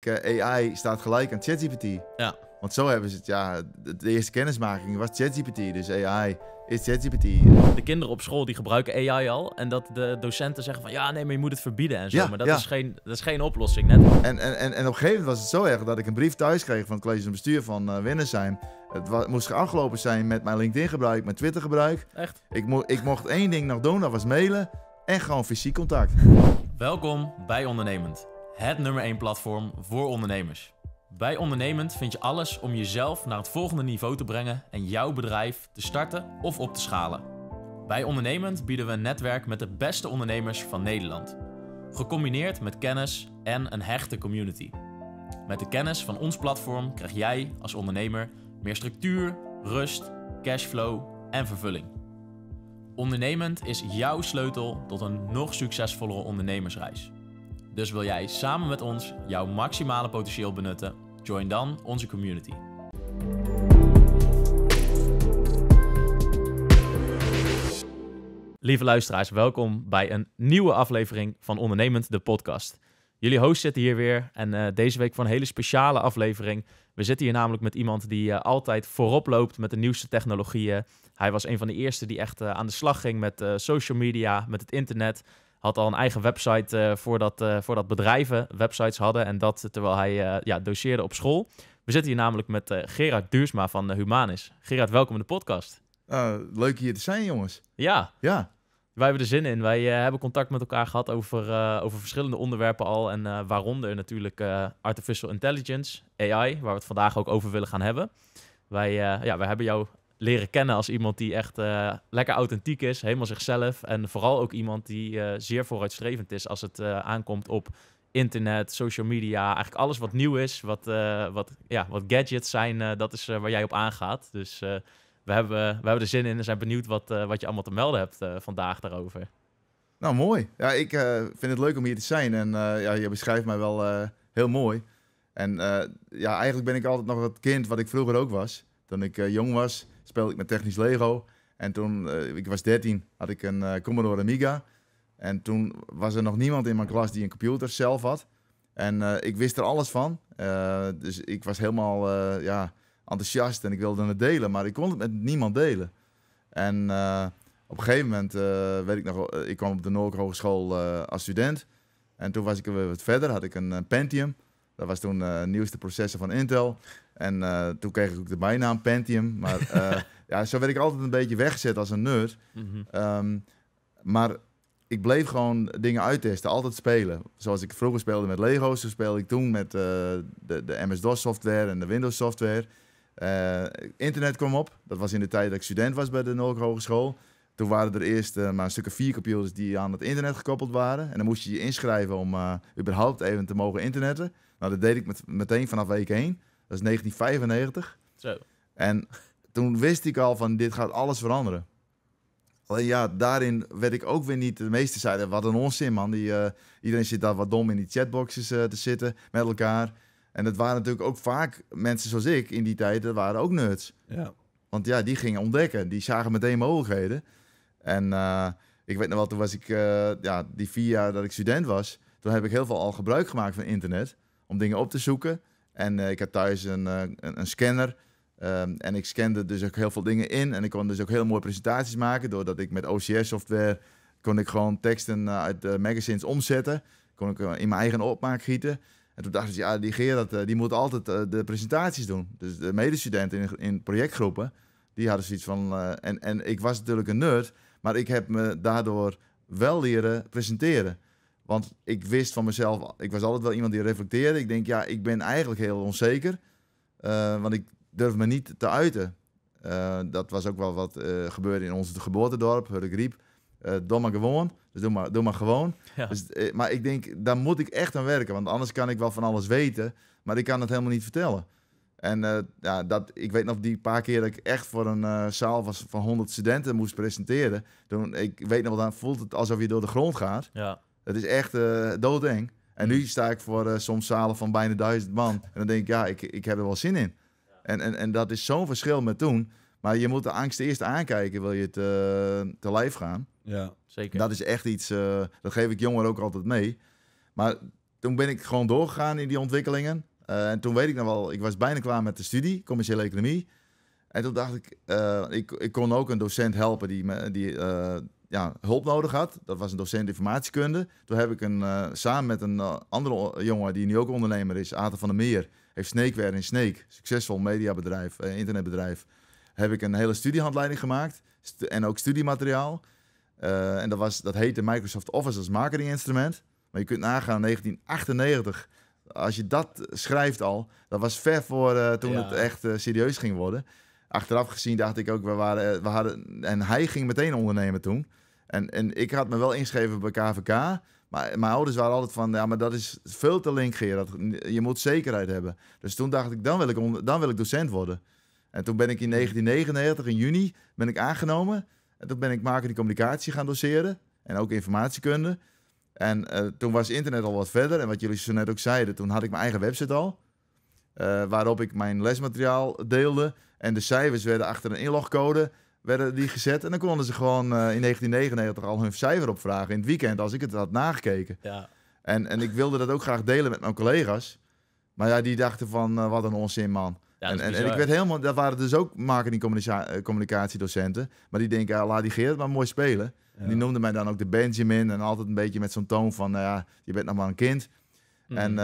Eh, AI staat gelijk aan ChatGPT. Ja. Want zo hebben ze het, ja, de eerste kennismaking was ChatGPT, dus AI is ChatGPT. De kinderen op school die gebruiken AI al en dat de docenten zeggen van ja, nee, maar je moet het verbieden en zo. Ja, maar dat, is geen, dat is geen oplossing net. En, en, en, en op een gegeven moment was het zo erg dat ik een brief thuis kreeg van het college van bestuur van uh, eh, zijn. Het, moest afgelopen zijn met mijn LinkedIn gebruik, mijn Twitter gebruik. Echt? Ik, ik mocht één ding nog doen, dat was mailen en gewoon fysiek contact. Welkom bij Ondernemend het nummer 1 platform voor ondernemers. Bij Ondernemend vind je alles om jezelf naar het volgende niveau te brengen en jouw bedrijf te starten of op te schalen. Bij Ondernemend bieden we een netwerk met de beste ondernemers van Nederland, gecombineerd met kennis en een hechte community. Met de kennis van ons platform krijg jij als ondernemer meer structuur, rust, cashflow en vervulling. Ondernemend is jouw sleutel tot een nog succesvollere ondernemersreis. Dus wil jij samen met ons jouw maximale potentieel benutten? Join dan onze community. Lieve luisteraars, welkom bij een nieuwe aflevering van Ondernemend, de podcast. Jullie host zitten hier weer en eh, deze week voor een hele speciale aflevering. We zitten hier namelijk met iemand die eh, altijd voorop loopt met de nieuwste technologieën. Hij was een van de eerste die echt eh, aan de slag ging met social media, met het internet had al een eigen website uh, voordat, eh, voordat bedrijven websites hadden. En dat terwijl hij eh, ja, doseerde op school. We zitten hier namelijk met Gerard Duursma van Humanis. Gerard, welkom in de podcast. Ah, leuk hier te zijn, jongens. Ja. Ja. Wij hebben er zin in. Wij hebben contact met elkaar gehad over, over verschillende onderwerpen al. En waaronder natuurlijk artificial intelligence, AI, waar we het vandaag ook over willen gaan hebben. Wij, ja, wij hebben jou leren kennen als iemand die echt eh, lekker authentiek is, helemaal zichzelf. En vooral ook iemand die eh, zeer vooruitstrevend is als het eh, aankomt op internet, social media. Eigenlijk alles wat nieuw is, wat, wat, ja, wat gadgets zijn, dat is waar jij op aangaat. Dus we, hebben, we hebben er zin in en zijn benieuwd wat, wat je allemaal te melden hebt vandaag daarover. Nou, mooi. Ja, ik vind het leuk om hier te zijn en ja, je beschrijft mij wel heel mooi. En ja, eigenlijk ben ik altijd nog het kind wat ik vroeger ook was. Toen ik jong was, speelde ik met technisch Lego. En toen, eh, ik was 13, had ik een eh, Commodore Amiga. En toen was er nog niemand in mijn klas die een computer zelf had. En eh, ik wist er alles van. dus ik was helemaal ja, enthousiast en ik wilde het delen. Maar ik kon het met niemand delen. En op een gegeven moment, weet ik nog, ik kwam op de Noord Hogeschool als student. En toen was ik weer wat verder, had ik een Pentium. Dat was toen de nieuwste processor van Intel. En eh, toen kreeg ik ook de bijnaam Pentium. Maar eh, ja, zo werd ik altijd een beetje weggezet als een nerd. Mhm. Ehm, maar ik bleef gewoon dingen uittesten, altijd spelen. Zoals ik vroeger speelde met Lego's, zo speelde ik toen met eh, de, de MS-DOS software en de Windows software. internet kwam op. Dat was in de tijd dat ik student was bij de Noordelijk Hogeschool. Toen waren er eerst maar een stukje vier computers die aan het internet gekoppeld waren. En dan moest je je inschrijven om überhaupt even te mogen internetten. Nou, dat deed ik met, meteen vanaf week 1. Dat is 1995. Zo. En toen wist ik al van dit gaat alles veranderen. Alleen ja, daarin werd ik ook weer niet. De meeste zeiden, wat een onzin man. Die, eh, iedereen zit daar wat dom in die chatboxes eh, te zitten met elkaar. En dat waren natuurlijk ook vaak mensen zoals ik in die tijd, dat waren ook nerds. Ja. Want ja, die gingen ontdekken. Die zagen meteen mogelijkheden. En uh, ik weet nog wel, toen was ik, ja, die vier jaar dat ik student was, toen heb ik heel veel al gebruik gemaakt van internet. Om dingen op te zoeken. En eh, ik had thuis een, eh, een, een scanner. Ehm, en ik scande dus ook heel veel dingen in. En ik kon dus ook heel mooie presentaties maken. Doordat ik met OCR-software kon ik gewoon teksten eh, uit de magazines omzetten. Kon ik in mijn eigen opmaak gieten. En toen dacht ik, ja, die Gerard, die moet altijd de presentaties doen. Dus de medestudenten in, in projectgroepen, die hadden zoiets van... en, en ik was natuurlijk een nerd, maar ik heb me daardoor wel leren presenteren. Want ik wist van mezelf, ik was altijd wel iemand die reflecteerde. Ik denk, ja, ik ben eigenlijk heel onzeker. Eh, want ik durf me niet te uiten. Eh, dat was ook wel wat eh, gebeurde in ons geboortedorp, Hurkriep. Uh, doe maar gewoon. Dus doe maar, doe maar gewoon. Dus, maar ik denk, daar moet ik echt aan werken. Want anders kan ik wel van alles weten, maar ik kan het helemaal niet vertellen. En ja, dat, ik weet nog die paar keer dat ik echt voor een zaal was van 100 studenten moest presenteren. ik weet nog, dan voelt het alsof je door de grond gaat. Ja. Dat is echt uh, doodeng. En nu mm. sta ik voor eh, soms zalen van bijna duizend man. En dan denk ik, ja, ik, ik heb er wel zin in. En, en, en dat is zo'n verschil met toen. Maar je moet de angst eerst aankijken, wil je het eh, te lijf gaan. Ja, zeker. Dat is echt iets, dat geef ik jongeren ook altijd mee. Maar toen ben ik gewoon doorgegaan in die ontwikkelingen. en toen weet ik nog wel, ik was bijna klaar met de studie, commerciële economie. En toen dacht ik, ik, ik kon ook een docent helpen die, die ja, hulp nodig had. Dat was een docent informatiekunde. Toen heb ik een, eh, samen met een eh, andere jongen die nu ook ondernemer is, Aten van der Meer, heeft Sneekware in Sneek, succesvol mediabedrijf, eh, internetbedrijf, heb ik een hele studiehandleiding gemaakt en ook studiemateriaal. en dat, was, dat heette Microsoft Office als marketinginstrument. Maar je kunt nagaan, 1998, als je dat schrijft al, dat was ver voor toen het echt serieus ging worden achteraf gezien dacht ik ook, we, waren, we hadden... En hij ging meteen ondernemen toen. En, en ik had me wel ingeschreven bij KVK. Maar mijn ouders waren altijd van, ja, maar dat is veel te link, Gerard. Je moet zekerheid hebben. Dus toen dacht ik, dan wil ik, dan wil ik docent worden. En toen ben ik in 1999, in juni, ben ik aangenomen. En toen ben ik marketing en communicatie gaan doseren. En ook informatiekunde. En eh, toen was internet al wat verder. En wat jullie zo net ook zeiden, toen had ik mijn eigen website al. Eh, waarop ik mijn lesmateriaal deelde. En de cijfers werden achter een inlogcode werden die gezet. En dan konden ze gewoon eh, in 1999 al hun cijfer opvragen in het weekend als ik het had nagekeken. Ja. En, en ik wilde dat ook graag delen met mijn collega's. Maar ja, die dachten van, eh, wat een onzin, man. en, en, ik werd helemaal, dat waren dus ook marketingcommunicatiedocenten. Eh, communicatiedocenten Maar die denken, ah, laat die Geert maar mooi spelen. En die noemden mij dan ook de Benjamin. En altijd een beetje met zo'n toon van, nou ja, je bent nog maar een kind. Mhm. En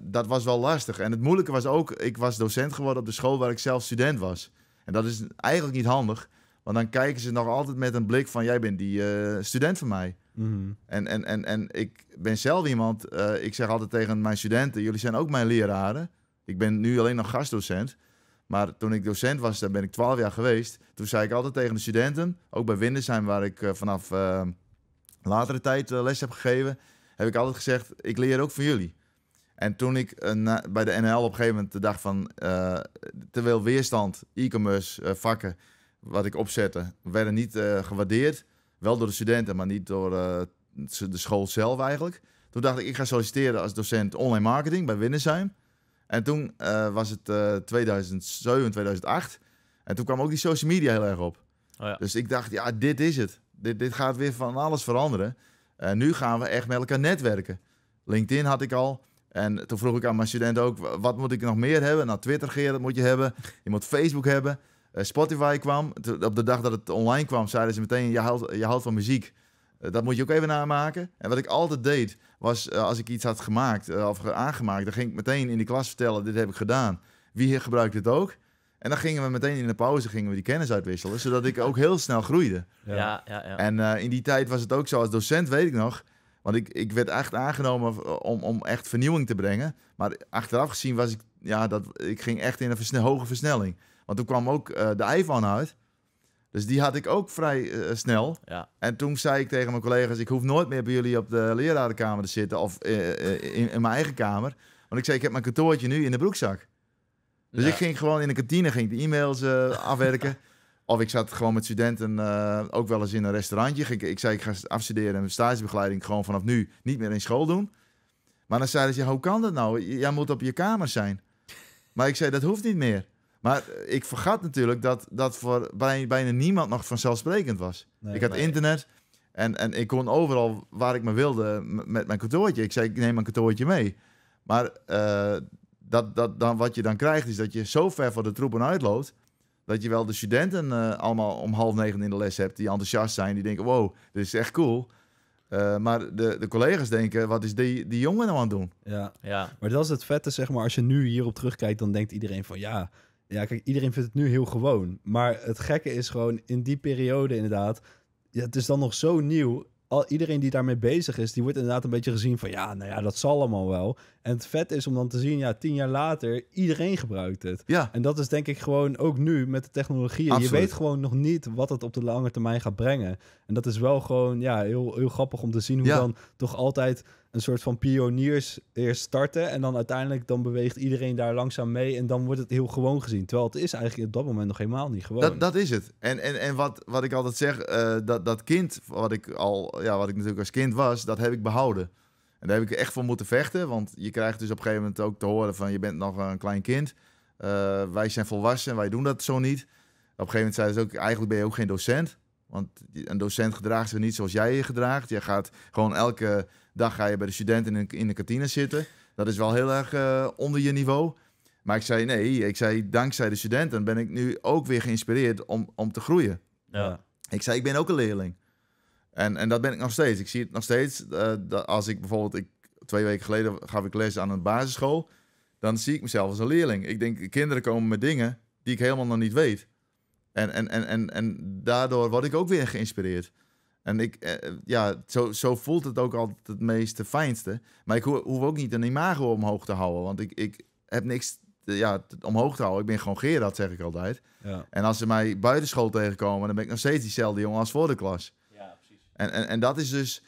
dat was wel lastig. En het moeilijke was ook, ik was docent geworden op de school waar ik zelf student was. En dat is eigenlijk niet handig. Want dan kijken ze nog altijd met een blik van jij bent die eh, student van mij. Mhm. en, en, en, en ik ben zelf iemand, eh, ik zeg altijd tegen mijn studenten, jullie zijn ook mijn leraren. Ik ben nu alleen nog gastdocent. Maar toen ik docent was, daar ben ik 12 jaar geweest. Toen zei ik altijd tegen de studenten, ook bij Windesheim, waar ik eh, vanaf latere tijd les heb gegeven, heb ik altijd gezegd, ik leer ook van jullie. En toen ik bij de NL op een gegeven moment dacht van, uh, terwijl weerstand, e-commerce, vakken, wat ik opzette, werden niet eh, gewaardeerd. Wel door de studenten, maar niet door eh, de school zelf eigenlijk. Toen dacht ik, ik ga solliciteren als docent online marketing bij Winnersheim. En toen eh, was het 2007, 2008. En toen kwam ook die social media heel erg op. Oh ja. Dus ik dacht, ja, dit is het. Dit, dit gaat weer van alles veranderen. En nu gaan we echt met elkaar netwerken. LinkedIn had ik al. En toen vroeg ik aan mijn studenten ook, wat moet ik nog meer hebben? Nou, Twitter, Gerard, moet je hebben. Je moet Facebook hebben. Eh, Spotify kwam, op de dag dat het online kwam, zeiden ze meteen: je houdt, van muziek. Eh, dat moet je ook even namaken. En wat ik altijd deed, was eh, als ik iets had gemaakt of aangemaakt, dan ging ik meteen in de klas vertellen: dit heb ik gedaan. Wie hier gebruikt dit ook? En dan gingen we meteen in de pauze gingen we die kennis uitwisselen, zodat ik ook heel snel groeide. Ja, ja, ja. En in die tijd was het ook zo, als docent weet ik nog, want ik, ik werd echt aangenomen om, om echt vernieuwing te brengen. Maar achteraf gezien was ik, ja, dat, ik ging echt in een hoge versnelling. Want toen kwam ook eh, de iPhone uit. Dus die had ik ook vrij eh, snel. Ja. En toen zei ik tegen mijn collega's: Ik hoef nooit meer bij jullie op de lerarenkamer te zitten of eh, in, in, mijn eigen kamer. Want ik zei: Ik heb mijn kantoortje nu in de broekzak. Dus ik ging gewoon in de kantine ging de e-mails afwerken. Of ik zat gewoon met studenten ook wel eens in een restaurantje. Ik, ik zei, ik ga afstuderen en stagebegeleiding gewoon vanaf nu niet meer in school doen. Maar dan zeiden ze, hoe kan dat nou? Jij moet op je kamer zijn. Maar ik zei, dat hoeft niet meer. Maar ik vergat natuurlijk dat dat voor bijna, niemand nog vanzelfsprekend was. ik had internet en, en ik kon overal waar ik me wilde met mijn kantoortje. Ik zei, ik neem mijn kantoortje mee. Maar eh, dat, dat, dan, wat je dan krijgt is dat je zo ver voor de troepen uitloopt... dat je wel de studenten eh, allemaal om half negen in de les hebt... die enthousiast zijn, die denken, wow, dit is echt cool... Eh, maar de, de collega's denken, wat is die, die jongen nou aan het doen? Ja. ja, maar dat is het vette, zeg maar. Als je nu hierop terugkijkt, dan denkt iedereen van... ja, ja, kijk, iedereen vindt het nu heel gewoon. Maar het gekke is gewoon, in die periode inderdaad... Ja, het is dan nog zo nieuw. Al, iedereen die daarmee bezig is, die wordt inderdaad een beetje gezien van... Ja, nou ja, dat zal allemaal wel. En het vet is om dan te zien, ja, tien jaar later, iedereen gebruikt het. Ja. En dat is denk ik gewoon ook nu met de technologieën. Je weet gewoon nog niet wat het op de lange termijn gaat brengen. En dat is wel gewoon, ja, heel, heel grappig om te zien hoe dan toch altijd een soort van pioniers eerst starten. En dan uiteindelijk dan beweegt iedereen daar langzaam mee. En dan wordt het heel gewoon gezien. Terwijl het is eigenlijk op dat moment nog helemaal niet gewoon. Dat, dat is het. En, en, en wat, wat ik altijd zeg, eh, dat, dat kind, wat ik al, ja, wat ik natuurlijk als kind was, dat heb ik behouden. En daar heb ik echt voor moeten vechten. Want je krijgt dus op een gegeven moment ook te horen van je bent nog een klein kind. Eh, wij zijn volwassen, wij doen dat zo niet. Op een gegeven moment zei ze ook, eigenlijk ben je ook geen docent. Want een docent gedraagt zich niet zoals jij je gedraagt. Je gaat gewoon elke dan ga je bij de student in, in de kantine zitten. Dat is wel heel erg eh, onder je niveau. Maar ik zei nee, ik zei dankzij de studenten ben ik nu ook weer geïnspireerd om, om te groeien. Ja. Ik zei ik ben ook een leerling. En, en dat ben ik nog steeds. Ik zie het nog steeds. Eh, dat als ik bijvoorbeeld, ik, twee weken geleden gaf ik les aan een basisschool. Dan zie ik mezelf als een leerling. Ik denk, kinderen komen met dingen die ik helemaal nog niet weet. En, en, en, en, en daardoor word ik ook weer geïnspireerd. En ik, eh, eh, ja, zo, zo voelt het ook altijd het meeste fijnste. Maar ik hoef, hoef, ook niet een imago omhoog te houden. Want ik, ik heb niks ja, omhoog te houden. Ik ben gewoon Gerard, zeg ik altijd. Ja. En als ze mij buitenschool tegenkomen, dan ben ik nog steeds diezelfde jongen als voor de klas. Ja, precies. En, en, en dat is dus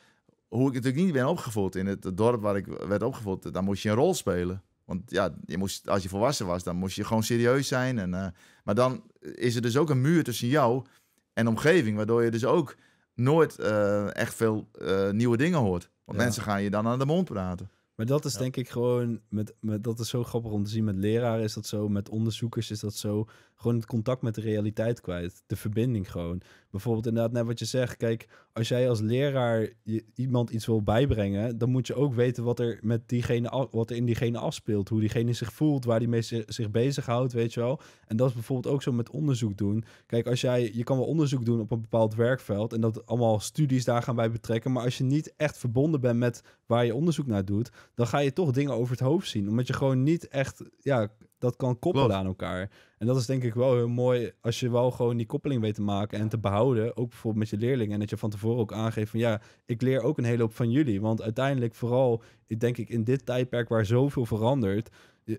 hoe ik natuurlijk niet ben opgevoed. In het dorp waar ik werd opgevoed, dan moest je een rol spelen. Want ja, je moest, als je volwassen was, dan moest je gewoon serieus zijn. En, eh, maar dan is er dus ook een muur tussen jou en omgeving, waardoor je dus ook nooit eh, echt veel eh, nieuwe dingen hoort. Want mensen gaan je dan aan de mond praten. Maar dat is denk ik gewoon, met, met, dat is zo grappig om te zien. Met leraren is dat zo, met onderzoekers is dat zo. Gewoon het contact met de realiteit kwijt. De verbinding gewoon bijvoorbeeld inderdaad net wat je zegt. Kijk, als jij als leraar iemand iets wil bijbrengen, dan moet je ook weten wat er met diegene wat er in diegene afspeelt, hoe diegene zich voelt, waar die mee zich, zich bezighoudt, weet je wel. En dat is bijvoorbeeld ook zo met onderzoek doen. Kijk, als jij je kan wel onderzoek doen op een bepaald werkveld en dat allemaal studies daar gaan bij betrekken, maar als je niet echt verbonden bent met waar je onderzoek naar doet, dan ga je toch dingen over het hoofd zien, omdat je gewoon niet echt ja, dat kan koppelen aan elkaar. En dat is denk ik wel heel mooi als je wel gewoon die koppeling weet te maken en te behouden. Ook bijvoorbeeld met je leerlingen. En dat je van tevoren ook aangeeft van ja, ik leer ook een hele hoop van jullie. Want uiteindelijk vooral, ik denk ik, in dit tijdperk waar zoveel verandert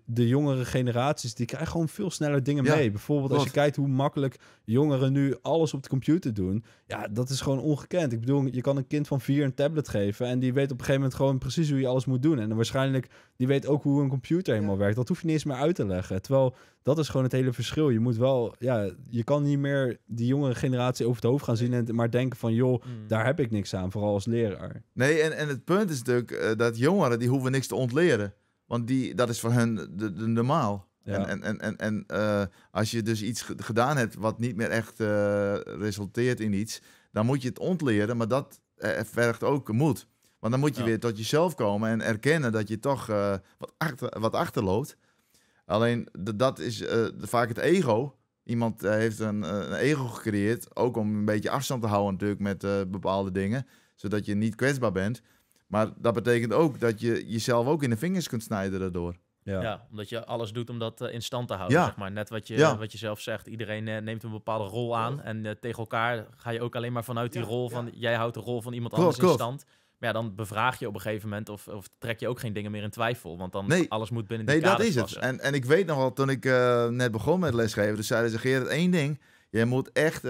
de jongere generaties, die krijgen gewoon veel sneller dingen mee. Bijvoorbeeld als je kijkt hoe makkelijk jongeren nu alles op de computer doen. Ja, dat is gewoon ongekend. Ik bedoel, je kan een kind van vier een tablet geven en die weet op een gegeven moment gewoon precies hoe je alles moet doen. En waarschijnlijk, die weet ook hoe een computer helemaal werkt. Dat hoef je niet eens meer uit te leggen. Terwijl, dat is gewoon het hele verschil. Je moet wel, ja, je kan niet meer die jongere generatie over het hoofd gaan zien en maar denken van, joh, mm. daar heb ik niks aan, vooral als leraar. Nee, en, en het punt is natuurlijk eh, dat jongeren, die hoeven niks te ontleren. Want die, dat is voor hun de, de normaal. En, en, en, en eh, als je dus iets gedaan hebt wat niet meer echt eh, resulteert in iets, dan moet je het ontleren. Maar dat uh, vergt ook moed. Want dan moet je weer tot jezelf komen en erkennen dat je toch wat, achter, wat achterloopt. Alleen dat is vaak het ego. Iemand heeft een, een, ego gecreëerd, ook om een beetje afstand te houden natuurlijk met bepaalde dingen, zodat je niet kwetsbaar bent. Maar dat betekent ook dat je jezelf ook in de vingers kunt snijden daardoor. Ja. ja. omdat je alles doet om dat eh, in stand te houden. Ja. Zeg maar. Net wat je, wat je zelf zegt. Iedereen eh, neemt een bepaalde rol aan. En eh, tegen elkaar ga je ook alleen maar vanuit die rol van... Jij houdt de rol van iemand anders in stand. Maar ja, dan bevraag je op een gegeven moment... Of, of trek je ook geen dingen meer in twijfel. Want dan alles moet binnen die tijd. Nee, dat is het. En, en ik weet nog wel, toen ik net begon met lesgeven... Dus zeiden ze, Gerrit, één ding. Je moet echt...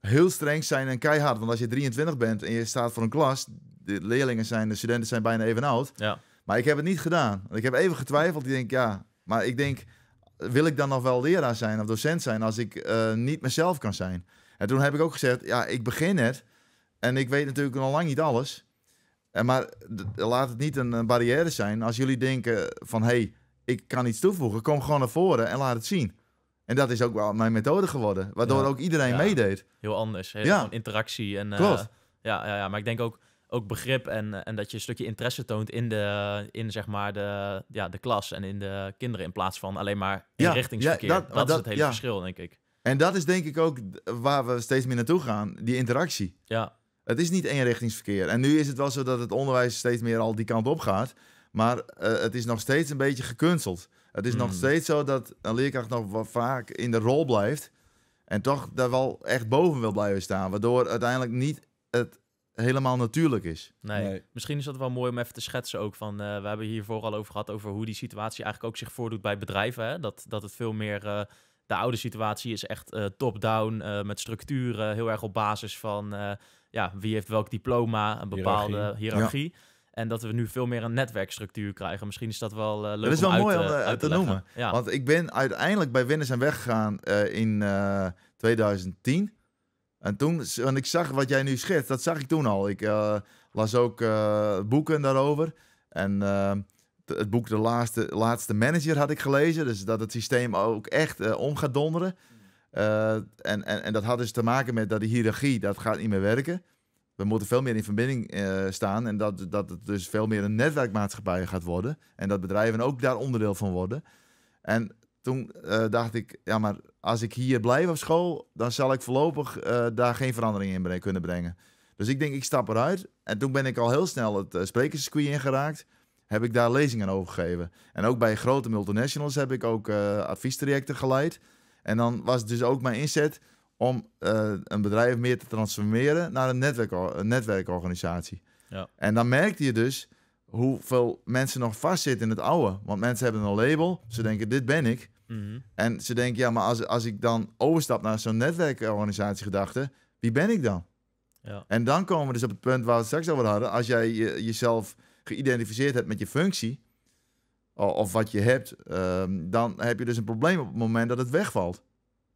heel streng zijn en keihard. Want als je 23 bent en je staat voor een klas, de leerlingen zijn, de studenten zijn bijna even oud. Ja. Maar ik heb het niet gedaan. Ik heb even getwijfeld. Ik denk, ja, maar ik denk, wil ik dan nog wel leraar zijn of docent zijn als ik eh, niet mezelf kan zijn? En toen heb ik ook gezegd, ja, ik begin het. En ik weet natuurlijk nog lang niet alles. En maar laat het niet een, barrière zijn als jullie denken van, hé, hey, ik kan iets toevoegen. Kom gewoon naar voren en laat het zien. En dat is ook wel mijn methode geworden, waardoor ook iedereen meedeed. Heel anders, heel ja. interactie. En, eh, ja, ja, ja, maar ik denk ook, ook begrip en, eh, en dat je een stukje interesse toont in de, in zeg maar de, ja, de klas en in de kinderen. In plaats van alleen maar in ja, richtingsverkeer. Ja, dat, is het hele verschil, denk ik. En dat is denk ik ook waar we steeds meer naartoe gaan. Die interactie. Ja. Het is niet eenrichtingsverkeer. En nu is het wel zo dat het onderwijs steeds meer al die kant op gaat. Maar eh, het is nog steeds een beetje gekunsteld. Het is nog hmm. steeds zo dat een leerkracht nog wel vaak in de rol blijft. En toch daar wel echt boven wil blijven staan. Waardoor uiteindelijk niet het helemaal natuurlijk is. Nee. Misschien is dat wel mooi om even te schetsen ook. Van, eh, we hebben hier al over gehad over hoe die situatie eigenlijk ook zich voordoet bij bedrijven. Hè? Dat, dat het veel meer... Eh, de oude situatie is echt eh, top-down met structuren. Heel erg op basis van ja, wie heeft welk diploma, een bepaalde hiërarchie. En dat we nu veel meer een netwerkstructuur krijgen. Misschien is dat wel leuk Dat is wel om mooi om uit te, noemen. Ja. Want ik ben uiteindelijk bij Winners en Weg gegaan in 2010. En toen, want ik zag wat jij nu schetst, dat zag ik toen al. Ik eh, las ook eh, boeken daarover. En ehm, het boek De Laatste, Laatste Manager had ik gelezen. Dus dat het systeem ook echt eh, om gaat donderen. en, en, en dat had dus te maken met dat de hiërarchie, dat gaat niet meer werken. We moeten veel meer in verbinding staan. En dat, dat het dus veel meer een netwerkmaatschappij gaat worden. En dat bedrijven ook daar onderdeel van worden. En toen eh, dacht ik, ja, maar als ik hier blijf op school, dan zal ik voorlopig eh, daar geen verandering in kunnen brengen. Dus ik denk, ik stap eruit. En toen ben ik al heel snel het uh, sprekerscircuit ingeraakt. Heb ik daar lezingen over gegeven. En ook bij grote multinationals heb ik ook adviestrajecten geleid. En dan was het dus ook mijn inzet om een bedrijf meer te transformeren naar een, netwerk, een netwerkorganisatie. Ja. En dan merkte je dus hoeveel mensen nog vastzitten in het oude. Want mensen hebben een label. Ze denken, dit ben ik. Mhm. En ze denken, ja, maar als, als ik dan overstap naar zo'n netwerkorganisatiegedachte, wie ben ik dan? Ja. En dan komen we dus op het punt waar we het straks over hadden. Als jij jezelf geïdentificeerd hebt met je functie, of, of wat je hebt, ehm, dan heb je dus een probleem op het moment dat het wegvalt.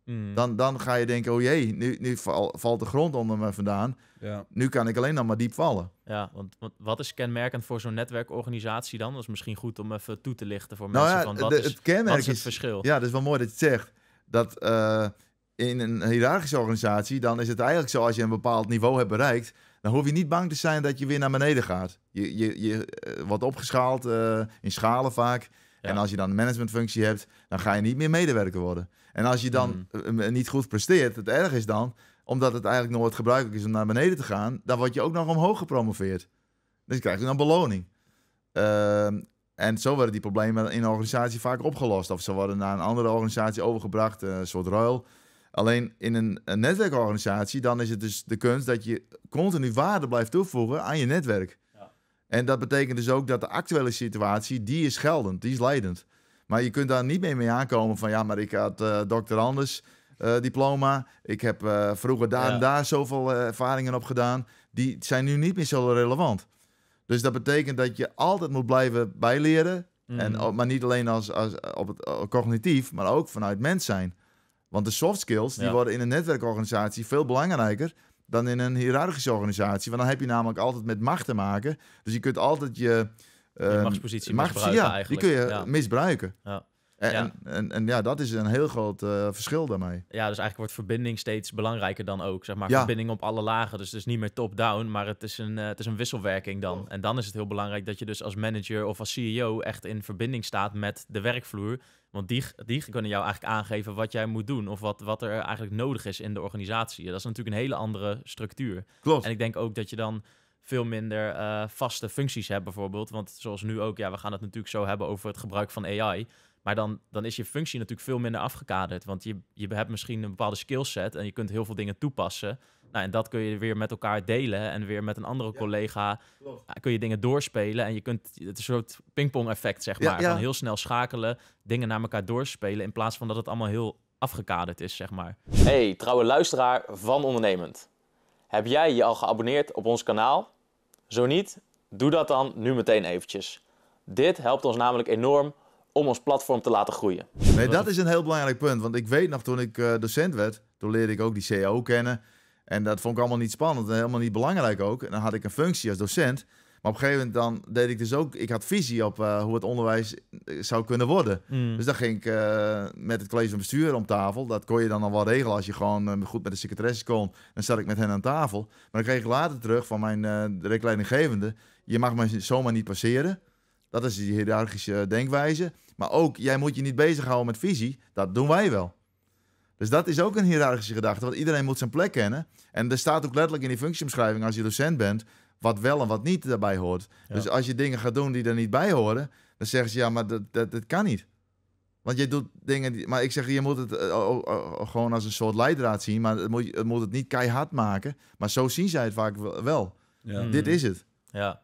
Mm. Dan, dan ga je denken, oh jee, nu, nu valt de grond onder me vandaan. Ja. Nu kan ik alleen nog maar diep vallen. Ja, want, wat is kenmerkend voor zo'n netwerkorganisatie dan? Dat is misschien goed om even toe te lichten voor nou mensen. Ja, wat, is, het het verschil? Is, ja, dat is wel mooi dat je het zegt. Dat eh, in een hiërarchische organisatie, dan is het eigenlijk zo als je een bepaald niveau hebt bereikt, dan hoef je niet bang te zijn dat je weer naar beneden gaat. Je, je, je eh, wordt opgeschaald eh, in schalen vaak. En als je dan een managementfunctie hebt, dan ga je niet meer medewerker worden. En als je dan mm. eh, eh, niet goed presteert, het erg is dan, omdat het eigenlijk nooit gebruikelijk is om naar beneden te gaan, dan word je ook nog omhoog gepromoveerd. Dus krijg je dan beloning. Ehm, en zo werden die problemen in een organisatie vaak opgelost. Of ze worden naar een andere organisatie overgebracht, eh, een soort ruil. Alleen in een, een netwerkorganisatie, dan is het dus de kunst dat je continu waarde blijft toevoegen aan je netwerk. En dat betekent dus ook dat de actuele situatie, die is geldend, die is leidend. Maar je kunt daar niet meer mee aankomen van ja, maar ik had uh, dokter Anders eh, diploma. Ik heb eh, vroeger daar en daar zoveel ervaringen op gedaan. Die zijn nu niet meer zo relevant. Dus dat betekent dat je altijd moet blijven bijleren. Mhm. En, oh, maar niet alleen als, als op het cognitief, maar ook vanuit mens zijn. Want de soft skills die worden in een netwerkorganisatie veel belangrijker dan in een hiërarchische organisatie. Want dan heb je namelijk altijd met macht te maken. Dus je kunt altijd je, uh, machtspositie macht, misbruiken. Ja, eigenlijk. die kun je misbruiken. Ja. Eh, en ja, en, en, ja dat is een heel groot eh, verschil daarmee. Ja, dus eigenlijk wordt verbinding steeds belangrijker dan ook. Zeg maar verbinding op alle lagen. Dus het is niet meer top-down, maar het is, een, eh, het is een wisselwerking dan. En dan is het heel belangrijk dat je dus als manager of als CEO echt in verbinding staat met de werkvloer. Want die, die kunnen jou eigenlijk aangeven wat jij moet doen of wat, wat er eigenlijk nodig is in de organisatie. Dat is natuurlijk een hele andere structuur. Klopt. En ik denk ook dat je dan veel minder vaste functies hebt bijvoorbeeld. Want zoals nu ook, ja, we gaan het natuurlijk zo hebben over het gebruik van AI. Maar dan, dan is je functie natuurlijk veel minder afgekaderd. Want je, je hebt misschien een bepaalde skillset en je kunt heel veel dingen toepassen. Nou, en dat kun je weer met elkaar delen. En weer met een andere collega eh, kun je dingen doorspelen. En je kunt het is een soort pingpong-effect, zeg maar. Van heel snel schakelen, dingen naar elkaar doorspelen. In plaats van dat het allemaal heel afgekaderd is, zeg maar. Hey, trouwe luisteraar van Ondernemend. Heb jij je al geabonneerd op ons kanaal? Zo niet, doe dat dan nu meteen eventjes. Dit helpt ons namelijk enorm om ons platform te laten groeien. Nee, dat is een heel belangrijk punt. Want ik weet nog, toen ik eh, docent werd, toen leerde ik ook die CAO kennen. En dat vond ik allemaal niet spannend en helemaal niet belangrijk ook. En dan had ik een functie als docent. Maar op een gegeven moment dan deed ik dus ook... Ik had visie op eh, hoe het onderwijs eh, zou kunnen worden. Hmm. Dus dan ging ik met het college van bestuur om tafel. Dat kon je dan al wel regelen als je gewoon goed met de secretaresse kon. Dan zat ik met hen aan tafel. Maar dan kreeg ik later terug van mijn uh, Je mag me zomaar niet passeren. Dat is die hiërarchische denkwijze. Maar ook, jij moet je niet bezighouden met visie. Dat doen wij wel. Dus dat is ook een hiërarchische gedachte, want iedereen moet zijn plek kennen. En er staat ook letterlijk in die functiebeschrijving als je docent bent, wat wel en wat niet daarbij hoort. Dus als je dingen gaat doen die er niet bij horen, dan zeggen ze ja, maar dat, dat, kan niet. Want je doet dingen die. Maar ik zeg, je moet het eh, gewoon als een soort leidraad zien. Maar het moet, het moet het niet keihard maken. Maar zo zien zij het vaak wel. Ja. Dit is het. Ja.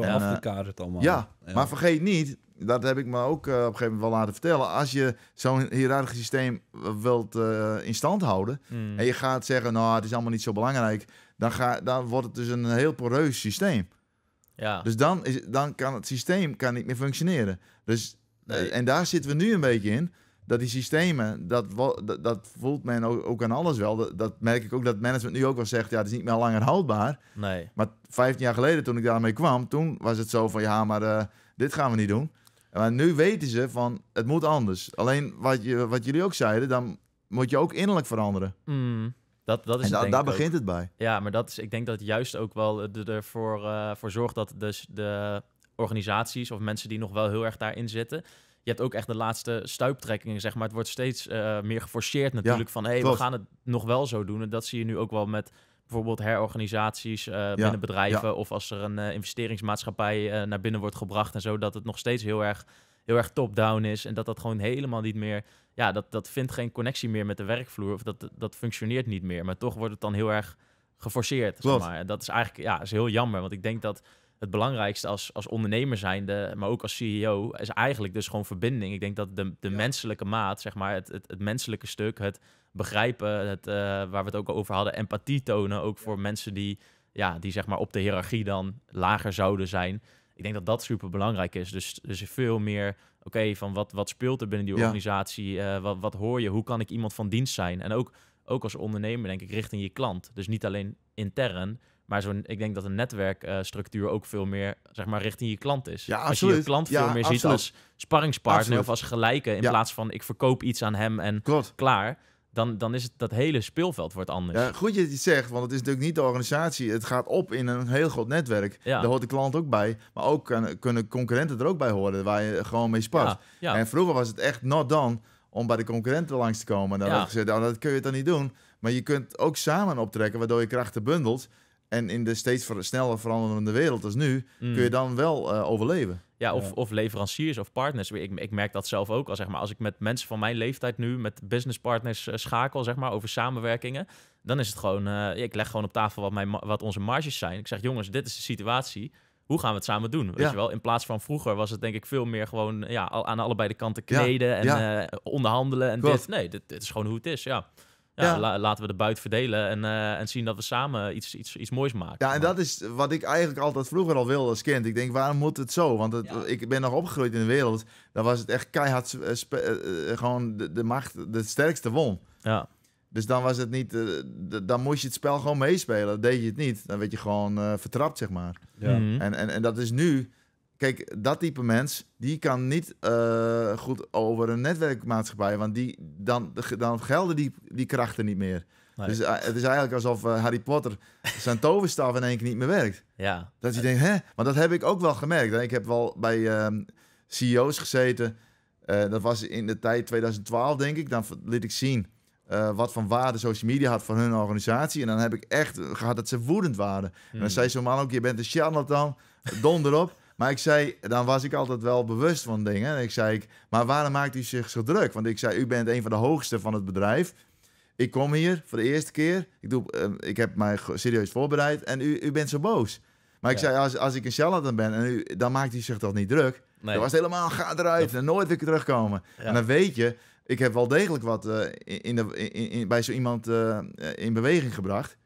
Heel eh, allemaal. Ja, maar vergeet niet, dat heb ik me ook eh, op een gegeven moment wel laten vertellen. Als je zo'n hiërarchisch systeem eh, wilt in stand houden hmm. en je gaat zeggen, nou, het is allemaal niet zo belangrijk, dan, ga, dan wordt het dus een heel poreus systeem. Ja. Dus dan, is, dan kan het systeem kan niet meer functioneren. Dus, en daar zitten we nu een beetje in dat die systemen, dat, dat, voelt men ook, aan alles wel. Dat, dat, merk ik ook dat management nu ook wel zegt, ja, het is niet meer langer houdbaar. Nee. Maar 15 jaar geleden toen ik daarmee kwam, toen was het zo van, ja, maar eh, dit gaan we niet doen. Maar nu weten ze van, het moet anders. Alleen wat, je, wat jullie ook zeiden, dan moet je ook innerlijk veranderen. Mm. Dat, dat is en daar begint het bij. Ja, maar dat is, ik denk dat het juist ook wel ervoor eh, uh, eh, voor zorgt dat dus de organisaties of mensen die nog wel heel erg daarin zitten, je hebt ook echt de laatste stuiptrekkingen, zeg maar. Het wordt steeds eh, meer geforceerd natuurlijk van... hé, hey, we gaan het nog wel zo doen. En dat zie je nu ook wel met bijvoorbeeld herorganisaties uh, binnen bedrijven... of als er een eh, investeringsmaatschappij naar binnen wordt gebracht en zo... dat het nog steeds heel erg, heel erg top-down is en dat dat gewoon helemaal niet meer... ja, dat, dat vindt geen connectie meer met de werkvloer of dat, dat functioneert niet meer. Maar toch wordt het dan heel erg geforceerd, zeg maar. En dat is eigenlijk ja, is heel jammer, want ik denk dat het belangrijkste als, als ondernemer zijnde, maar ook als CEO, is eigenlijk dus gewoon verbinding. Ik denk dat de, de menselijke maat, zeg maar, het, het, het, menselijke stuk, het begrijpen, het, eh, waar we het ook over hadden, empathie tonen, ook voor mensen die, ja, die zeg maar op de hiërarchie dan lager zouden zijn. Ik denk dat dat super belangrijk is. Dus, dus veel meer, oké, van wat, wat speelt er binnen die organisatie? Eh, wat, wat hoor je? Hoe kan ik iemand van dienst zijn? En ook, ook als ondernemer, denk ik, richting je klant. Dus niet alleen intern, maar zo'n, ik denk dat een netwerkstructuur eh, ook veel meer zeg maar, richting je klant is. als je je klant veel meer ziet als sparringspartner of als gelijke. In plaats van ik verkoop iets aan hem en klaar. Dan, dan is het, dat hele speelveld wordt anders. Ja, goed je het zegt, want het is natuurlijk niet de organisatie. Het gaat op in een heel groot netwerk. Daar hoort de klant ook bij. Maar ook kunnen concurrenten er ook bij horen, waar je gewoon mee spart. En vroeger was het echt not dan om bij de concurrenten langs te komen. Dan dat kun je dan niet doen. Maar je kunt ook samen optrekken, waardoor je krachten bundelt. En in de steeds sneller veranderende wereld als nu, kun je mm. dan wel eh, overleven. Ja, of, of leveranciers of partners. Ik, ik merk dat zelf ook al, zeg maar. Als ik met mensen van mijn leeftijd nu, met businesspartners eh, schakel, zeg maar, over samenwerkingen. Dan is het gewoon, eh, ik leg gewoon op tafel wat, mijn, wat onze marges zijn. Ik zeg, jongens, dit is de situatie hoe gaan we het samen doen? Weet je wel? In plaats van vroeger was het denk ik veel meer gewoon ja, aan allebei de kanten kneden en onderhandelen en dit. Nee, dit, dit, is gewoon hoe het is, ja ja, laten we de buit verdelen en, eh, en zien dat we samen iets, iets, iets moois maken. Ja, en dat is wat ik eigenlijk altijd vroeger al wilde als kind. Ik denk, waarom moet het zo? Want het, ik ben nog opgegroeid in de wereld. Dan was het echt keihard, eh, eh, gewoon de, macht, de sterkste won. Ja. Dus dan was het niet, dan moest je het spel gewoon meespelen. Dat deed je het niet, dan werd je gewoon vertrapt, zeg maar. Ja. en, en, en dat is nu Kijk, dat type mens, die kan niet eh, goed over een netwerkmaatschappij, want die, dan, dan gelden die, die krachten niet meer. Dus eh, het is eigenlijk alsof eh, Harry Potter zijn toverstaf in één keer niet meer werkt. Ja. Dat je denkt, hè? maar dat heb ik ook wel gemerkt. Ik heb wel bij ehm, CEO's gezeten. dat was in de tijd 2012, denk ik. Dan liet ik zien wat van waarde social media had voor hun organisatie. En dan heb ik echt gehad dat ze woedend waren. En dan hmm. zei zo'n man ook, je bent een charlatan, donder op. Maar ik zei, dan was ik altijd wel bewust van dingen. ik zei, maar waarom maakt u zich zo druk? Want ik zei, u bent een van de hoogste van het bedrijf. Ik kom hier voor de eerste keer. Ik, doe, eh, ik heb mij serieus voorbereid en u, u bent zo boos. Maar ik zei, als, als ik een charlatan ben, en u, dan maakt u zich toch niet druk? Nee. was helemaal, ga eruit en nooit weer terugkomen. En dan weet je, ik heb wel degelijk wat eh, in de, in, bij zo iemand eh, in beweging gebracht.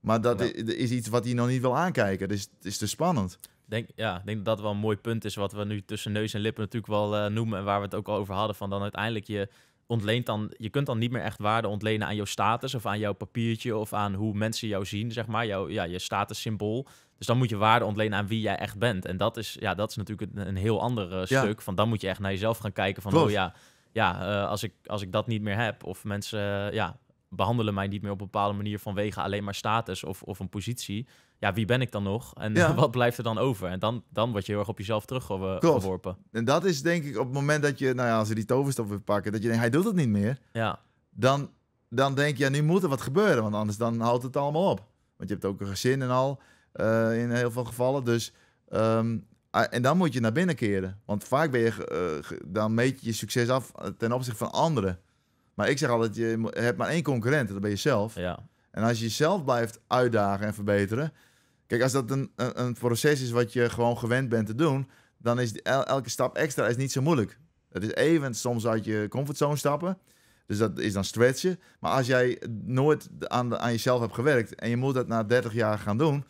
Maar dat is, iets wat hij nog niet wil aankijken. Dus het is te spannend denk, ja, ik denk dat dat wel een mooi punt is wat we nu tussen neus en lippen natuurlijk wel eh, noemen en waar we het ook al over hadden van dan uiteindelijk je ontleent dan, je kunt dan niet meer echt waarde ontlenen aan jouw status of aan jouw papiertje of aan hoe mensen jou zien, zeg maar, jouw, ja, je statussymbool. Dus dan moet je waarde ontlenen aan wie jij echt bent. En dat is, ja, dat is natuurlijk een, heel ander eh, stuk. Van dan moet je echt naar jezelf gaan kijken van, oh ja, ja eh, als, ik, als ik dat niet meer heb of mensen, ja, behandelen mij niet meer op een bepaalde manier vanwege alleen maar status of, of een positie. Ja, wie ben ik dan nog? En wat blijft er dan over? En dan, dan word je heel erg op jezelf teruggeworpen. En dat is denk ik op het moment dat je, nou ja, als ze die toverstof weer pakken, dat je denkt, hij doet het niet meer. Ja. Dan, dan denk je, ja, nu moet er wat gebeuren, want anders dan houdt het allemaal op. Want je hebt ook een gezin en al, eh, in heel veel gevallen. Dus, ehm, ah, en dan moet je naar binnen keren. Want vaak ben je, eh, dan meet je je succes af ten opzichte van anderen. Maar ik zeg altijd, je hebt maar één concurrent, dat ben je zelf. Ja. En als je jezelf blijft uitdagen en verbeteren... Kijk, als dat een, een, proces is wat je gewoon gewend bent te doen... dan is elke stap extra is niet zo moeilijk. Het is even soms uit je comfortzone stappen. Dus dat is dan stretchen. Maar als jij nooit aan, de, aan jezelf hebt gewerkt... en je moet dat na 30 jaar gaan doen...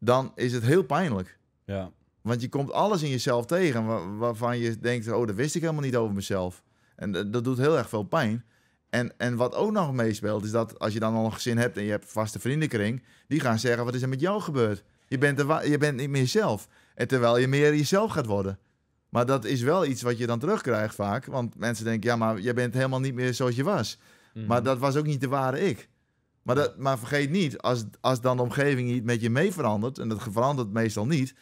dan is het heel pijnlijk. Ja. Want je komt alles in jezelf tegen waarvan je denkt... oh, dat wist ik helemaal niet over mezelf. En dat doet heel erg veel pijn. En, en wat ook nog meespeelt, is dat als je dan al een gezin hebt en je hebt vaste vriendenkring, die gaan zeggen: wat is er met jou gebeurd? Je bent, er je bent niet meer zelf. En terwijl je meer jezelf gaat worden. Maar dat is wel iets wat je dan terugkrijgt vaak. Want mensen denken: ja, maar je bent helemaal niet meer zoals je was. Mhm. Maar dat was ook niet de ware ik. Maar, dat, maar vergeet niet, als, als dan de omgeving niet met je mee verandert, en dat verandert meestal niet,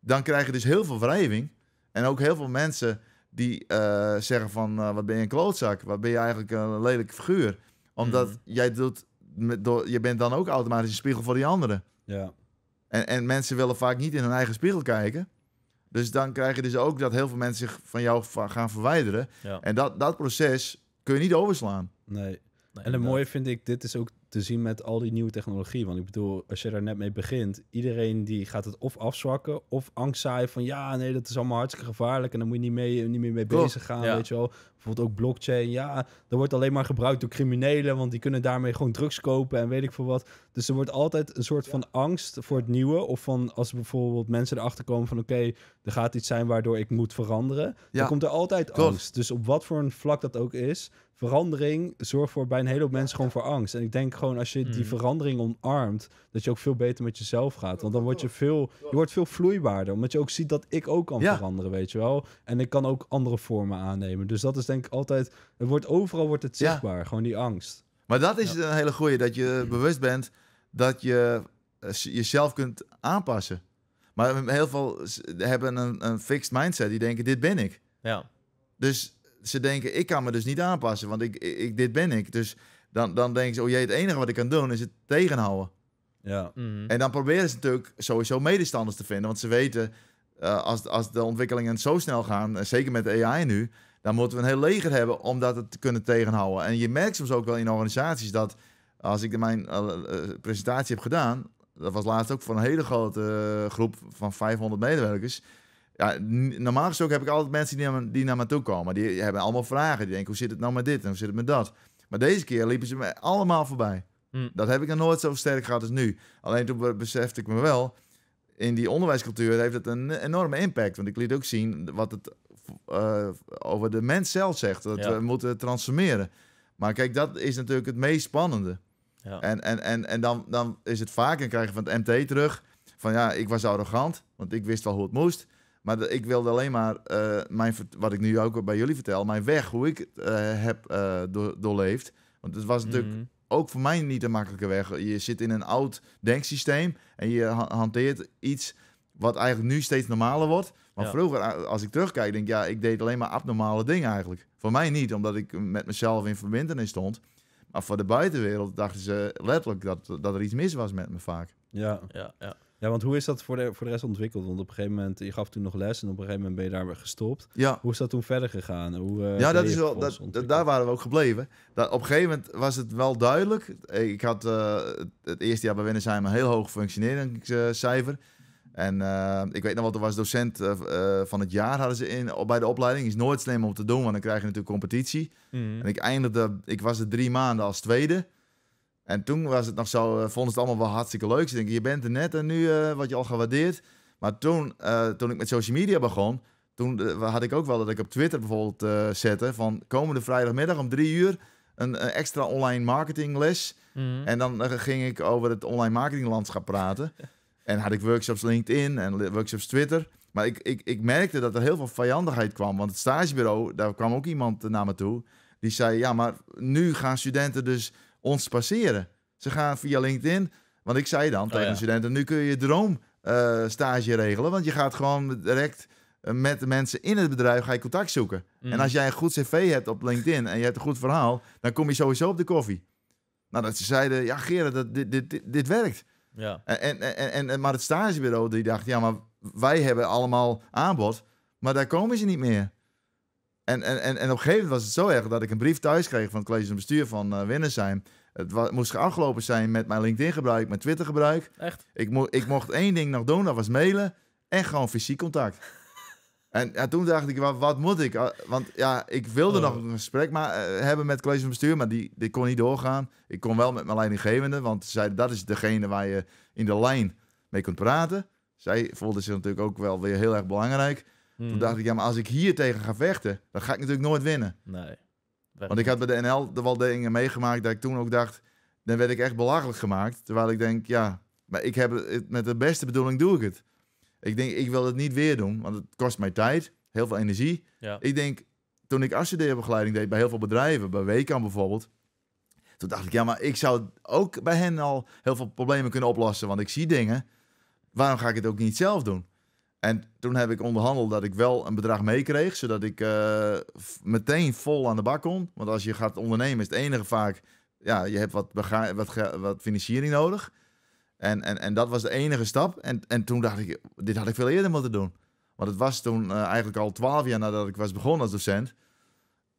dan krijg je dus heel veel wrijving. En ook heel veel mensen die eh, zeggen van eh, wat ben je een klootzak, wat ben je eigenlijk een lelijke figuur. Omdat mhm. jij doet, met, door, je bent dan ook automatisch een spiegel voor die anderen. Ja. En, en mensen willen vaak niet in hun eigen spiegel kijken. Dus dan krijg je dus ook dat heel veel mensen zich van jou gaan verwijderen. En dat, dat proces kun je niet overslaan. nee en het mooie vind ik, dit is ook te zien met al die nieuwe technologie. Want ik bedoel, als je daar net mee begint, iedereen die gaat het of afzwakken of angst van ja, nee, dat is allemaal hartstikke gevaarlijk en dan moet je niet, mee, niet meer mee bezig gaan, weet je wel. Bijvoorbeeld ook blockchain, ja, dat wordt alleen maar gebruikt door criminelen, want die kunnen daarmee gewoon drugs kopen en weet ik veel wat. Dus er wordt altijd een soort van angst voor het nieuwe of van als bijvoorbeeld mensen erachter komen van oké, er gaat iets zijn waardoor ik moet veranderen, dan komt er altijd angst. Dus op wat voor een vlak dat ook is, verandering zorgt voor bij een heleboel mensen gewoon voor angst. En ik denk gewoon als je die hmm. verandering omarmt, dat je ook veel beter met jezelf gaat. Want dan word je veel, je wordt veel vloeibaarder. Omdat je ook ziet dat ik ook kan veranderen, weet je wel. En ik kan ook andere vormen aannemen. Dus dat is denk ik altijd, het wordt, overal wordt het zichtbaar, gewoon die angst. Maar dat is een hele goeie, dat je bewust bent dat je eh, jezelf kunt aanpassen. Maar heel veel hebben een, een fixed mindset. Die denken, dit ben ik. Ja. Dus ze denken, ik kan me dus niet aanpassen, want ik, ik, dit ben ik. Dus dan, dan denken ze, oh jee, het enige wat ik kan doen is het tegenhouden. Ja. Mhm. En dan proberen ze natuurlijk sowieso medestanders te vinden, want ze weten, eh, als, als de ontwikkelingen zo snel gaan, eh, zeker met AI nu, dan moeten we een heel leger hebben om dat te kunnen tegenhouden. En je merkt soms ook wel in organisaties dat als ik mijn eh, presentatie heb gedaan, dat was laatst ook voor een hele grote groep van 500 medewerkers. Ja, normaal gesproken heb ik altijd mensen die naar, me, die naar me toe komen. Die hebben allemaal vragen. Die denken, hoe zit het nou met dit en hoe zit het met dat? Maar deze keer liepen ze me allemaal voorbij. Hmm. Dat heb ik nog nooit zo sterk gehad als nu. Alleen toen besefte ik me wel, in die onderwijscultuur heeft het een enorme impact. Want ik liet ook zien wat het eh, over de mens zelf zegt. Dat we moeten transformeren. Maar kijk, dat is natuurlijk het meest spannende. Ja. En, en, en, en dan, dan is het vaak, en krijg je van het MT terug... van ja, ik was arrogant, want ik wist wel hoe het moest... Maar ik wilde alleen maar, eh, mijn, wat ik nu ook bij jullie vertel, mijn weg, hoe ik het eh, heb eh, doorleefd. Want het was natuurlijk mhm. ook voor mij niet de makkelijke weg. Je zit in een oud denksysteem en je hanteert iets wat eigenlijk nu steeds normaler wordt. Maar vroeger, als ik terugkijk, denk ik, ja, ik deed alleen maar abnormale dingen eigenlijk. Voor mij niet, omdat ik met mezelf in verbindenis stond. Maar voor de buitenwereld dachten ze letterlijk dat, dat er iets mis was met me vaak. Ja, ja, ja. Ja, want hoe is dat voor de, voor de rest ontwikkeld? Want op een gegeven moment, je gaf toen nog les en op een gegeven moment ben je daar gestopt. Ja. Hoe is dat toen verder gegaan? Hoe, eh, ja, dat is wel, dat, daar waren we ook gebleven. Dat, op een gegeven moment was het wel duidelijk. Eh, ik had eh, het eerste jaar bij zijn een heel hoog functioneringscijfer. En ik weet nog wat, er was docent van het jaar hadden ze in, bij de opleiding. Is nooit slim om te doen, want dan krijg je natuurlijk competitie. Mhm. En ik eindigde, ik was er drie maanden als tweede. En toen was het nog zo, eh, vonden ze het allemaal wel hartstikke leuk. Ze denken, je bent er net en nu eh, wat je al gewaardeerd. Maar toen, eh, toen ik met social media begon, toen had ik ook wel dat ik op Twitter bijvoorbeeld zette van komende vrijdagmiddag om drie uur een, extra online marketingles. Mhm. En dan ging ik over het online marketinglandschap praten. en had ik workshops LinkedIn en workshops Twitter. Maar ik, ik, ik merkte dat er heel veel vijandigheid kwam. Want het stagebureau, daar kwam ook iemand naar me toe. Die zei, ja, maar nu gaan studenten dus ons passeren. Ze gaan via LinkedIn. Want ik zei dan oh, tegen studenten, nu kun je je droomstage eh, regelen. Want je gaat gewoon direct eh, met de mensen in het bedrijf ga je contact zoeken. Mm. En als jij een goed cv hebt op LinkedIn en je hebt een goed verhaal, dan kom je sowieso op de koffie. Nou, dat ze zeiden, ja Gerard, dat, dit, dit, dit, dit werkt. Ja. En, en, en, maar het stagebureau die dacht, ja, maar wij hebben allemaal aanbod, maar daar komen ze niet meer. En, en, en, en op een gegeven moment was het zo erg dat ik een brief thuis kreeg van het college van bestuur van uh, Het was, moest afgelopen zijn met mijn LinkedIn-gebruik, mijn Twitter-gebruik. Echt? Ik, ik mocht één ding nog doen, dat was mailen. En gewoon fysiek contact. En ja, toen dacht ik, wat, wat, moet ik? Ah, want ja, ik wilde oh. nog een gesprek maar, eh, hebben met het college van bestuur, maar die, die kon niet doorgaan. Ik kon wel met mijn leidinggevende, want zij, dat is degene waar je in de lijn mee kunt praten. Zij voelde zich natuurlijk ook wel weer heel erg belangrijk. Hmm. Toen dacht ik, ja, maar als ik hier tegen ga vechten, dan ga ik natuurlijk nooit winnen. Nee. Want ik had bij de NL er wel dingen meegemaakt dat ik toen ook dacht, dan werd ik echt belachelijk gemaakt. Terwijl ik denk, ja, maar ik heb het met de beste bedoeling doe ik het. Ik denk, ik wil het niet weer doen, want het kost mij tijd, heel veel energie. Ja. Ik denk, toen ik afstudeerbegeleiding deed bij heel veel bedrijven, bij WeCan bijvoorbeeld, toen dacht ik, ja, maar ik zou ook bij hen al heel veel problemen kunnen oplossen, want ik zie dingen. Waarom ga ik het ook niet zelf doen? En toen heb ik onderhandeld dat ik wel een bedrag meekreeg, zodat ik eh, meteen vol aan de bak kon. Want als je gaat ondernemen is het enige vaak, ja, je hebt wat, wat, wat financiering nodig. En, en, en dat was de enige stap. En, en toen dacht ik, dit had ik veel eerder moeten doen. Want het was toen eh, eigenlijk al twaalf jaar nadat ik was begonnen als docent.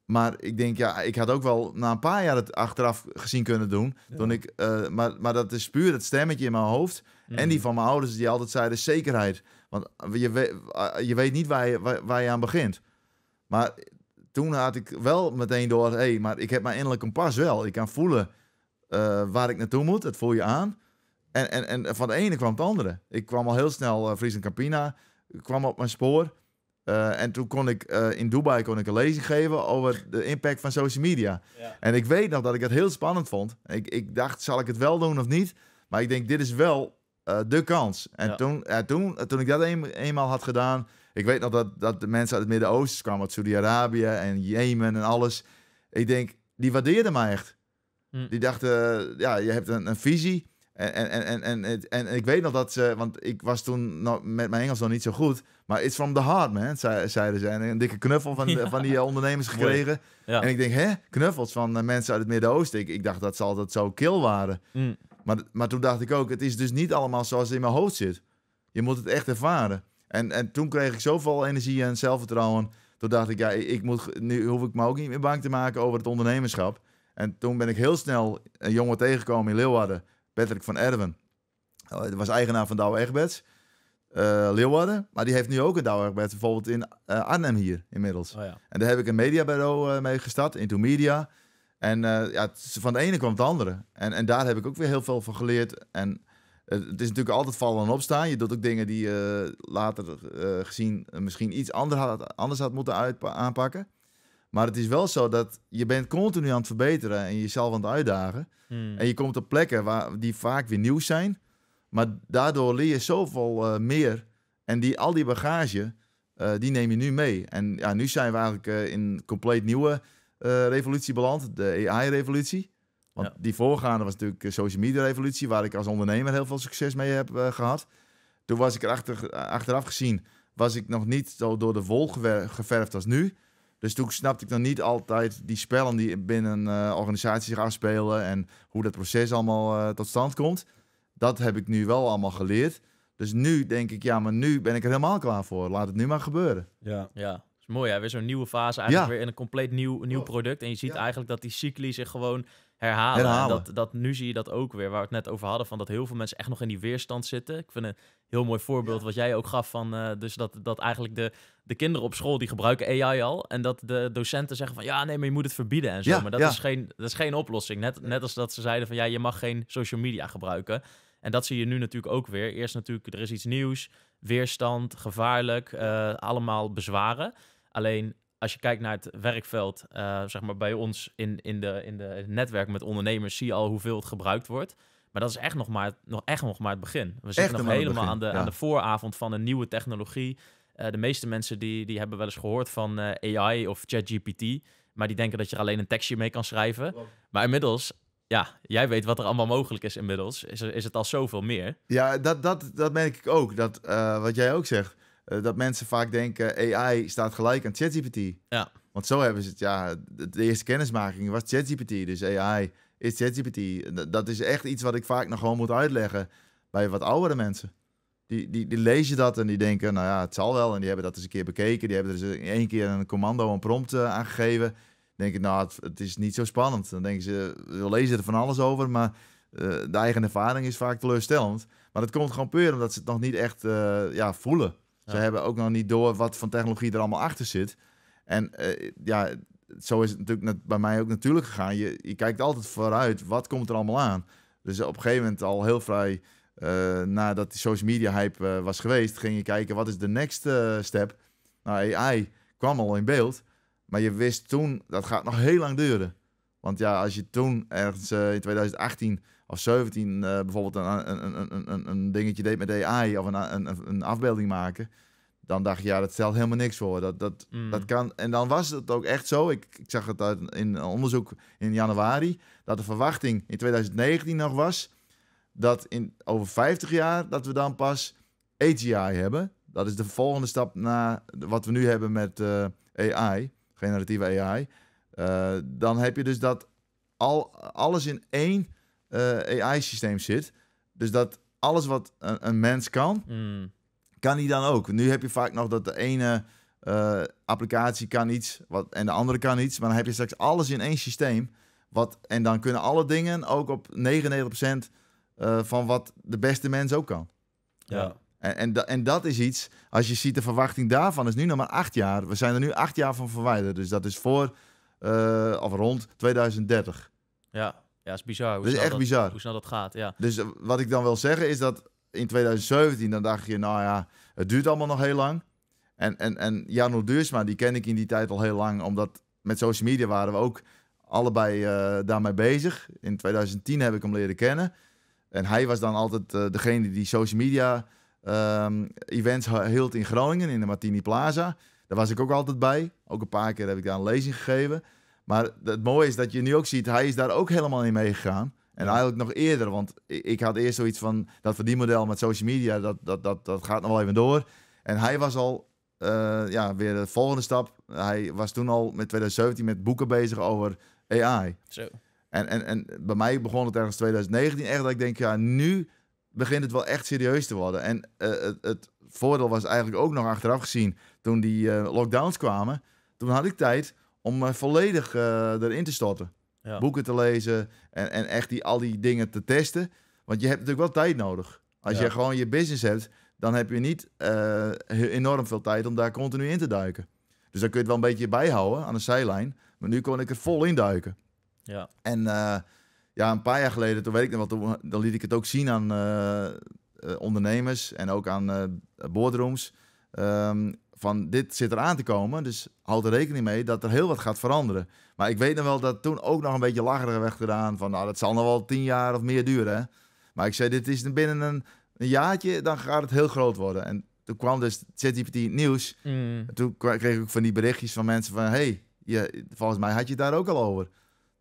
Maar ik denk, ja, ik had ook wel na een paar jaar het achteraf gezien kunnen doen. Toen ik, eh, maar, maar dat is puur dat stemmetje in mijn hoofd. En die mhm. van mijn ouders, die altijd zeiden: zekerheid. Want je weet, je weet niet waar je, waar, je aan begint. Maar toen had ik wel meteen door, hé, hey, maar ik heb mijn innerlijk kompas wel. Ik kan voelen eh, waar ik naartoe moet. Dat voel je aan. En, en, en van de ene kwam het andere. Ik kwam al heel snel uh, eh, Fries en Campina. Ik kwam op mijn spoor. Eh, en toen kon ik in Dubai kon ik een lezing geven over de impact van social media. En ik weet nog dat ik het heel spannend vond. Ik, ik dacht, zal ik het wel doen of niet? Maar ik denk, dit is wel eh, de kans. En toen, ja, toen, toen ik dat eenmaal had gedaan, ik weet nog dat, dat de mensen uit het Midden-Oosten kwamen, uit Saudi-Arabië en Jemen en alles. Ik denk, die waardeerden mij echt. Hm. Die dachten, eh, ja, je hebt een, een visie. En, en, en, en, en, ik weet nog dat ze, want ik was toen met mijn Engels nog niet zo goed, maar it's from the heart, man, zeiden ze. En een dikke knuffel van, van die eh, ondernemers gekregen. En ik denk, hè, knuffels van mensen uit het Midden-Oosten. Ik, ik dacht dat ze altijd zo kil waren. Hm. Maar, maar toen dacht ik ook, het is dus niet allemaal zoals het in mijn hoofd zit. Je moet het echt ervaren. En, en toen kreeg ik zoveel energie en zelfvertrouwen. Toen dacht ik, ja, ik moet, nu hoef ik me ook niet meer bang te maken over het ondernemerschap. En toen ben ik heel snel een jongen tegengekomen in Leeuwarden, Patrick van Erven. Oh, hij was eigenaar van Douwe Egberts, uh, Leeuwarden. Maar die heeft nu ook een Douwe Egberts, bijvoorbeeld in eh, Arnhem hier inmiddels. Oh ja. En daar heb ik een mediabureau eh, mee gestart, Into Media. En eh, ja, van de ene kwam het andere. En, en daar heb ik ook weer heel veel van geleerd. En het is natuurlijk altijd vallen en opstaan. Je doet ook dingen die je eh, later eh, gezien misschien iets anders had, anders had moeten aanpakken. Maar het is wel zo dat je bent continu aan het verbeteren en jezelf aan het uitdagen. Hmm. En je komt op plekken waar, die vaak weer nieuw zijn. Maar daardoor leer je zoveel meer. En die, al die bagage, die neem je nu mee. En ja, nu zijn we eigenlijk in compleet nieuwe eh, revolutie beland, de AI-revolutie. Want die voorgaande was natuurlijk de eh, social media-revolutie, waar ik als ondernemer heel veel succes mee heb eh, gehad. Toen was ik er achter, achteraf gezien, was ik nog niet zo door de wol geverfd als nu. Dus toen snapte ik nog niet altijd die spellen die binnen een organisatie zich afspelen en hoe dat proces allemaal tot stand komt. Dat heb ik nu wel allemaal geleerd. Dus nu denk ik, ja, maar nu ben ik er helemaal klaar voor. Laat het nu maar gebeuren. Ja, ja mooi, hè? Weer zo'n nieuwe fase, eigenlijk weer in een compleet nieuw, nieuw oh. product. En je ziet eigenlijk dat die cycli zich gewoon herhalen. En dat, dat, nu zie je dat ook weer, waar we het net over hadden, van dat heel veel mensen echt nog in die weerstand zitten. Ik vind een heel mooi voorbeeld wat jij ook gaf van, eh, dus dat, dat eigenlijk de, de kinderen op school, die gebruiken AI al. En dat de docenten zeggen van, ja, nee, maar je moet het verbieden en zo. maar dat, is geen, dat is geen oplossing. Net, net als dat ze zeiden van, ja, je mag geen social media gebruiken. En dat zie je nu natuurlijk ook weer. Eerst natuurlijk, er is iets nieuws, weerstand, gevaarlijk, eh, allemaal bezwaren. Alleen als je kijkt naar het werkveld, eh, zeg maar bij ons in, in, de, in de netwerk met ondernemers, zie je al hoeveel het gebruikt wordt. Maar dat is echt nog maar, nog, echt nog maar het begin. We zitten nog helemaal aan, de, aan de vooravond van een nieuwe technologie. Eh, de meeste mensen die, die hebben wel eens gehoord van eh, AI of ChatGPT. Maar die denken dat je er alleen een tekstje mee kan schrijven. Maar inmiddels, ja, jij weet wat er allemaal mogelijk is inmiddels. Is, is het al zoveel meer? Ja, dat, dat, dat merk ik ook. Dat, wat jij ook zegt eh, dat mensen vaak denken AI staat gelijk aan ChatGPT. Ja. Want zo hebben ze het, ja, de eerste kennismaking was ChatGPT, dus AI is ChatGPT. Dat is echt iets wat ik vaak nog gewoon moet uitleggen bij wat oudere mensen. Die, die, die lezen dat en die denken, nou ja, het zal wel. En die hebben dat eens een keer bekeken. Die hebben er eens in één keer een commando, een prompt eh, aangegeven. Denken, nou, het, is niet zo spannend. Dan denken ze, we lezen er van alles over, maar eh, de eigen ervaring is vaak teleurstellend. Maar dat komt gewoon puur omdat ze het nog niet echt ja, voelen. Ze hebben ook nog niet door wat van technologie er allemaal achter zit. En eh, ja, zo is het natuurlijk net bij mij ook natuurlijk gegaan. Je, je kijkt altijd vooruit, wat komt er allemaal aan? Dus op een gegeven moment al heel vrij... Eh, nadat die social media hype eh, was geweest, ging je kijken wat is de next uh, step. Nou, AI kwam al in beeld, maar je wist toen dat gaat nog heel lang duren. Want ja, als je toen ergens in 2018 of 17 eh, bijvoorbeeld een, een, een, een, dingetje deed met AI of een, een, een afbeelding maken. Dan dacht je, ja, dat stelt helemaal niks voor. Dat, dat, mm. dat kan. En dan was het ook echt zo. Ik, ik zag het uit in onderzoek in januari. Dat de verwachting in 2019 nog was. Dat in over 50 jaar dat we dan pas AGI hebben. Dat is de volgende stap na wat we nu hebben met eh, AI, generatieve AI. Eh, dan heb je dus dat al, alles in één eh, AI-systeem zit. Dus dat alles wat een, mens kan, hmm. kan die dan ook. Nu heb je vaak nog dat de ene eh, applicatie kan iets wat, en de andere kan iets. Maar dan heb je straks alles in één systeem. Wat, en dan kunnen alle dingen ook op 99% uh, eh, van wat de beste mens ook kan. Ja. En, en, en, dat is iets, als je ziet de verwachting daarvan, is nu nog maar acht jaar. We zijn er nu acht jaar van verwijderd. Dus dat is voor, of rond 2030. Ja. Ja, is bizar. Dus is echt bizar. Hoe snel dat gaat, ja. Dus eh, wat ik dan wil zeggen is dat in 2017, dan dacht je, nou ja, het duurt allemaal nog heel lang. En, en, en Jano Duursma, die ken ik in die tijd al heel lang, omdat met social media waren we ook allebei uh, daarmee bezig. In 2010 heb ik hem leren kennen. En hij was dan altijd eh, degene die social media ehm, events hield in Groningen, in de Martini Plaza. Daar was ik ook altijd bij. Ook een paar keer heb ik daar een lezing gegeven. Maar het mooie is dat je nu ook ziet, hij is daar ook helemaal in meegegaan. En eigenlijk nog eerder, want ik had eerst zoiets van dat verdienmodel met social media, dat, dat, dat, dat gaat nog wel even door. En hij was al eh, ja, weer de volgende stap. Hij was toen al met 2017 met boeken bezig over AI. Zo. En, en, en bij mij begon het ergens 2019 echt dat ik denk, ja, nu begint het wel echt serieus te worden. En eh, het, het, voordeel was eigenlijk ook nog achteraf gezien, toen die eh, lockdowns kwamen, toen had ik tijd om eh, volledig eh, erin te starten. Boeken te lezen en, en echt die, al die dingen te testen. Want je hebt natuurlijk wel tijd nodig. Als je gewoon je business hebt, dan heb je niet eh, enorm veel tijd om daar continu in te duiken. Dus dan kun je het wel een beetje bijhouden aan de zijlijn. Maar nu kon ik er vol in duiken. Ja. En ja, een paar jaar geleden, toen weet ik nog wat, dan liet ik het ook zien aan ondernemers en ook aan boardrooms. Ehm, van dit zit eraan te komen, dus houd er rekening mee dat er heel wat gaat veranderen. Maar ik weet nog wel dat toen ook nog een beetje lacherig werd gedaan van nou, dat zal nog wel tien jaar of meer duren. Hè? Maar ik zei, dit is binnen een, een jaartje, dan gaat het heel groot worden. En toen kwam dus ChatGPT nieuws. Mm. Toen kreeg ik van die berichtjes van mensen van... hey, je, volgens mij had je het daar ook al over.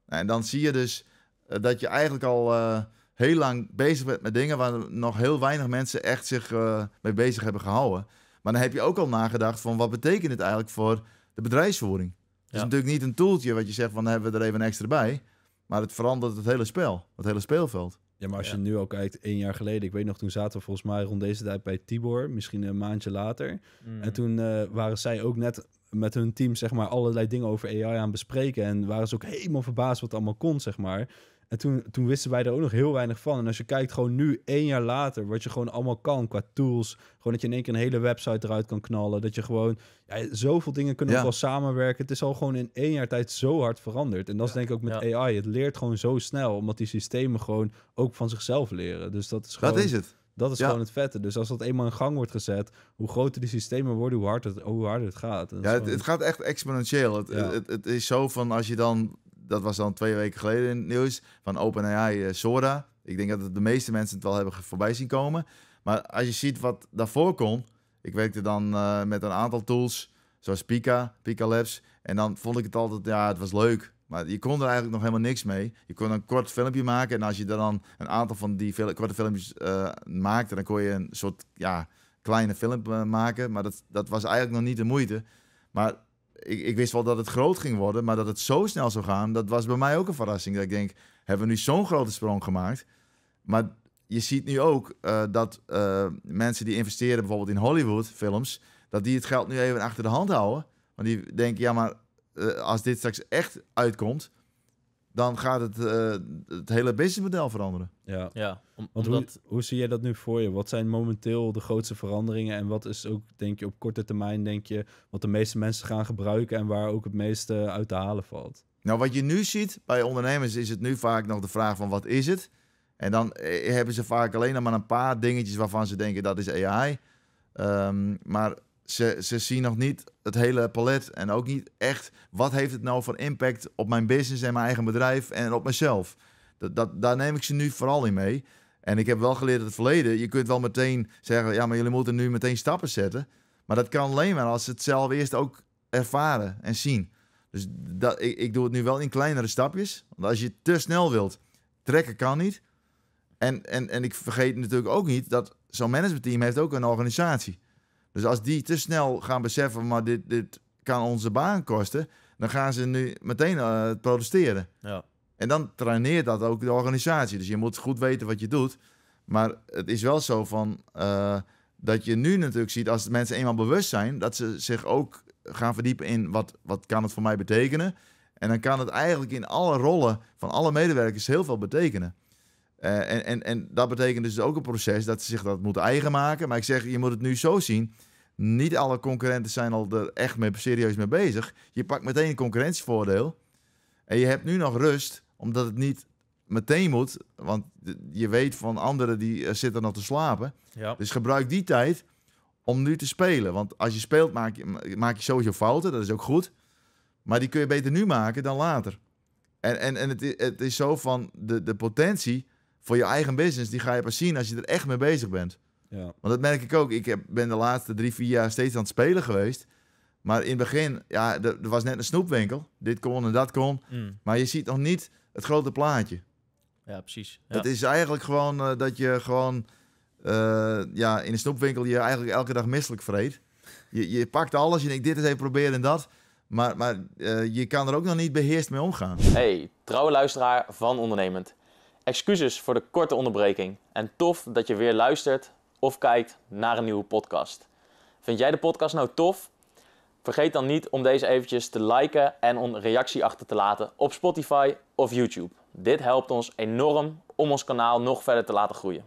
En dan zie je dus eh, dat je eigenlijk al eh, heel lang bezig bent met dingen... waar nog heel weinig mensen echt zich uh, mee bezig hebben gehouden. Maar dan heb je ook al nagedacht van wat betekent het eigenlijk voor de bedrijfsvoering. Het is natuurlijk niet een toeltje wat je zegt van hebben we er even extra bij. Maar het verandert het hele spel, het hele speelveld. Ja, maar als je nu al kijkt, één jaar geleden, ik weet nog, toen zaten we volgens mij rond deze tijd bij Tibor, misschien een maandje later. Mm. En toen eh, waren zij ook net met hun team, zeg maar, allerlei dingen over AI aan bespreken. En waren ze ook helemaal verbaasd wat het allemaal kon, zeg maar. En toen, toen wisten wij er ook nog heel weinig van. En als je kijkt gewoon nu, één jaar later, wat je gewoon allemaal kan qua tools. Gewoon dat je in één keer een hele website eruit kan knallen. Dat je gewoon, ja, zoveel dingen kunnen ja. wel samenwerken. Het is al gewoon in één jaar tijd zo hard veranderd. En dat is denk ik ook met AI. Het leert gewoon zo snel, omdat die systemen gewoon ook van zichzelf leren. Dus dat is gewoon... Dat is het. Dat is gewoon het vette. Dus als dat eenmaal in gang wordt gezet, hoe groter die systemen worden, hoe harder het, hoe harder het gaat. Ja, het, het, gaat echt exponentieel. het, het, is zo van als je dan dat was dan twee weken geleden in het nieuws van OpenAI eh, Sora. Ik denk dat de meeste mensen het wel hebben voorbij zien komen. Maar als je ziet wat daarvoor kon, ik werkte dan eh, met een aantal tools, zoals Pika, Pika Labs. En dan vond ik het altijd, ja, het was leuk. Maar je kon er eigenlijk nog helemaal niks mee. Je kon een kort filmpje maken. En als je dan een aantal van die korte filmpjes uh, maakte, dan kon je een soort ja, kleine film maken. Maar dat, dat was eigenlijk nog niet de moeite. Maar ik, ik wist wel dat het groot ging worden, maar dat het zo snel zou gaan, dat was bij mij ook een verrassing. Dat ik denk, hebben we nu zo'n grote sprong gemaakt? Maar je ziet nu ook eh, dat eh, mensen die investeren bijvoorbeeld in Hollywood films, dat die het geld nu even achter de hand houden. Want die denken, ja, maar eh, als dit straks echt uitkomt, dan gaat het, uh, het hele businessmodel veranderen. Ja, ja om, hoe, hoe, zie jij dat nu voor je? Wat zijn momenteel de grootste veranderingen? En wat is ook, denk je, op korte termijn, denk je, wat de meeste mensen gaan gebruiken en waar ook het meeste uit te halen valt? Nou, wat je nu ziet bij ondernemers is het nu vaak nog de vraag van wat is het? En dan eh, hebben ze vaak alleen maar een paar dingetjes waarvan ze denken dat is AI. Ehm, maar ze, ze zien nog niet het hele palet en ook niet echt wat heeft het nou voor impact op mijn business en mijn eigen bedrijf en op mezelf. Dat, dat, daar neem ik ze nu vooral in mee. En ik heb wel geleerd in het verleden, je kunt wel meteen zeggen, ja, maar jullie moeten nu meteen stappen zetten. Maar dat kan alleen maar als ze het zelf eerst ook ervaren en zien. Dus dat, ik, ik doe het nu wel in kleinere stapjes. Want als je te snel wilt, trekken kan niet. En, en, en ik vergeet natuurlijk ook niet dat zo'n managementteam heeft ook een organisatie. Dus als die te snel gaan beseffen, maar dit, dit kan onze baan kosten, dan gaan ze nu meteen eh, protesteren. Ja. En dan traineert dat ook de organisatie. Dus je moet goed weten wat je doet. Maar het is wel zo van eh, dat je nu natuurlijk ziet, als mensen eenmaal bewust zijn, dat ze zich ook gaan verdiepen in wat, wat kan het voor mij betekenen. En dan kan het eigenlijk in alle rollen van alle medewerkers heel veel betekenen. Eh, en, en, en dat betekent dus ook een proces dat ze zich dat moeten eigen maken. Maar ik zeg, je moet het nu zo zien. Niet alle concurrenten zijn al er echt mee, serieus mee bezig. Je pakt meteen een concurrentievoordeel. En je hebt nu nog rust, omdat het niet meteen moet. Want je weet van anderen die eh, zitten nog te slapen. Ja. Dus gebruik die tijd om nu te spelen. Want als je speelt, maak je, maak je sowieso fouten. Dat is ook goed. Maar die kun je beter nu maken dan later. En, en, en het, het is zo van de, de potentie voor je eigen business, die ga je pas zien als je er echt mee bezig bent. Ja. Want dat merk ik ook. Ik heb, ben de laatste drie, vier jaar steeds aan het spelen geweest. Maar in het begin, ja, er, was net een snoepwinkel. Dit kon en dat kon. Mm. Maar je ziet nog niet het grote plaatje. Ja, precies. Ja. Het is eigenlijk gewoon eh, dat je gewoon eh, ja, in een snoepwinkel je eigenlijk elke dag misselijk vreet. Je, je pakt alles en ik dit eens even proberen en dat. Maar, maar eh, je kan er ook nog niet beheerst mee omgaan. Hey, trouwe luisteraar van Ondernemend. Excuses voor de korte onderbreking en tof dat je weer luistert of kijkt naar een nieuwe podcast. Vind jij de podcast nou tof? Vergeet dan niet om deze eventjes te liken en om een reactie achter te laten op Spotify of YouTube. Dit helpt ons enorm om ons kanaal nog verder te laten groeien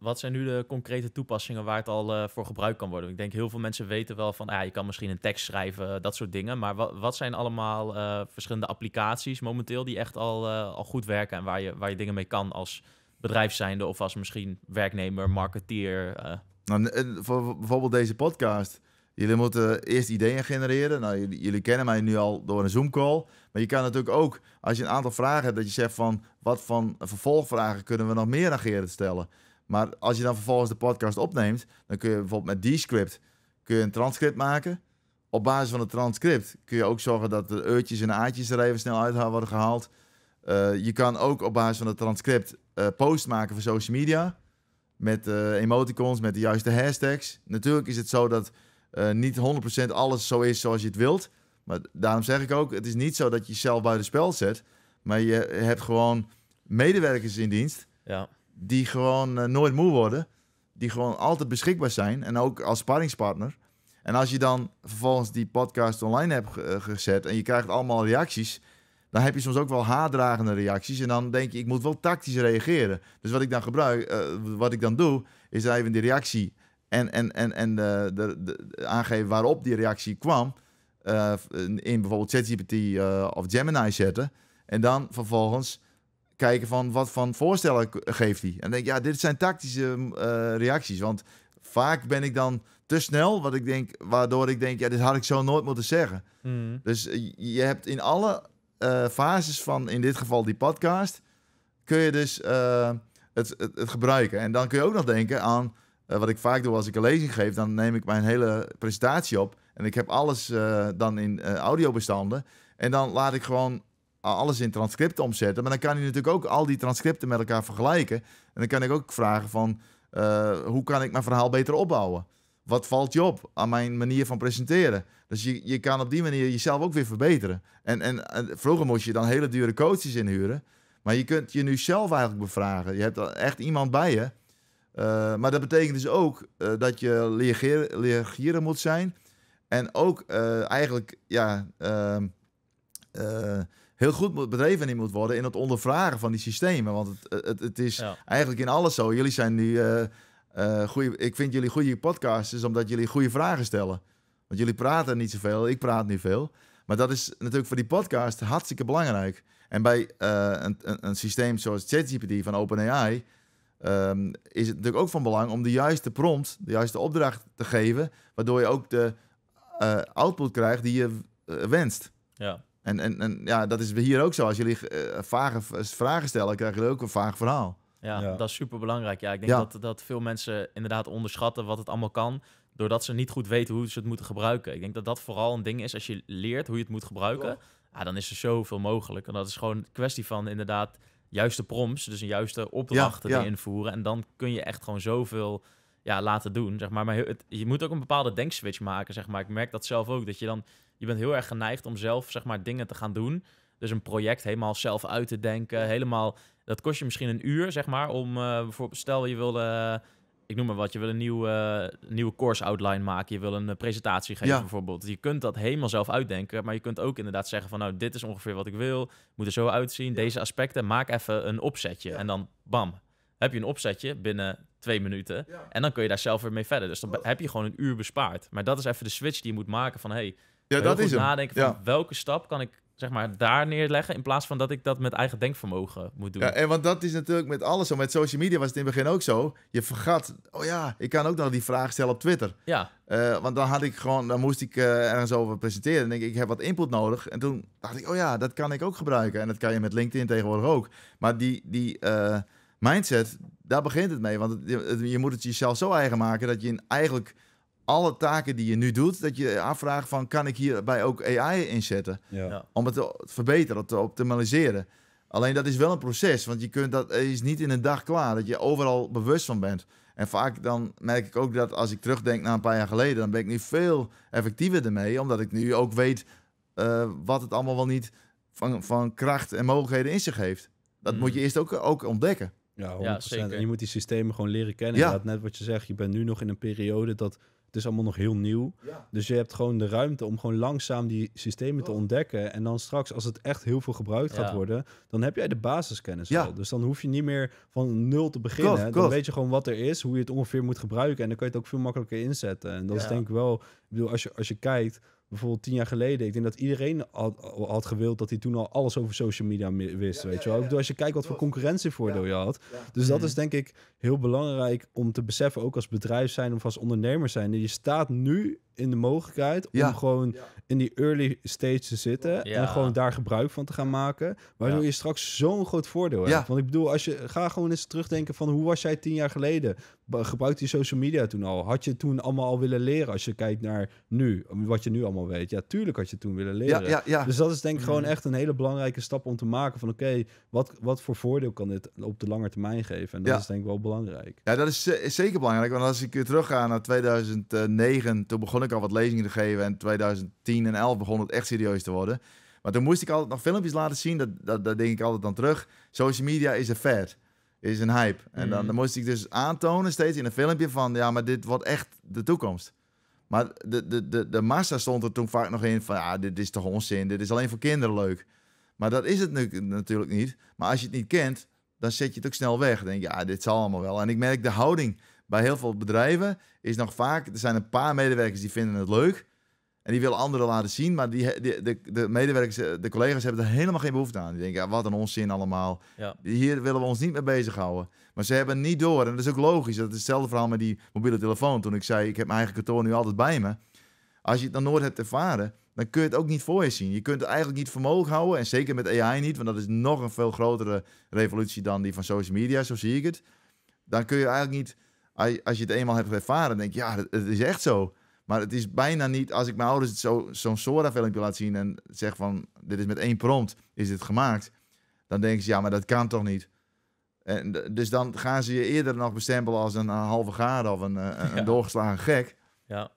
wat zijn nu de concrete toepassingen waar het al eh, voor gebruikt kan worden? Ik denk heel veel mensen weten wel van, ah, je kan misschien een tekst schrijven, eh, dat soort dingen. Maar wat, wat zijn allemaal eh, verschillende applicaties momenteel die echt al, al goed werken en waar je, waar je dingen mee kan als bedrijf zijnde of als misschien werknemer, marketeer? Nou, voor bijvoorbeeld deze podcast. Jullie moeten eerst ideeën genereren. Nou, jullie, kennen mij nu al door een Zoom-call. Maar je kan natuurlijk ook, als je een aantal vragen hebt, dat je zegt van wat van vervolgvragen kunnen we nog meer aan Gerrit stellen. Maar als je dan vervolgens de podcast opneemt, dan kun je bijvoorbeeld met die script kun je een transcript maken. Op basis van het transcript kun je ook zorgen dat de eurtjes en aartjes aatjes er even snel uit worden gehaald. Eh, je kan ook op basis van het transcript uh, eh, post maken voor social media. Met eh, emoticons, met de juiste hashtags. Natuurlijk is het zo dat niet 100% alles zo is zoals je het wilt. Maar daarom zeg ik ook, het is niet zo dat je jezelf spel zet. Maar je hebt gewoon medewerkers in dienst. Ja die gewoon eh, nooit moe worden. Die gewoon altijd beschikbaar zijn. En ook als sparringspartner. En als je dan vervolgens die podcast online hebt eh, gezet en je krijgt allemaal reacties, dan heb je soms ook wel haardragende reacties. En dan denk je, ik moet wel tactisch reageren. Dus wat ik dan gebruik, eh, wat ik dan doe, is even die reactie en, en, en, en de, de, de aangeven waarop die reactie kwam. in bijvoorbeeld ChatGPT of Gemini zetten. En dan vervolgens kijken van wat van voorstellen geeft hij. En denk, ja, dit zijn tactische mm, eh, reacties. Want vaak ben ik dan te snel, wat ik denk, waardoor ik denk, ja, dit had ik zo nooit moeten zeggen. Hmm. Dus eh, je hebt in alle uh, fases van, in dit geval die podcast, kun je dus het, het, het, gebruiken. En dan kun je ook nog denken aan, wat ik vaak doe als ik een lezing geef, dan neem ik mijn hele presentatie op. En ik heb alles dan in audiobestanden. En dan laat ik gewoon alles in transcripten omzetten. Maar dan kan je natuurlijk ook al die transcripten met elkaar vergelijken. En dan kan ik ook vragen van, eh, hoe kan ik mijn verhaal beter opbouwen? Wat valt je op aan mijn manier van presenteren? Dus je, je kan op die manier jezelf ook weer verbeteren. En, en, vroeger moest je dan hele dure coaches inhuren. Maar je kunt je nu zelf eigenlijk bevragen. Je hebt echt iemand bij je. Eh, maar dat betekent dus ook eh, dat je leergier, leergierig moet zijn. En ook eigenlijk, ja ehm, heel goed bedreven in moet worden in het ondervragen van die systemen. Want het, het, het is eigenlijk in alles zo. Jullie zijn nu eh, eh, goede. Ik vind jullie goede podcasters omdat jullie goede vragen stellen. Want jullie praten niet zoveel, ik praat niet veel. Maar dat is natuurlijk voor die podcast hartstikke belangrijk. En bij eh, een, een, een, systeem zoals ChatGPT van OpenAI um, is het natuurlijk ook van belang om de juiste prompt, de juiste opdracht te geven, waardoor je ook de output krijgt die je wenst. Ja. En, en, en ja, dat is hier ook zo. Als jullie uh, vragen stellen, krijgen jullie ook een vaag verhaal. Ja, dat is super belangrijk. Ja, ik denk Dat, dat veel mensen inderdaad onderschatten wat het allemaal kan. Doordat ze niet goed weten hoe ze het moeten gebruiken. Ik denk dat dat vooral een ding is als je leert hoe je het moet gebruiken. Ja, ah, dan is er zoveel mogelijk. En dat is gewoon een kwestie van inderdaad juiste prompts. Dus een juiste opdrachten invoeren. En dan kun je echt gewoon zoveel ja, laten doen. Zeg maar. maar je moet ook een bepaalde denkswitch maken. Zeg maar. Ik merk dat zelf ook. Dat je dan je bent heel erg geneigd om zelf zeg maar, dingen te gaan doen. Dus een project helemaal zelf uit te denken. Helemaal, dat kost je misschien een uur, zeg maar. Om eh, bijvoorbeeld, stel je wil, eh, ik noem maar wat, je wil een nieuwe nieuwe course outline maken. Je wil een eh, presentatie geven, bijvoorbeeld. Je kunt dat helemaal zelf uitdenken. Maar je kunt ook inderdaad zeggen: van nou, dit is ongeveer wat ik wil. Moet er zo uitzien. Deze aspecten. Maak even een opzetje. En dan bam. Heb je een opzetje binnen twee minuten. En dan kun je daar zelf weer mee verder. Dus dan heb je gewoon een uur bespaard. Maar dat is even de switch die je moet maken van hey, ja, dat is nadenken van welke stap kan ik zeg maar, daar neerleggen. In plaats van dat ik dat met eigen denkvermogen moet doen. Ja, en want dat is natuurlijk met alles zo. Met social media was het in het begin ook zo. Je vergat, oh ja, ik kan ook nog die vraag stellen op Twitter. Ja. Eh, want dan had ik gewoon, dan moest ik eh, ergens over presenteren. En denk ik, ik heb wat input nodig. En toen dacht ik, oh ja, dat kan ik ook gebruiken. En dat kan je met LinkedIn tegenwoordig ook. Maar die, die eh, mindset, daar begint het mee. Want je moet het jezelf zo eigen maken dat je in eigenlijk alle taken die je nu doet, dat je afvraagt van kan ik hierbij ook AI inzetten? Om het te verbeteren, te optimaliseren. Alleen dat is wel een proces, want je kunt dat is niet in een dag klaar, dat je overal bewust van bent. En vaak dan merk ik ook dat als ik terugdenk naar een paar jaar geleden, dan ben ik nu veel effectiever ermee, omdat ik nu ook weet eh, wat het allemaal wel niet van, van kracht en mogelijkheden in zich heeft. Dat mm. moet je eerst ook, ook ontdekken. Ja, 100%. En je moet die systemen gewoon leren kennen. Ja. Net wat je zegt, je bent nu nog in een periode dat is allemaal nog heel nieuw. Dus je hebt gewoon de ruimte om gewoon langzaam die systemen te oh. ontdekken. En dan straks, als het echt heel veel gebruikt gaat worden, dan heb jij de basiskennis al. Dus dan hoef je niet meer van nul te beginnen. dan weet je gewoon wat er is, hoe je het ongeveer moet gebruiken. En dan kan je het ook veel makkelijker inzetten. En dat is denk ik wel... Ik bedoel, als je, als je kijkt bijvoorbeeld tien jaar geleden. Ik denk dat iedereen had, had, gewild dat hij toen al alles over social media wist. weet je wel. Ook als je kijkt wat voor concurrentievoordeel je had. Dus dat mhm. is denk ik heel belangrijk om te beseffen. Ook als bedrijf zijn of als ondernemer zijn. Je staat nu in de mogelijkheid om gewoon in die early stage te zitten en gewoon daar gebruik van te gaan maken, waardoor je straks zo'n groot voordeel hebt. Want ik bedoel, als je ga gewoon eens terugdenken van hoe was jij tien jaar geleden? Gebruikte je social media toen al? Had je toen allemaal al willen leren als je kijkt naar nu, wat je nu allemaal weet? Ja, tuurlijk had je toen willen leren. Dus dat is denk ik gewoon mm. echt een hele belangrijke stap om te maken van oké, wat, wat voor voordeel kan dit op de lange termijn geven? En dat is denk ik wel belangrijk. Ja, dat is, eh, zeker belangrijk, want als ik weer terugga naar 2009, toen begon ik ik al wat lezingen gegeven. En 2010 en 11 begon het echt serieus te worden. Maar toen moest ik altijd nog filmpjes laten zien. Dat, dat, dat denk ik altijd dan terug. Social media is een fad. Is een hype. En mm. dan, moest ik dus aantonen steeds in een filmpje van... Ja, maar dit wordt echt de toekomst. Maar de, de, de, de massa stond er toen vaak nog in van... Ja, dit is toch onzin. Dit is alleen voor kinderen leuk. Maar dat is het nu, natuurlijk niet. Maar als je het niet kent, dan zet je het ook snel weg. denk je, ja, dit zal allemaal wel. En ik merk de houding bij heel veel bedrijven is nog vaak, er zijn een paar medewerkers die vinden het leuk. En die willen anderen laten zien, maar die, de, de, medewerkers, de collega's hebben er helemaal geen behoefte aan. Die denken, ja, wat een onzin allemaal. Ja. Hier willen we ons niet mee bezighouden. Maar ze hebben niet door. En dat is ook logisch. Dat is hetzelfde verhaal met die mobiele telefoon. Toen ik zei, ik heb mijn eigen kantoor nu altijd bij me. Als je het dan nooit hebt ervaren, dan kun je het ook niet voor je zien. Je kunt het eigenlijk niet vermogen houden. En zeker met AI niet, want dat is nog een veel grotere revolutie dan die van social media, zo zie ik het. Dan kun je eigenlijk niet als je het eenmaal hebt ervaren, denk je, ja, het is echt zo. Maar het is bijna niet, als ik mijn ouders zo'n Sora-filmpje laat zien en zeg van, dit is met één prompt, is dit gemaakt. Dan denken ze, ja, maar dat kan toch niet. En, dus dan gaan ze je eerder nog bestempelen als een, halve gade of een, eh, een doorgeslagen gek. Ja.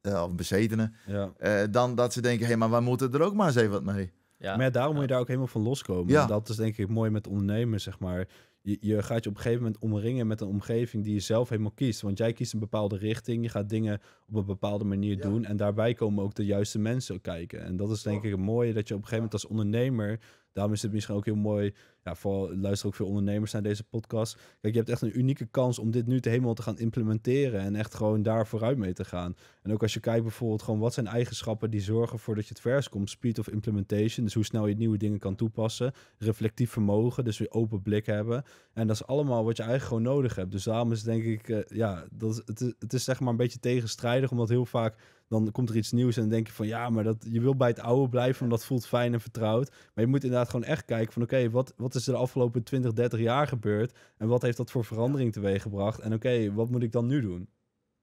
Eh, of een bezetene. Ja. Eh, dan dat ze denken, hé, hey, maar wij moeten er ook maar eens even wat mee. Ja. Maar daarom moet je daar ook helemaal van loskomen. Dat is denk ik mooi met ondernemen, zeg maar je, je gaat je op een gegeven moment omringen met een omgeving die je zelf helemaal kiest. Want jij kiest een bepaalde richting, je gaat dingen op een bepaalde manier doen. En daarbij komen ook de juiste mensen kijken. En dat is denk ik het mooie, dat je op een gegeven moment als ondernemer Daarom is het misschien ook heel mooi. Ja, vooral luisteren ook veel ondernemers naar deze podcast. Kijk, je hebt echt een unieke kans om dit nu te helemaal te gaan implementeren. En echt gewoon daar vooruit mee te gaan. En ook als je kijkt bijvoorbeeld gewoon wat zijn eigenschappen die zorgen voor dat je het vers komt. Speed of implementation. Dus hoe snel je nieuwe dingen kan toepassen. Reflectief vermogen. Dus weer open blik hebben. En dat is allemaal wat je eigenlijk gewoon nodig hebt. Dus daarom is denk ik, eh, ja, dat, het, het is zeg maar een beetje tegenstrijdig. Omdat heel vaak dan komt er iets nieuws en dan denk je van ja, maar dat, je wil bij het oude blijven, omdat dat voelt fijn en vertrouwd. Maar je moet inderdaad gewoon echt kijken van oké, wat, wat is er de afgelopen 20, 30 jaar gebeurd en wat heeft dat voor verandering teweeggebracht? En oké, wat moet ik dan nu doen?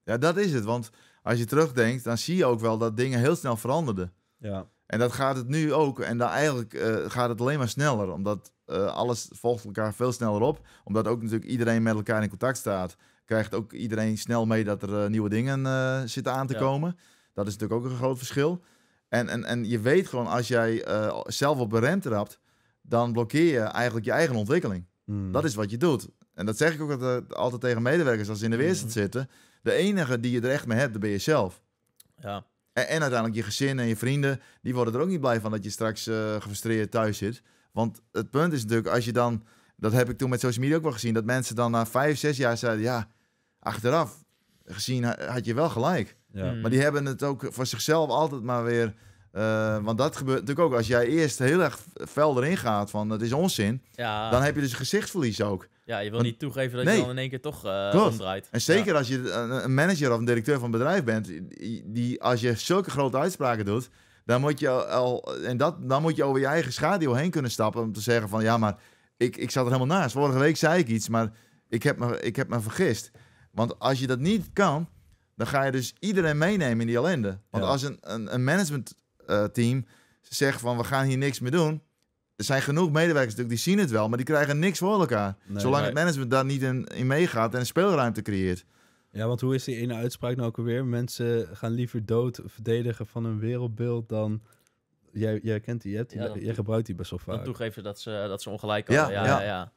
Ja, dat is het. Want als je terugdenkt, dan zie je ook wel dat dingen heel snel veranderden. Ja. En dat gaat het nu ook. En dan eigenlijk eh, gaat het alleen maar sneller. Omdat eh, alles volgt elkaar veel sneller op. Omdat ook natuurlijk iedereen met elkaar in contact staat krijgt ook iedereen snel mee dat er eh, nieuwe dingen eh, zitten aan te komen. Dat is natuurlijk ook een groot verschil. En, en, en je weet gewoon, als jij eh, zelf op de rem trapt, dan blokkeer je eigenlijk je eigen ontwikkeling. Hmm. Dat is wat je doet. En dat zeg ik ook altijd, tegen medewerkers als ze in de weerstand hmm. zitten. De enige die je er echt mee hebt, dat ben je zelf. Ja. En, uiteindelijk je gezin en je vrienden, die worden er ook niet blij van dat je straks gefrustreerd thuis zit. Want het punt is natuurlijk, als je dan, dat heb ik toen met social media ook wel gezien, dat mensen dan na vijf, zes jaar zeiden, ja, achteraf gezien had je wel gelijk. Ja. Hmm. Maar die hebben het ook voor zichzelf altijd maar weer. Eh, want dat gebeurt natuurlijk ook. Als jij eerst heel erg fel erin gaat van het is onzin, dan heb je dus gezichtsverlies ook. Ja, je wil niet toegeven dat je dan in één keer toch uh, omdraait. En zeker als je een manager of een directeur van een bedrijf bent, die, als je zulke grote uitspraken doet, dan moet je al en dat, dan moet je over je eigen schaduw heen kunnen stappen om te zeggen van ja, maar ik, ik zat er helemaal naast. Vorige week zei ik iets, maar ik heb me, ik heb me vergist. Want als je dat niet kan, dan ga je dus iedereen meenemen in die ellende. Want als een, een, een managementteam eh, zegt van we gaan hier niks meer doen. Er zijn genoeg medewerkers natuurlijk, die zien het wel, maar die krijgen niks voor elkaar. zolang het management daar niet in, meegaat en een speelruimte creëert. Ja, want hoe is die ene uitspraak nou ook alweer? Mensen gaan liever dood verdedigen van hun wereldbeeld dan jij, jij kent die, je hebt die, jij gebruikt die best wel vaak. Dan toegeven dat ze, dat ze ongelijk hadden. ja, ja. ja.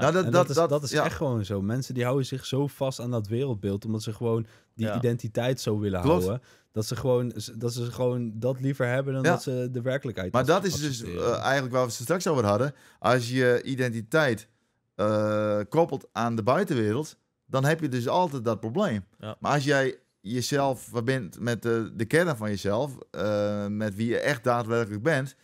Nou, dat, dat, dat, is, dat is echt gewoon zo. Mensen die houden zich zo vast aan dat wereldbeeld, omdat ze gewoon die identiteit zo willen houden. Dat ze, gewoon, dat ze gewoon dat liever hebben dan dat ze de werkelijkheid Maar dat is dus eh, eigenlijk waar we het straks over hadden. Als je identiteit eh, koppelt aan de buitenwereld, dan heb je dus altijd dat probleem. Maar als jij jezelf verbindt met de, kern van jezelf, eh, met wie je echt daadwerkelijk bent,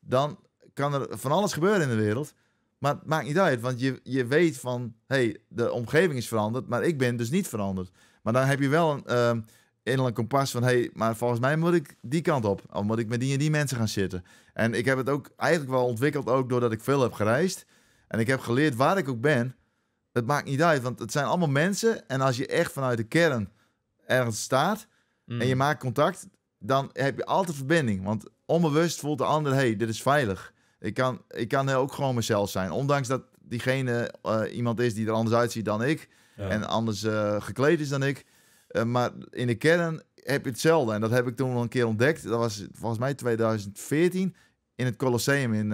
dan kan er van alles gebeuren in de wereld. Maar het maakt niet uit, want je, je weet van, hey, de omgeving is veranderd, maar ik ben dus niet veranderd. Maar dan heb je wel een uh, innerlijk kompas van, hey, maar volgens mij moet ik die kant op. Of moet ik met die en die mensen gaan zitten. En ik heb het ook eigenlijk wel ontwikkeld, ook doordat ik veel heb gereisd. En ik heb geleerd waar ik ook ben. Het maakt niet uit, want het zijn allemaal mensen. En als je echt vanuit de kern ergens staat en je mm. maakt contact, dan heb je altijd verbinding. Want onbewust voelt de ander, hey, dit is veilig. Ik kan, ik kan ook gewoon mezelf zijn. Ondanks dat diegene eh, iemand is die er anders uitziet dan ik. En anders eh, gekleed is dan ik. Eh, maar in de kern heb je hetzelfde. En dat heb ik toen al een keer ontdekt. Dat was volgens mij 2014 in het Colosseum in,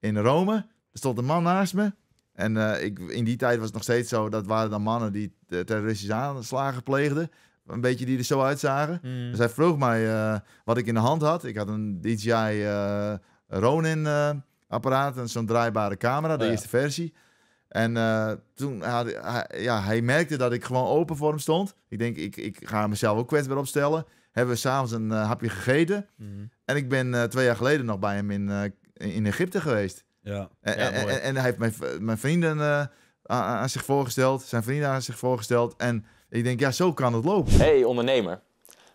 in Rome. Er stond een man naast me. En ik, in die tijd was het nog steeds zo, dat waren dan mannen die terroristische aanslagen pleegden. Een beetje die er zo uitzagen. Mm. hij vroeg mij wat ik in de hand had. Ik had een DJI Ronin-apparaat, en zo'n draaibare camera, de oh eerste versie. En eh, toen had, hij, ja, hij merkte dat ik gewoon open voor hem stond. Ik denk, ik, ik ga mezelf ook kwetsbaar opstellen. Hebben we s'avonds een eh, hapje gegeten. Mhm. En ik ben eh, twee jaar geleden nog bij hem in, in Egypte geweest. Ja. En, en, en, hij heeft mijn, mijn vrienden aan, aan, zich voorgesteld. Zijn vrienden aan zich voorgesteld. En ik denk, ja, zo kan het lopen. Hey ondernemer,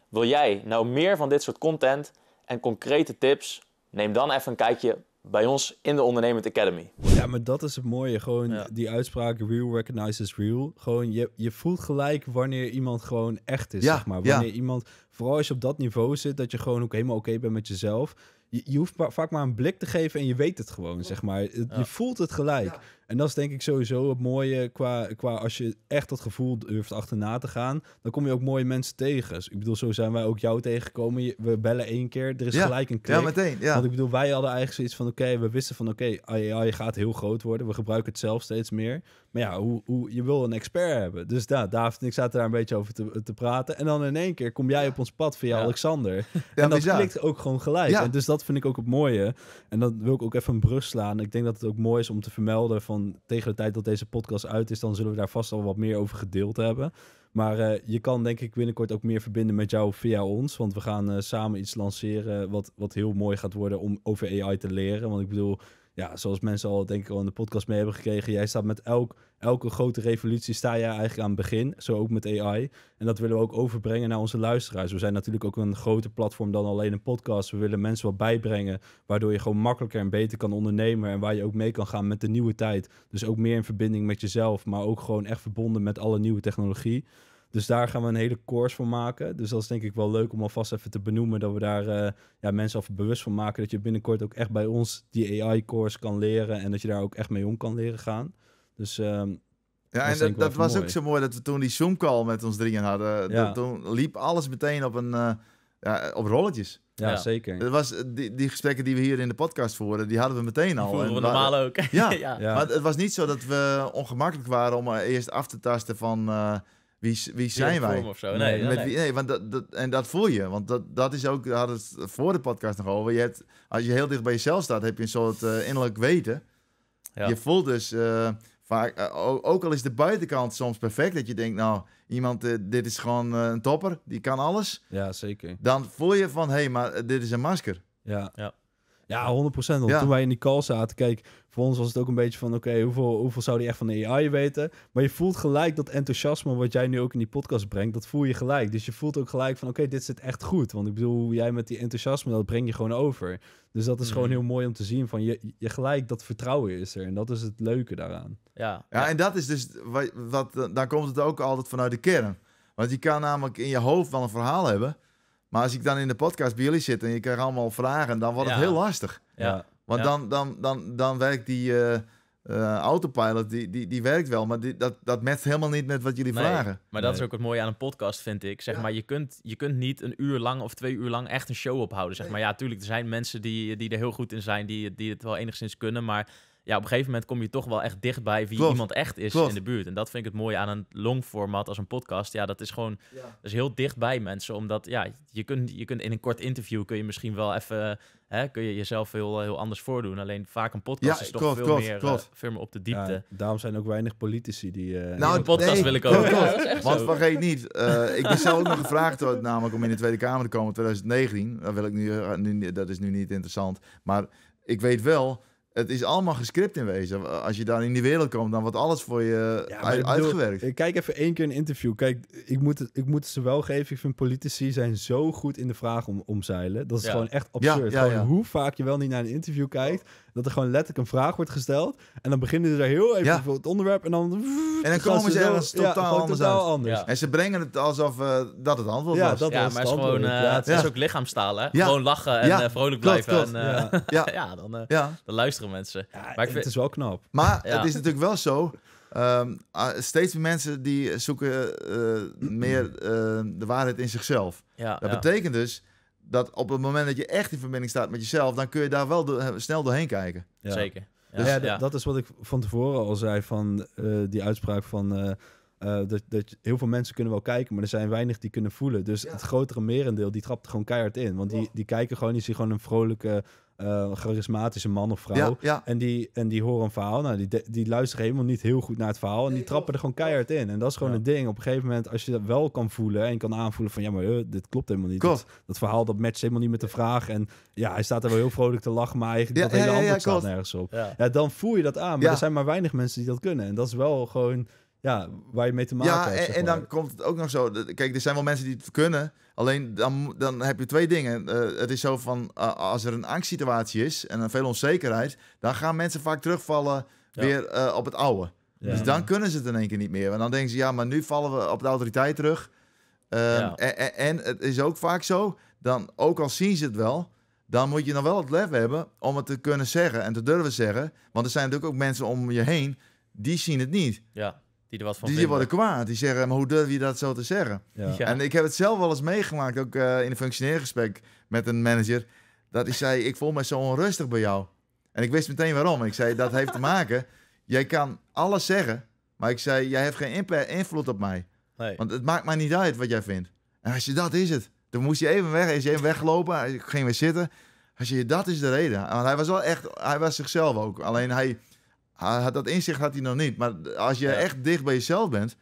wil jij nou meer van dit soort content en concrete tips neem dan even een kijkje bij ons in de Ondernemend Academy. Ja, maar dat is het mooie. Gewoon die uitspraak real recognizes real. Gewoon je, je voelt gelijk wanneer iemand gewoon echt is, zeg maar. Wanneer iemand, vooral als je op dat niveau zit, dat je gewoon ook helemaal oké bent met jezelf. Je, je hoeft vaak maar een blik te geven en je weet het gewoon, zeg maar. Je voelt het gelijk. En dat is denk ik sowieso het mooie qua, qua als je echt dat gevoel durft achterna te gaan, dan kom je ook mooie mensen tegen. Dus ik bedoel, zo zijn wij ook jou tegengekomen. We bellen één keer, er is gelijk een klik. Ja, meteen. Want ik bedoel, wij hadden eigenlijk zoiets van, oké, we wisten van, oké, okay, AI gaat heel groot worden. We gebruiken het zelf steeds meer. Maar ja, hoe, hoe, je wil een expert hebben. Dus daar, David en ik zaten daar een beetje over te, te praten. En dan in één keer kom jij op ons pad via Alexander. en dat klikt ook gewoon gelijk. En dus dat vind ik ook het mooie. En dat wil ik ook even een brug slaan. Ik denk dat het ook mooi is om te vermelden van tegen de tijd dat deze podcast uit is, dan zullen we daar vast al wat meer over gedeeld hebben. Maar eh, je kan denk ik binnenkort ook meer verbinden met jou via ons. Want we gaan eh, samen iets lanceren wat, wat heel mooi gaat worden om over AI te leren. Want ik bedoel, ja, zoals mensen al denk ik al in de podcast mee hebben gekregen, jij staat met elk, elke grote revolutie sta jij eigenlijk aan het begin, zo ook met AI. En dat willen we ook overbrengen naar onze luisteraars. We zijn natuurlijk ook een groter platform dan alleen een podcast. We willen mensen wat bijbrengen, waardoor je gewoon makkelijker en beter kan ondernemen en waar je ook mee kan gaan met de nieuwe tijd. Dus ook meer in verbinding met jezelf, maar ook gewoon echt verbonden met alle nieuwe technologie. Dus daar gaan we een hele course voor maken. Dus dat is denk ik wel leuk om alvast even te benoemen. Dat we daar uh, ja, mensen even bewust van maken. Dat je binnenkort ook echt bij ons die AI-course kan leren. En dat je daar ook echt mee om kan leren gaan. Dus ehm, ja, en dat, was ook zo mooi dat we toen die Zoom-call met ons drieën hadden. Ja. Toen liep alles meteen op, een, eh, ja, op rolletjes. Ja, zeker. Het was, eh, die, die gesprekken die we hier in de podcast voeren, die hadden we meteen al. we normaal ook. Ja, ja. maar het was niet zo dat we ongemakkelijk waren om eerst af te tasten van... Wie, wie zijn wij? Nee, met wie, nee, want dat, dat, en dat voel je. Want dat, dat is ook, we hadden het voor de podcast nog over. Je hebt, als je heel dicht bij jezelf staat, heb je een soort eh, innerlijk weten. Ja. Je voelt dus eh, vaak, eh, ook al is de buitenkant soms perfect, dat je denkt, nou, iemand, dit is gewoon een topper, die kan alles. Ja, zeker. Dan voel je van, hé, hey, maar dit is een masker. Ja, ja. Ja, 100%. Want toen wij in die call zaten, kijk, voor ons was het ook een beetje van... oké, hoeveel, hoeveel zou die echt van de AI weten? Maar je voelt gelijk dat enthousiasme wat jij nu ook in die podcast brengt... dat voel je gelijk. Dus je voelt ook gelijk van, oké, dit zit echt goed. Want ik bedoel, jij met die enthousiasme, dat breng je gewoon over. Dus dat is gewoon mm. heel mooi om te zien van... Je, je gelijk, dat vertrouwen is er. En dat is het leuke daaraan. Ja, ja, en dat is dus... Wat, wat, daar komt het ook altijd vanuit de kern. Want je kan namelijk in je hoofd wel een verhaal hebben... Maar als ik dan in de podcast bij jullie zit en je krijgt allemaal vragen, dan wordt het heel lastig. Ja. Want Dan, dan, dan, dan werkt die uh, autopilot, die, die, die werkt wel, maar die, dat, dat matcht helemaal niet met wat jullie vragen. Maar dat is ook het mooie aan een podcast, vind ik. Zeg maar, je kunt, je kunt niet een uur lang of twee uur lang echt een show ophouden. Zeg maar ja, natuurlijk, er zijn mensen die, die er heel goed in zijn, die, die het wel enigszins kunnen, maar ja, op een gegeven moment kom je toch wel echt dichtbij wie iemand echt is in de buurt. En dat vind ik het mooie aan een long format als een podcast. Ja, dat is gewoon dat is heel dichtbij mensen. Omdat ja, je kunt, je kunt in een kort interview kun je misschien wel even hè, kun je jezelf heel, eh, heel anders voordoen. Alleen vaak een podcast is toch veel, meer, eh, veel meer op de diepte. Ja, daarom zijn ook weinig politici die... Uh, nou, een podcast wil ik ook. Ja, Want vergeet niet, ik ben zelf ook nog gevraagd namelijk om in de Tweede Kamer te komen in 2019. Dat, wil ik nu, nu, dat is nu niet interessant. Maar ik weet wel het is allemaal gescript in wezen. Als je dan in die wereld komt, dan wordt alles voor je eh, uitgewerkt. Ik uitgewerkt. kijk even één keer een interview. Kijk, ik moet, het, ik moet ze wel geven. Ik vind politici zijn zo goed in de vraag om, omzeilen. Dat is gewoon echt absurd. gewoon hoe vaak je wel niet naar een interview kijkt, dat er gewoon letterlijk een vraag wordt gesteld. En dan beginnen ze er heel even voor het onderwerp. En dan, en dan komen ze ergens totaal anders. Totaal anders. En ze brengen het alsof eh, dat het antwoord was. ja, was maar het is gewoon, eh, het is ook lichaamstaal. Hè? Gewoon lachen en vrolijk blijven. En, ja. ja. dan, dan luisteren mensen. maar vind... Het is wel knap. Maar het is natuurlijk wel zo. Ehm, steeds meer mensen die zoeken eh, meer eh, de waarheid in zichzelf. dat betekent dus dat op het moment dat je echt in verbinding staat met jezelf, dan kun je daar wel eh, snel doorheen kijken. Zeker. Dus, ja, dat is wat ik van tevoren al zei van die uitspraak van. dat, dat, heel veel mensen kunnen wel kijken, maar er zijn weinig die kunnen voelen. Dus het grotere merendeel, die trapt gewoon keihard in. Want die, die kijken gewoon, die zien gewoon een vrolijke, uh, charismatische man of vrouw. En, die, en die horen een verhaal. Nou, die, die luisteren helemaal niet heel goed naar het verhaal. En die trappen er gewoon keihard in. En dat is gewoon ja. een ding. Op een gegeven moment, als je dat wel kan voelen en kan aanvoelen van ja, maar eh, dit klopt helemaal niet. Dat, dat, verhaal dat matcht helemaal niet met de vraag. En ja, hij staat er wel heel vrolijk te lachen, maar eigenlijk dat hele antwoord staat nergens op. Ja. dan voel je dat aan. Maar er zijn maar weinig mensen die dat kunnen. En dat is wel gewoon ja, waar je mee te maken ja, hebt. Ja, en, dan komt het ook nog zo. Kijk, er zijn wel mensen die het kunnen. Alleen dan, dan heb je twee dingen. Eh, het is zo van, als er een angstsituatie is en een veel onzekerheid, dan gaan mensen vaak terugvallen weer eh, op het oude. Dus dan kunnen ze het in één keer niet meer. Want dan denken ze, ja, maar nu vallen we op de autoriteit terug. Ehm, en, het is ook vaak zo, dan, ook al zien ze het wel, dan moet je dan wel het lef hebben om het te kunnen zeggen en te durven zeggen. Want er zijn natuurlijk ook mensen om je heen die zien het niet. Ja. Die er van Die, worden kwaad. Die zeggen, maar hoe durf je dat zo te zeggen? En ik heb het zelf wel eens meegemaakt, ook eh, in een functioneergesprek met een manager. Dat hij zei, ik voel me zo onrustig bij jou. En ik wist meteen waarom. Ik zei, dat heeft te maken. Jij kan alles zeggen, maar ik zei, jij hebt geen invloed op mij. Nee. Want het maakt mij niet uit wat jij vindt. En als je dat is het. Dan moest je even weg, is je even weggelopen, hij ging weer zitten. Als je dat is de reden. Want hij was wel echt, hij was zichzelf ook. Alleen hij dat inzicht had hij nog niet. Maar als je echt dicht bij jezelf bent.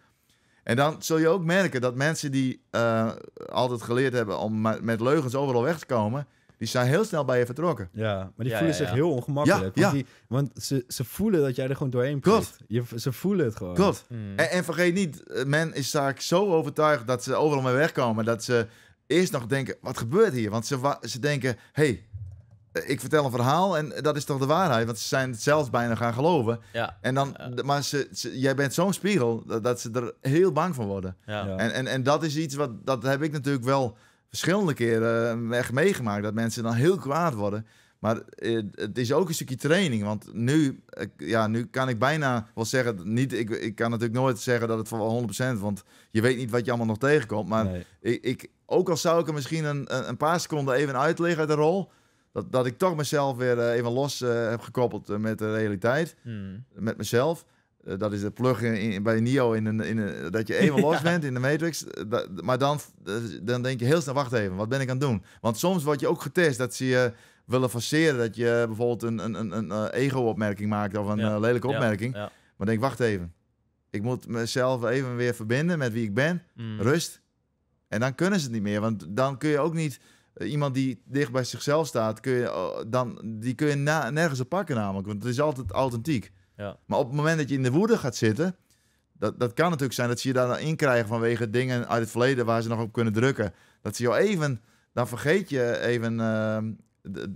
En dan zul je ook merken dat mensen die eh, altijd geleerd hebben om met leugens overal weg te komen. Die zijn heel snel bij je vertrokken. Ja, maar die voelen zich heel ongemakkelijk. want die, want ze, ze voelen dat jij er gewoon doorheen komt. Ze voelen het gewoon. Klopt. Hmm. En, en, vergeet niet, eh, men is vaak zo overtuigd dat ze overal mee wegkomen. Dat ze eerst nog denken, wat gebeurt hier? Want ze, ze denken, hey, eh, ik vertel een verhaal en dat is toch de waarheid? Want ze zijn het zelfs bijna gaan geloven. Ja. En dan, Maar ze, jij bent zo'n spiegel dat, dat, ze er heel bang van worden. Ja. En, en, en dat is iets wat, dat heb ik natuurlijk wel verschillende keren eh, echt meegemaakt. Dat mensen dan heel kwaad worden. Maar eh, het is ook een stukje training. Want nu, ja, nu kan ik bijna wel zeggen. Niet, ik, ik kan natuurlijk nooit zeggen dat het voor 100%. Want je weet niet wat je allemaal nog tegenkomt. Maar ik, ik, ook al zou ik er misschien een, een paar seconden even uitleggen uit de rol dat, dat ik toch mezelf weer eh, even los eh, heb gekoppeld eh, met de realiteit. Hmm. Met mezelf. dat is de plug in, bij Nio, in een, in een, dat je even los bent in de Matrix. maar dan, dan denk je heel snel, wacht even, wat ben ik aan het doen? Want soms word je ook getest dat ze je willen forceren. Dat je bijvoorbeeld een, een, een, een ego-opmerking maakt of een lelijke opmerking. Maar denk, wacht even. Ik moet mezelf even weer verbinden met wie ik ben. Hmm. Rust. En dan kunnen ze het niet meer. Want dan kun je ook niet eh, iemand die dicht bij zichzelf staat, kun je, eh, dan, die kun je nergens op pakken namelijk. Want het is altijd authentiek. Ja. Maar op het moment dat je in de woede gaat zitten, dat, dat kan natuurlijk zijn dat ze je daar dan in krijgen vanwege dingen uit het verleden waar ze nog op kunnen drukken. Dat ze jou even, dan vergeet je even, ehm,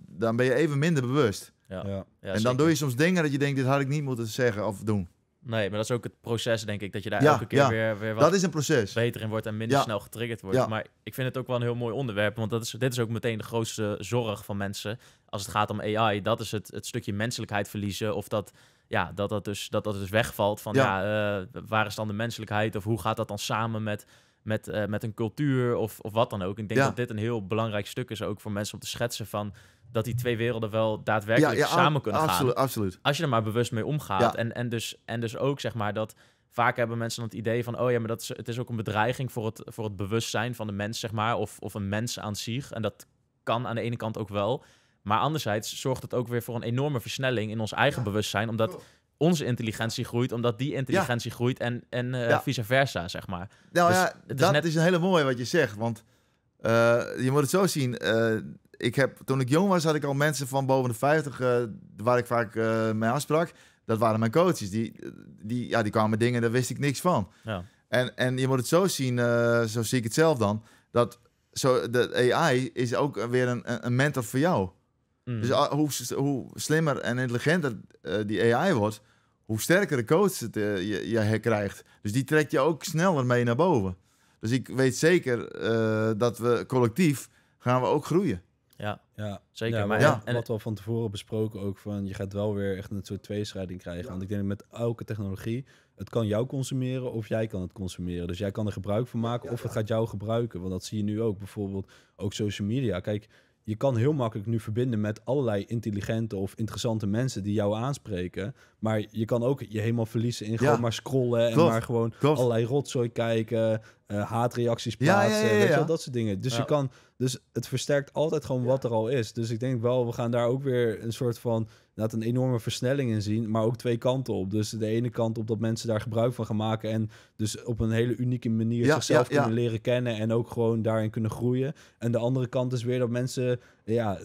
dan ben je even minder bewust. Ja. Ja. en dan doe je soms dingen dat je denkt, dit had ik niet moeten zeggen of doen. Nee, maar dat is ook het proces, denk ik. Dat je daar elke keer weer, weer wat dat is een proces. beter in wordt en minder snel getriggerd wordt. Maar ik vind het ook wel een heel mooi onderwerp. Want dat is, dit is ook meteen de grootste zorg van mensen als het gaat om AI. Dat is het, het stukje menselijkheid verliezen. Of dat ja, dat, dat, dus, dat dat dus wegvalt van ja, eh, waar is dan de menselijkheid? Of hoe gaat dat dan samen met, met, eh, met een cultuur of, of wat dan ook? Ik denk dat dit een heel belangrijk stuk is ook voor mensen om te schetsen van dat die twee werelden wel daadwerkelijk samen kunnen gaan. Absoluut. Als je er maar bewust mee omgaat. En, en, dus, en dus ook zeg maar dat vaak hebben mensen dan het idee van: oh ja, maar dat is, het is ook een bedreiging voor het, voor het bewustzijn van de mens, zeg maar. Of, of een mens aan zich. En dat kan aan de ene kant ook wel. Maar anderzijds zorgt het ook weer voor een enorme versnelling in ons eigen bewustzijn. Omdat oh. onze intelligentie groeit, omdat die intelligentie groeit. En, en eh, vice versa, zeg maar. Nou dus ja, is dat is een hele mooie wat je zegt. Want eh, je moet het zo zien. Eh, ik heb, toen ik jong was, had ik al mensen van boven de 50 eh, waar ik vaak eh, mee aansprak. Dat waren mijn coaches. Die, die, ja, die kwamen dingen, daar wist ik niks van. Ja. En, en je moet het zo zien, eh, zo zie ik het zelf dan, dat zo, de AI is ook weer een, een mentor voor jou. Mm. Dus ah, hoe, slimmer en intelligenter die AI wordt, hoe sterker de coach je, je krijgt. Dus die trekt je ook sneller mee naar boven. Dus ik weet zeker dat we collectief gaan we ook groeien. Ja, ja. zeker. maar ja. En, wat we al van tevoren besproken ook van je gaat wel weer echt een soort tweescheiding krijgen. Want ik denk met elke technologie, het kan jou consumeren of jij kan het consumeren. Dus jij kan er gebruik van maken of het gaat jou gebruiken. Want dat zie je nu ook bijvoorbeeld, ook social media. Kijk, je kan heel makkelijk nu verbinden met allerlei intelligente of interessante mensen die jou aanspreken. Maar je kan ook je helemaal verliezen in gewoon maar scrollen en maar gewoon allerlei rotzooi kijken. Eh, haatreacties plaatsen, ja, weet je wel, dat soort dingen. Dus je kan, dus het versterkt altijd gewoon wat er al is. Dus ik denk wel, we gaan daar ook weer een soort van, laat een enorme versnelling in zien, maar ook twee kanten op. Dus de ene kant op dat mensen daar gebruik van gaan maken en dus op een hele unieke manier zichzelf kunnen leren kennen en ook gewoon daarin kunnen groeien. En de andere kant is weer dat mensen ja,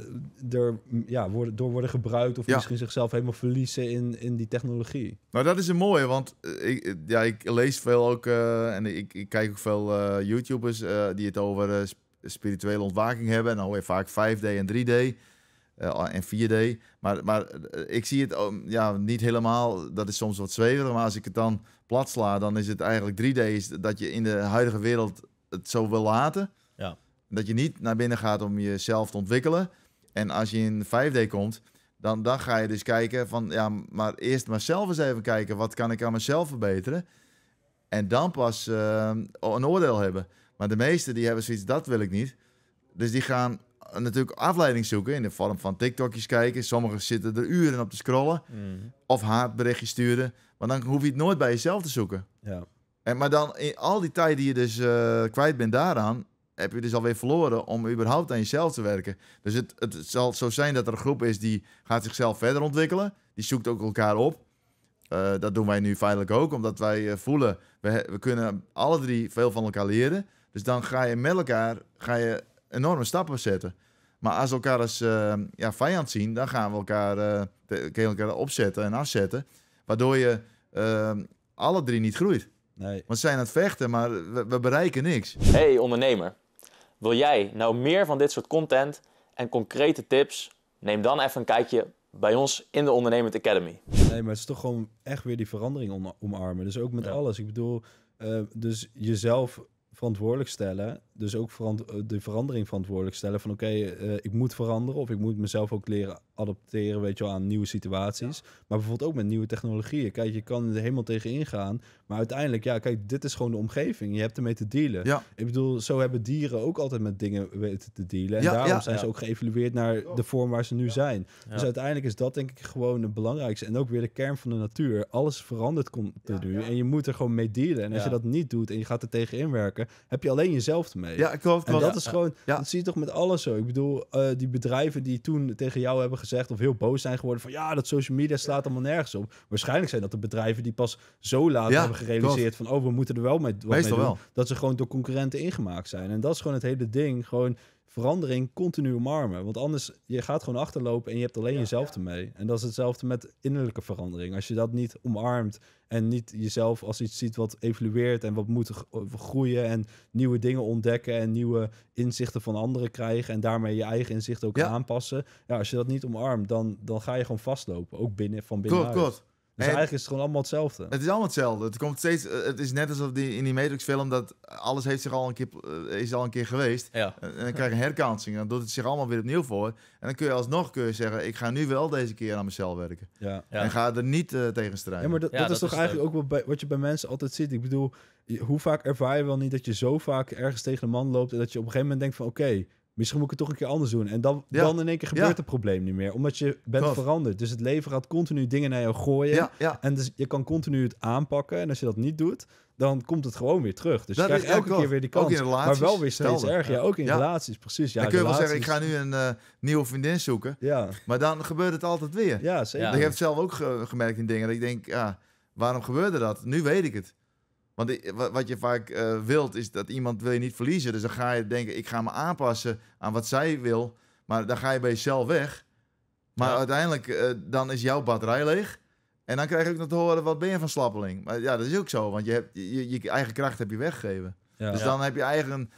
er, ja, worden, door worden gebruikt of misschien zichzelf helemaal verliezen in, in die technologie. Nou, dat is een mooie, want eh, ik, eh, ja, ik lees veel ook eh, en ik, ik kijk ook veel YouTubers die het over spirituele ontwaking hebben. En dan hoor je vaak 5D en 3D en 4D. Maar, maar ik zie het oh, ja, niet helemaal, dat is soms wat zweverig, maar als ik het dan plat sla, dan is het eigenlijk 3D, is dat je in de huidige wereld het zo wil laten. Dat je niet naar binnen gaat om jezelf te ontwikkelen. En als je in 5D komt, dan, dan ga je dus kijken van ja, maar eerst maar zelf eens even kijken. Wat kan ik aan mezelf verbeteren? En dan pas eh, een oordeel hebben. Maar de meesten die hebben zoiets, dat wil ik niet. Dus die gaan natuurlijk afleiding zoeken in de vorm van TikTokjes kijken. Sommigen zitten er uren op te scrollen. Mm. Of haatberichtjes sturen. Maar dan hoef je het nooit bij jezelf te zoeken. Ja. En, maar dan in al die tijd die je dus eh, kwijt bent daaraan, heb je dus alweer verloren om überhaupt aan jezelf te werken. Dus het, het zal zo zijn dat er een groep is die gaat zichzelf verder ontwikkelen. Die zoekt ook elkaar op. Eh, dat doen wij nu feitelijk ook, omdat wij eh, voelen, we, we kunnen alle drie veel van elkaar leren. Dus dan ga je met elkaar ga je enorme stappen zetten. Maar als we elkaar als uh, ja, vijand zien, dan gaan we elkaar, elkaar opzetten en afzetten. Waardoor je alle drie niet groeit. Nee. Want we zijn aan het vechten, maar we, we bereiken niks. Hey ondernemer, wil jij nou meer van dit soort content en concrete tips? Neem dan even een kijkje bij ons in de Ondernemend Academy. Nee, maar het is toch gewoon echt weer die verandering omarmen. Dus ook met alles. Ik bedoel, eh, dus jezelf verantwoordelijk stellen dus ook eh, de verandering verantwoordelijk stellen. Van oké, eh, ik moet veranderen of ik moet mezelf ook leren adapteren, weet je wel, aan nieuwe situaties. Maar bijvoorbeeld ook met nieuwe technologieën. Kijk, je kan er helemaal tegen ingaan. Maar uiteindelijk, ja, kijk, dit is gewoon de omgeving. Je hebt ermee te dealen. Ja. Ik bedoel, zo hebben dieren ook altijd met dingen weten te dealen. En daarom zijn ze ook geëvolueerd naar de vorm waar ze nu zijn. Dus uiteindelijk is dat denk ik gewoon het belangrijkste. En ook weer de kern van de natuur. Alles verandert continu. En je moet er gewoon mee dealen. En als je dat niet doet en je gaat er tegen inwerken, heb je alleen jezelf te mee. Ja, ik En dat is gewoon, dat zie je toch met alles zo. Ik bedoel, eh, die bedrijven die toen tegen jou hebben gezegd of heel boos zijn geworden van ja, dat social media slaat allemaal nergens op. Waarschijnlijk zijn dat de bedrijven die pas zo laat hebben gerealiseerd van oh, we moeten er wel mee, Dat ze gewoon door concurrenten ingemaakt zijn. En dat is gewoon het hele ding. Gewoon verandering continu omarmen. Want anders, je gaat gewoon achterlopen en je hebt alleen jezelf ja. ermee. En dat is hetzelfde met innerlijke verandering. Als je dat niet omarmt en niet jezelf als iets ziet wat evolueert en wat moet eh, groeien en nieuwe dingen ontdekken en nieuwe inzichten van anderen krijgen en daarmee je eigen inzichten ook aanpassen. Ja, als je dat niet omarmt, dan, dan ga je gewoon vastlopen, ook binnen van binnen. God, God. Dus eigenlijk is het gewoon allemaal hetzelfde. Het is allemaal hetzelfde. Het komt steeds. Eh, het is net alsof die, in die Matrix-film dat alles heeft zich al een keer, eh, is al een keer geweest. Ja. En dan krijg je een herkansing. En dan doet het zich allemaal weer opnieuw voor. En dan kun je alsnog kun je zeggen: ik ga nu wel deze keer aan mezelf werken. Ja. En ga er niet eh, tegen strijden. Ja, maar dat, is toch eigenlijk ook wat, bij, wat je bij mensen altijd ziet. Ik bedoel, hoe vaak ervaar je wel niet dat je zo vaak ergens tegen een man loopt en dat je op een gegeven moment denkt van oké, misschien moet ik het toch een keer anders doen. En dan, dan in één keer gebeurt het probleem niet meer. Omdat je bent veranderd. Dus het leven gaat continu dingen naar jou gooien. en dus je kan continu het aanpakken. En als je dat niet doet, dan komt het gewoon weer terug. Dus dat je krijgt elke keer weer die kans. maar wel weer steeds erger. ook in relaties, precies. Ja, dan kun je relaties. wel zeggen, ik ga nu een eh, nieuwe vriendin zoeken. Ja. Maar dan gebeurt het altijd weer. Ja, zeker. Ik heb het zelf ook gemerkt in dingen. Dat ik denk, ja, waarom gebeurde dat? Nu weet ik het. Want wat je vaak eh, wilt, is dat iemand wil je niet verliezen. Dus dan ga je denken, ik ga me aanpassen aan wat zij wil. Maar dan ga je bij jezelf weg. Maar uiteindelijk, eh, dan is jouw batterij leeg. En dan krijg ik nog te horen, wat ben je van slappeling? Maar ja, dat is ook zo, want je, hebt, je, eigen kracht heb je weggegeven. Dus dan heb je eigen...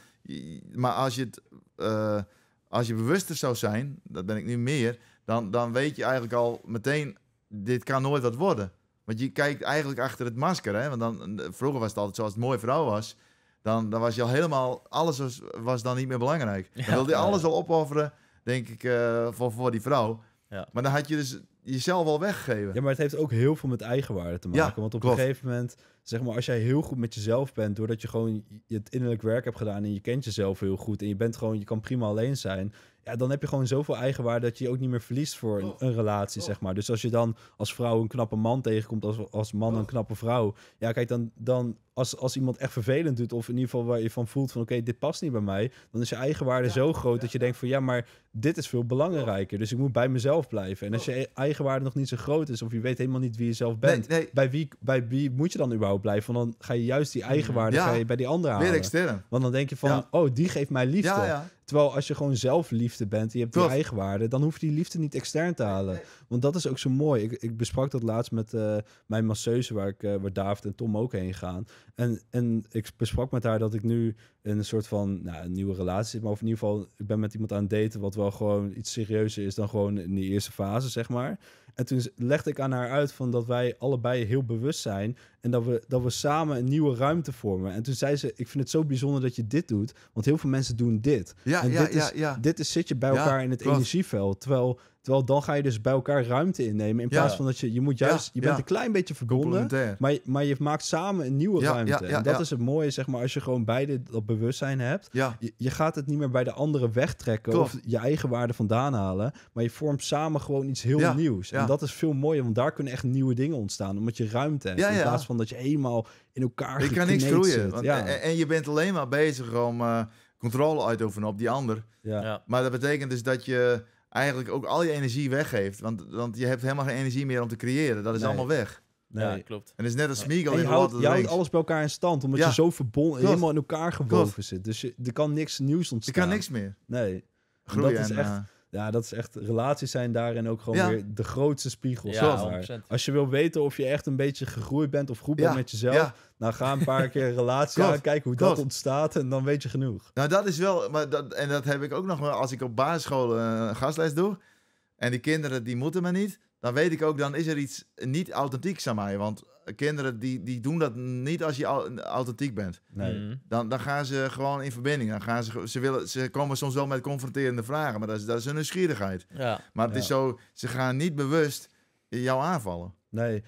Maar als je, het, eh, als je bewuster zou zijn, dat ben ik nu meer... Dan, dan weet je eigenlijk al meteen, dit kan nooit wat worden. Want je kijkt eigenlijk achter het masker. Hè? Want dan, vroeger was het altijd zoals het mooie vrouw was. Dan, dan was je al helemaal. Alles was, was dan niet meer belangrijk. Dan wilde je alles al opofferen, denk ik, eh, voor, voor die vrouw. Ja. Maar dan had je dus jezelf al weggeven. Ja, maar het heeft ook heel veel met eigenwaarde te maken. want op een gegeven moment, zeg maar, als jij heel goed met jezelf bent, doordat je gewoon het innerlijk werk hebt gedaan en je kent jezelf heel goed en je bent gewoon, je kan prima alleen zijn. Ja, dan heb je gewoon zoveel eigenwaarde dat je, je ook niet meer verliest voor een, relatie, zeg maar. Dus als je dan als vrouw een knappe man tegenkomt, als, als man een knappe vrouw. Ja, kijk, dan, dan als, als iemand echt vervelend doet, of in ieder geval waar je van voelt van oké, dit past niet bij mij, dan is je eigenwaarde zo groot dat je denkt van ja, maar dit is veel belangrijker. Dus ik moet bij mezelf blijven. En als je eigen eigenwaarde nog niet zo groot is. Of je weet helemaal niet wie je zelf bent. Nee, Bij, wie, bij wie moet je dan überhaupt blijven? Want dan ga je juist die eigenwaarde ja, ga je bij die andere halen. Weer extern. Want dan denk je van, oh, die geeft mij liefde. Ja, Terwijl als je gewoon zelfliefde bent je hebt eigen eigenwaarde, dan hoef je die liefde niet extern te halen. Want dat is ook zo mooi. Ik, ik besprak dat laatst met eh, mijn masseuse, waar, ik, eh, waar David en Tom ook heen gaan. En, en ik besprak met haar dat ik nu in een soort van nou, een nieuwe relatie zit. Maar of in ieder geval, ik ben met iemand aan het daten, wat wel gewoon iets serieuzer is dan gewoon in de eerste fase, zeg maar. En toen legde ik aan haar uit van dat wij allebei heel bewust zijn. En dat we, dat we samen een nieuwe ruimte vormen. En toen zei ze, ik vind het zo bijzonder dat je dit doet. Want heel veel mensen doen dit. Ja, en ja, dit, ja, is, dit is zit je bij elkaar in het energieveld. Terwijl Terwijl dan ga je dus bij elkaar ruimte innemen. In plaats van dat je, je moet juist, je bent een klein beetje verbonden. Maar, je, maar je maakt samen een nieuwe ruimte. en dat is het mooie, zeg maar, als je gewoon beide dat bewustzijn hebt. Je, je, gaat het niet meer bij de andere wegtrekken of je eigen waarde vandaan halen. Maar je vormt samen gewoon iets heel nieuws. En dat is veel mooier, want daar kunnen echt nieuwe dingen ontstaan. Omdat je ruimte hebt. In plaats van dat je eenmaal in elkaar Je kan niks groeien. en, je bent alleen maar bezig om eh, controle uit te oefenen op die ander. Maar dat betekent dus dat je eigenlijk ook al je energie weggeeft. Want, want je hebt helemaal geen energie meer om te creëren. Dat is allemaal weg. Nee. Ja, klopt. En is net als Smeagol. Je, houdt, je alles bij elkaar in stand, omdat je zo verbonden, helemaal in elkaar gewoven zit. Dus er kan niks nieuws ontstaan. Er kan niks meer. Nee. dat is echt... Eh, ja, dat is echt. Relaties zijn daarin ook gewoon weer de grootste spiegel. Ja, Als je wil weten of je echt een beetje gegroeid bent of goed bent met jezelf, nou ga een paar keer relatie aan, kijk hoe dat ontstaat en dan weet je genoeg. Nou, dat is wel. Maar dat, en dat heb ik ook nog wel als ik op basisschool eh, een gastles doe. En die kinderen die moeten me niet dan weet ik ook, dan is er iets niet authentieks aan mij. Want kinderen die, die doen dat niet als je authentiek bent. Nee. Mhm. Dan, dan gaan ze gewoon in verbinding. Dan gaan ze, ze, willen, ze komen soms wel met confronterende vragen, maar dat is, dat is een nieuwsgierigheid. Ja. Maar het is zo, ze gaan niet bewust jou aanvallen. Nee,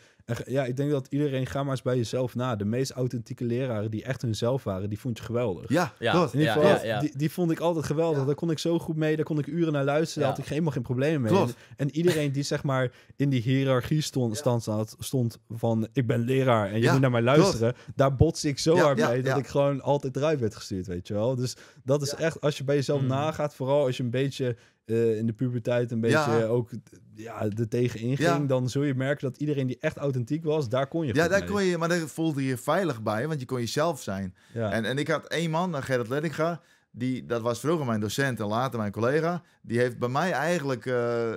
ja, ik denk dat iedereen, ga maar eens bij jezelf na. De meest authentieke leraren die echt hunzelf waren, die vond je geweldig. Ja, ja ja, ja, die, die, vond ik altijd geweldig. Daar kon ik zo goed mee, daar kon ik uren naar luisteren. Daar had ik helemaal geen problemen mee. En, en, iedereen die zeg maar in die hiërarchie stond, stand, stond van ik ben leraar en je moet naar mij luisteren. Daar botste ik zo hard mee dat ik gewoon altijd eruit werd gestuurd, weet je wel. Dus dat is echt, als je bij jezelf mm. nagaat, vooral als je een beetje eh, in de puberteit een beetje ook ja, er tegenin ging, dan zul je merken dat iedereen die echt authentiek was, daar kon je. Ja, daar kon je, maar daar voelde je veilig bij, want je kon jezelf zijn. Ja. En, en ik had één man, Gerrit Lettinga die, dat was vroeger mijn docent en later mijn collega. Die heeft bij mij eigenlijk eh,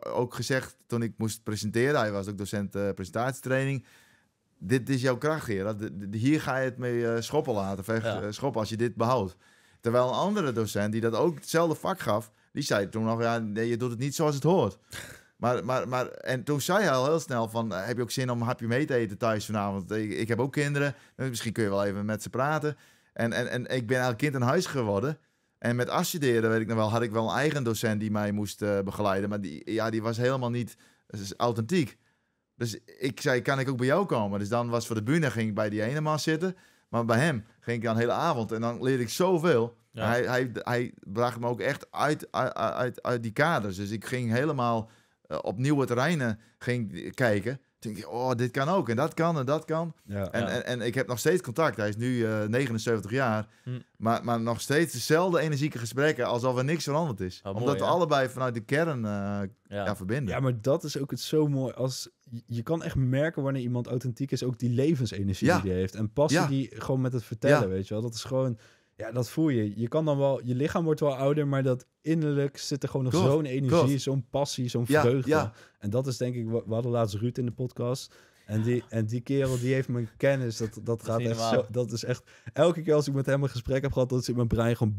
ook gezegd toen ik moest presenteren. Hij was ook docent eh, presentatietraining. Dit is jouw kracht, Gerard. Hier ga je het mee schoppen laten. schoppen als je dit behoudt. Terwijl een andere docent die dat ook hetzelfde vak gaf, die zei toen nog, ja, je doet het niet zoals het hoort. Maar, maar, maar, en toen zei hij al heel snel van, eh, heb je ook zin om een hapje mee te eten thuis vanavond? Ik, heb ook kinderen, dus misschien kun je wel even met ze praten. En, en, en ik ben eigenlijk kind in huis geworden. En met afstuderen, weet ik nog wel, had ik wel een eigen docent die mij moest eh, begeleiden. Maar die, ja, die was helemaal niet eh, authentiek. Dus ik zei, kan ik ook bij jou komen? Dus dan was voor de bühne, ging ik bij die ene man zitten. Maar bij hem ging ik dan de hele avond en dan leerde ik zoveel. Hij, hij, hij bracht me ook echt uit, uit, uit, die kaders. Dus ik ging helemaal eh, op nieuwe terreinen ging kijken. Toen denk ik, oh, dit kan ook en dat kan en dat kan. en, en, En, ik heb nog steeds contact. Hij is nu uh, eh, 79 jaar. Hm. Maar, maar nog steeds dezelfde energieke gesprekken alsof er niks veranderd is. Oh, Omdat we allebei vanuit de kern eh, ja. verbinden. Ja, maar dat is ook het zo mooi als je kan echt merken wanneer iemand authentiek is, ook die levensenergie die hij heeft. En passie die gewoon met het vertellen, weet je wel. Dat is gewoon ja, dat voel je. Je kan dan wel, je lichaam wordt wel ouder, maar dat innerlijk zit er gewoon nog zo'n energie, zo'n passie, zo'n ja, vreugde. Ja. En dat is denk ik, we hadden laatst Ruud in de podcast. En die, en die kerel die heeft mijn kennis. Dat, dat, gaat echt zo, Dat is echt. Elke keer als ik met hem een gesprek heb gehad, dat zit in mijn brein gewoon.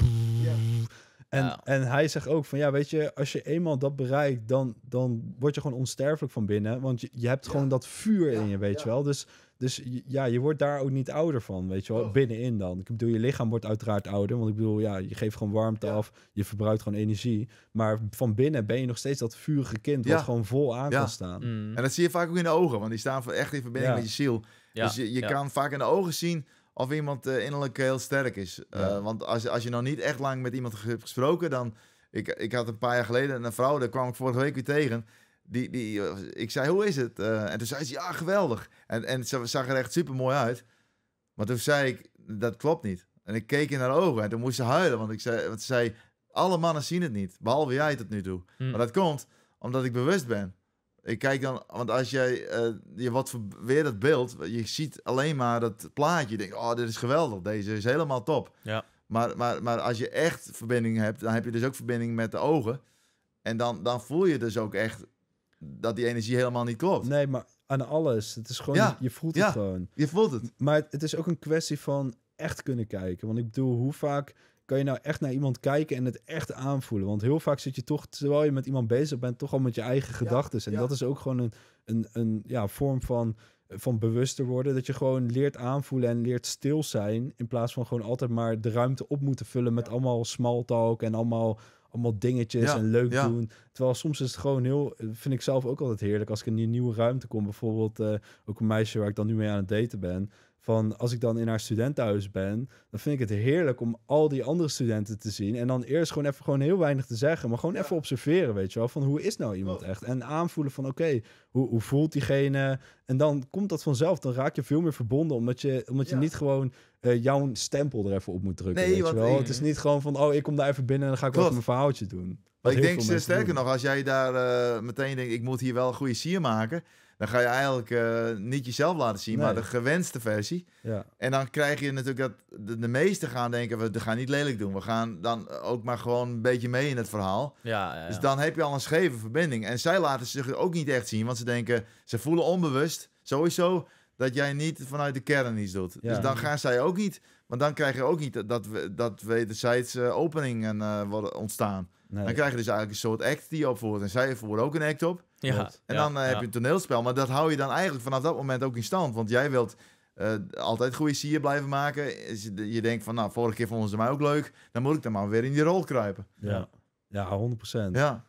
En, en hij zegt ook van ja, weet je, als je eenmaal dat bereikt, dan, dan word je gewoon onsterfelijk van binnen. Want je, je hebt gewoon dat vuur in je, weet je wel. Dus dus ja, je wordt daar ook niet ouder van, weet je wel, oh. binnenin dan. Ik bedoel, je lichaam wordt uiteraard ouder, want ik bedoel, ja, je geeft gewoon warmte af, je verbruikt gewoon energie. Maar van binnen ben je nog steeds dat vurige kind ja. wat gewoon vol aan kan staan. Mm. En dat zie je vaak ook in de ogen, want die staan echt in verbinding met je ziel. Dus je, je kan vaak in de ogen zien of iemand eh, innerlijk eh, heel sterk is. Eh, want als, als je nog niet echt lang met iemand hebt gesproken, dan... Ik, ik had een paar jaar geleden een vrouw, daar kwam ik vorige week weer tegen... Die, die, eh, ik zei, hoe is het? Eh, en toen zei ze, ja, geweldig. En, en ze zag er echt super mooi uit. Maar toen zei ik, dat klopt niet. En ik keek in haar ogen en toen moest ze huilen. Want, ik zei, want zei, alle mannen zien het niet. Behalve jij tot nu toe. Hm. Maar dat komt omdat ik bewust ben. Ik kijk dan, want als jij eh, je wat weer dat beeld, je ziet alleen maar dat plaatje. Je denkt, oh, dit is geweldig, deze is helemaal top. Ja. Maar, maar, maar als je echt verbinding hebt, dan heb je dus ook verbinding met de ogen. En dan, dan voel je dus ook echt dat die energie helemaal niet klopt. Nee, maar aan alles. Het is gewoon, je voelt het ja, gewoon. Je voelt het. Maar het is ook een kwestie van echt kunnen kijken. Want ik bedoel, hoe vaak kan je nou echt naar iemand kijken en het echt aanvoelen? Want heel vaak zit je toch, terwijl je met iemand bezig bent, toch al met je eigen gedachten. En dat is ook gewoon een, een, een ja, vorm van, van bewuster worden. Dat je gewoon leert aanvoelen en leert stil zijn. In plaats van gewoon altijd maar de ruimte op moeten vullen met allemaal small talk en allemaal allemaal dingetjes en leuk doen. Terwijl soms is het gewoon heel, vind ik zelf ook altijd heerlijk als ik in een nieuwe ruimte kom. Bijvoorbeeld eh, ook een meisje waar ik dan nu mee aan het daten ben van als ik dan in haar studentenhuis ben, dan vind ik het heerlijk om al die andere studenten te zien. En dan eerst gewoon even gewoon heel weinig te zeggen, maar gewoon even observeren, weet je wel. Van hoe is nou iemand echt? En aanvoelen van oké, hoe, hoe voelt diegene? En dan komt dat vanzelf. Dan raak je veel meer verbonden, omdat je, omdat je niet gewoon eh, jouw stempel er even op moet drukken, nee, weet je wel. Het is niet gewoon van, oh, ik kom daar even binnen en dan ga ik wel even mijn verhaaltje doen. Maar ik denk sterker nog, als jij daar eh, meteen denkt, ik moet hier wel een goede sier maken dan ga je eigenlijk eh, niet jezelf laten zien, maar de gewenste versie. Ja. En dan krijg je natuurlijk dat de, de meesten gaan denken, we gaan niet lelijk doen. We gaan dan ook maar gewoon een beetje mee in het verhaal. Ja, ja, Dus dan heb je al een scheve verbinding. En zij laten zich ook niet echt zien, want ze denken, ze voelen onbewust sowieso dat jij niet vanuit de kern iets doet. Dus dan gaan zij ook niet, want dan krijg je ook niet dat, we, dat wederzijds uh, eh, openingen uh, eh, worden ontstaan. Dan krijg je dus eigenlijk een soort act die je opvoert. En zij voeren ook een act op. Ja, en dan eh, heb je een toneelspel, maar dat hou je dan eigenlijk vanaf dat moment ook in stand. Want jij wilt eh, altijd goede sier blijven maken. je, denkt van, nou, vorige keer vonden ze mij ook leuk, dan moet ik dan maar weer in die rol kruipen. Ja, ja 100%. Ja.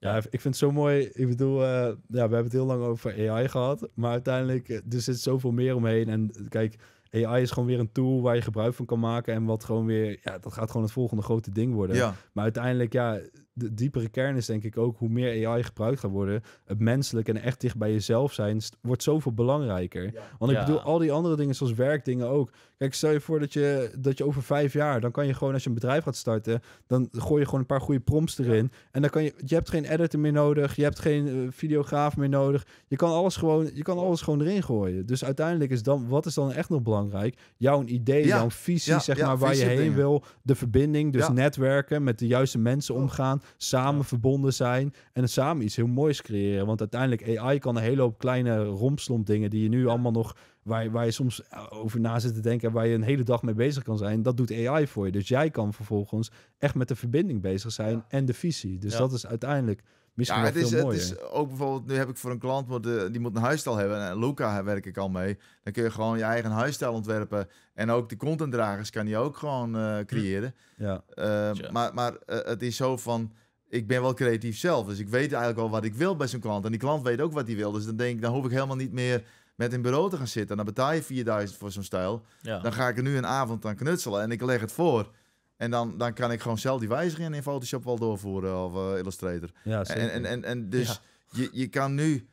Ja, ik vind het zo mooi. Ik bedoel, eh, ja, we hebben het heel lang over AI gehad. Maar uiteindelijk, er zit zoveel meer omheen. En kijk, AI is gewoon weer een tool waar je gebruik van kan maken. En wat gewoon weer, ja, dat gaat gewoon het volgende grote ding worden. Ja. Maar uiteindelijk, ja, de diepere kern is denk ik ook hoe meer AI gebruikt gaat worden, het menselijk en echt dicht bij jezelf zijn wordt zoveel belangrijker. Want ik bedoel, al die andere dingen zoals werkdingen ook. Kijk, stel je voor dat je, dat je over vijf jaar, dan kan je gewoon als je een bedrijf gaat starten, dan gooi je gewoon een paar goede prompts erin. En dan kan je, je hebt geen editor meer nodig, je hebt geen eh, videograaf meer nodig. Je kan alles gewoon, je kan alles gewoon erin gooien. Dus uiteindelijk is dan, wat is dan echt nog belangrijk? Jouw idee, jouw visie, zeg maar, waar je heen wil. De verbinding, dus netwerken, met de juiste mensen omgaan samen verbonden zijn en samen iets heel moois creëren. Want uiteindelijk, AI kan een hele hoop kleine rompslomp dingen die je nu allemaal nog, waar, waar je soms eh, over na zit te denken, waar je een hele dag mee bezig kan zijn, dat doet AI voor je. Dus jij kan vervolgens echt met de verbinding bezig zijn en de visie. Dus dat is uiteindelijk ja, het is, het is, ook bijvoorbeeld, nu heb ik voor een klant, eh, die moet een huisstijl hebben. En Luca werk ik al mee. Dan kun je gewoon je eigen huisstijl ontwerpen. En ook de contentdragers kan die ook gewoon eh, creëren. Ja. Ehm, maar, maar eh, het is zo van, ik ben wel creatief zelf. Dus ik weet eigenlijk al wat ik wil bij zo'n klant. En die klant weet ook wat hij wil. Dus dan denk ik, dan hoef ik helemaal niet meer met een bureau te gaan zitten. En dan betaal je 4000 voor zo'n stijl. Dan ga ik er nu een avond aan knutselen en ik leg het voor. En dan, dan kan ik gewoon zelf die wijzigingen in Photoshop wel doorvoeren of eh, Illustrator. Ja, en, en, en, en, dus je, je kan nu...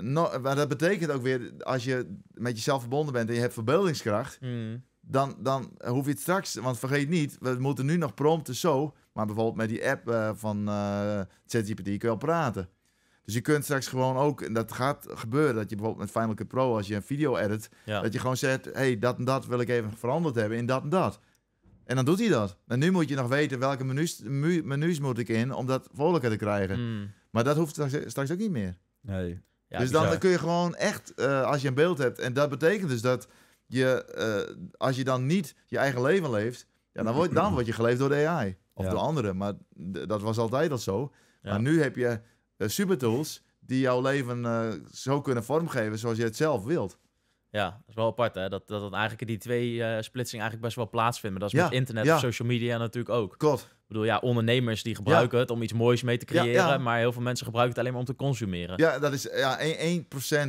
No, maar dat betekent ook weer, als je met jezelf verbonden bent en je hebt verbeeldingskracht, mm. dan, dan hoef je het straks, want vergeet niet, we moeten nu nog prompten zo, maar bijvoorbeeld met die app uh, van uh, ChatGPT kun je al praten. Dus je kunt straks gewoon ook, en dat gaat gebeuren, dat je bijvoorbeeld met Final Cut Pro, als je een video edit, dat je gewoon zegt, hey, dat en dat wil ik even veranderd hebben in dat en dat. En dan doet hij dat. En nu moet je nog weten welke menus, moet ik in om dat vrolijker te krijgen. Hmm. Maar dat hoeft straks, ook niet meer. Nee. dus dan, dan kun je gewoon echt, eh, als je een beeld hebt, en dat betekent dus dat je, eh, als je dan niet je eigen leven leeft, ja, dan, word, dan word je geleefd door de AI. Of ja. door anderen. Maar dat was altijd al zo. Maar nu heb je eh, supertools die jouw leven zo kunnen vormgeven zoals je het zelf wilt. Ja, dat is wel apart hè, dat, dat, eigenlijk die twee uh, splitsing eigenlijk best wel plaatsvindt. Maar dat is met internet of social media natuurlijk ook. Klopt. Ik bedoel, ja, ondernemers die gebruiken het om iets moois mee te creëren, maar heel veel mensen gebruiken het alleen maar om te consumeren. Ja, dat is, ja,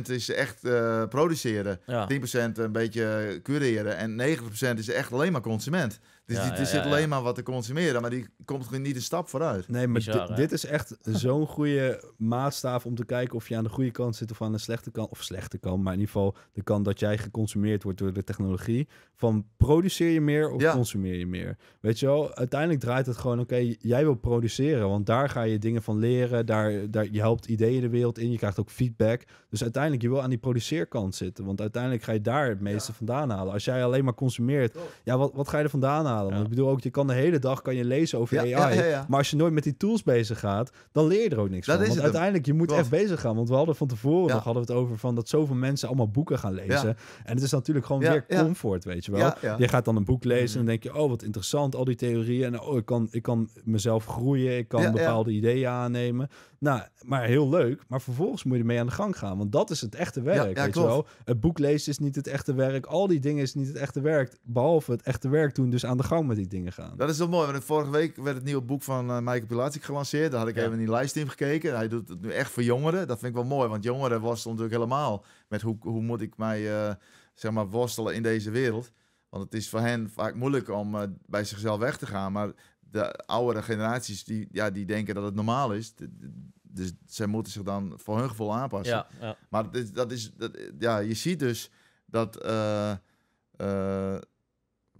1%, is echt uh, produceren, 10% een beetje cureren en 9% is echt alleen maar consument. Dus ja, die, zit alleen maar wat te consumeren, maar die komt gewoon niet een stap vooruit. Nee, maar dit is echt zo'n goede maatstaaf om te kijken of je aan de goede kant zit of aan de slechte kant. Of slechte kant, maar in ieder geval de kant dat jij geconsumeerd wordt door de technologie. Van produceer je meer of consumeer je meer? Weet je wel, uiteindelijk draait het gewoon, oké, jij wil produceren, want daar ga je dingen van leren. Daar, daar, je helpt ideeën de wereld in, je krijgt ook feedback. Dus uiteindelijk, je wil aan die produceerkant zitten, want uiteindelijk ga je daar het meeste vandaan halen. Als jij alleen maar consumeert, ja, wat, wat ga je er vandaan halen? ik bedoel ook, je kan de hele dag kan je lezen over AI. Maar als je nooit met die tools bezig gaat, dan leer je er ook niks van. want uiteindelijk, je moet echt bezig gaan. Want we hadden van tevoren nog hadden we het over van dat zoveel mensen allemaal boeken gaan lezen. En het is natuurlijk gewoon weer comfort, weet je wel. Je gaat dan een boek lezen mhm. en dan denk je, oh, wat interessant, al die theorieën. En oh, ik kan, ik kan mezelf groeien, ik kan bepaalde ideeën aannemen. Nou, maar heel leuk. Maar vervolgens moet je ermee aan de gang gaan. Want dat is het echte werk. weet je wel? Het boek lezen is niet het echte werk. Al die dingen is niet het echte werk. Behalve het echte werk doen. Dus aan de gang met die dingen gaan. Dat is wel mooi. Want vorige week werd het nieuwe boek van uh, eh, Michael gelanceerd. Daar had ik even in die livestream gekeken. Hij doet het nu echt voor jongeren. Dat vind ik wel mooi. Want jongeren worstelen natuurlijk helemaal met hoe, hoe moet ik mij eh, zeg maar worstelen in deze wereld. Want het is voor hen vaak moeilijk om eh, bij zichzelf weg te gaan. Maar de oudere generaties die, ja, die denken dat het normaal is. Dus zij moeten zich dan voor hun gevoel aanpassen. Maar dat is, dat is dat, ja, je ziet dus dat. Eh, eh,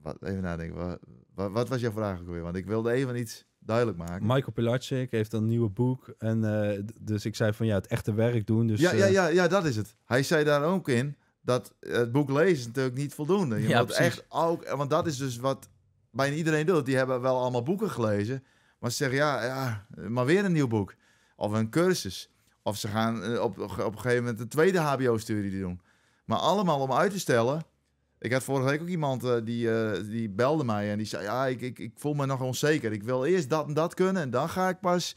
wat, even nadenken, wat, wat, wat, was jouw vraag ook weer? Want ik wilde even iets duidelijk maken. Michael Pilarczyk heeft een nieuwe boek. En eh, dus ik zei van ja, het echte werk doen. Dus, ja, ja, ja, ja, dat is het. Hij zei daar ook in dat het boek lezen natuurlijk niet voldoende. Je ja, moet precies. echt ook, want dat is dus wat bijna iedereen doet. Die hebben wel allemaal boeken gelezen. Maar ze zeggen, ja, ja maar weer een nieuw boek. Of een cursus. Of ze gaan eh, op, op een gegeven moment een tweede HBO-studie doen. Maar allemaal om uit te stellen. Ik had vorige week ook iemand eh, die, eh, die belde mij en die zei: Ja, ik, ik, ik voel me nog onzeker. Ik wil eerst dat en dat kunnen en dan ga ik pas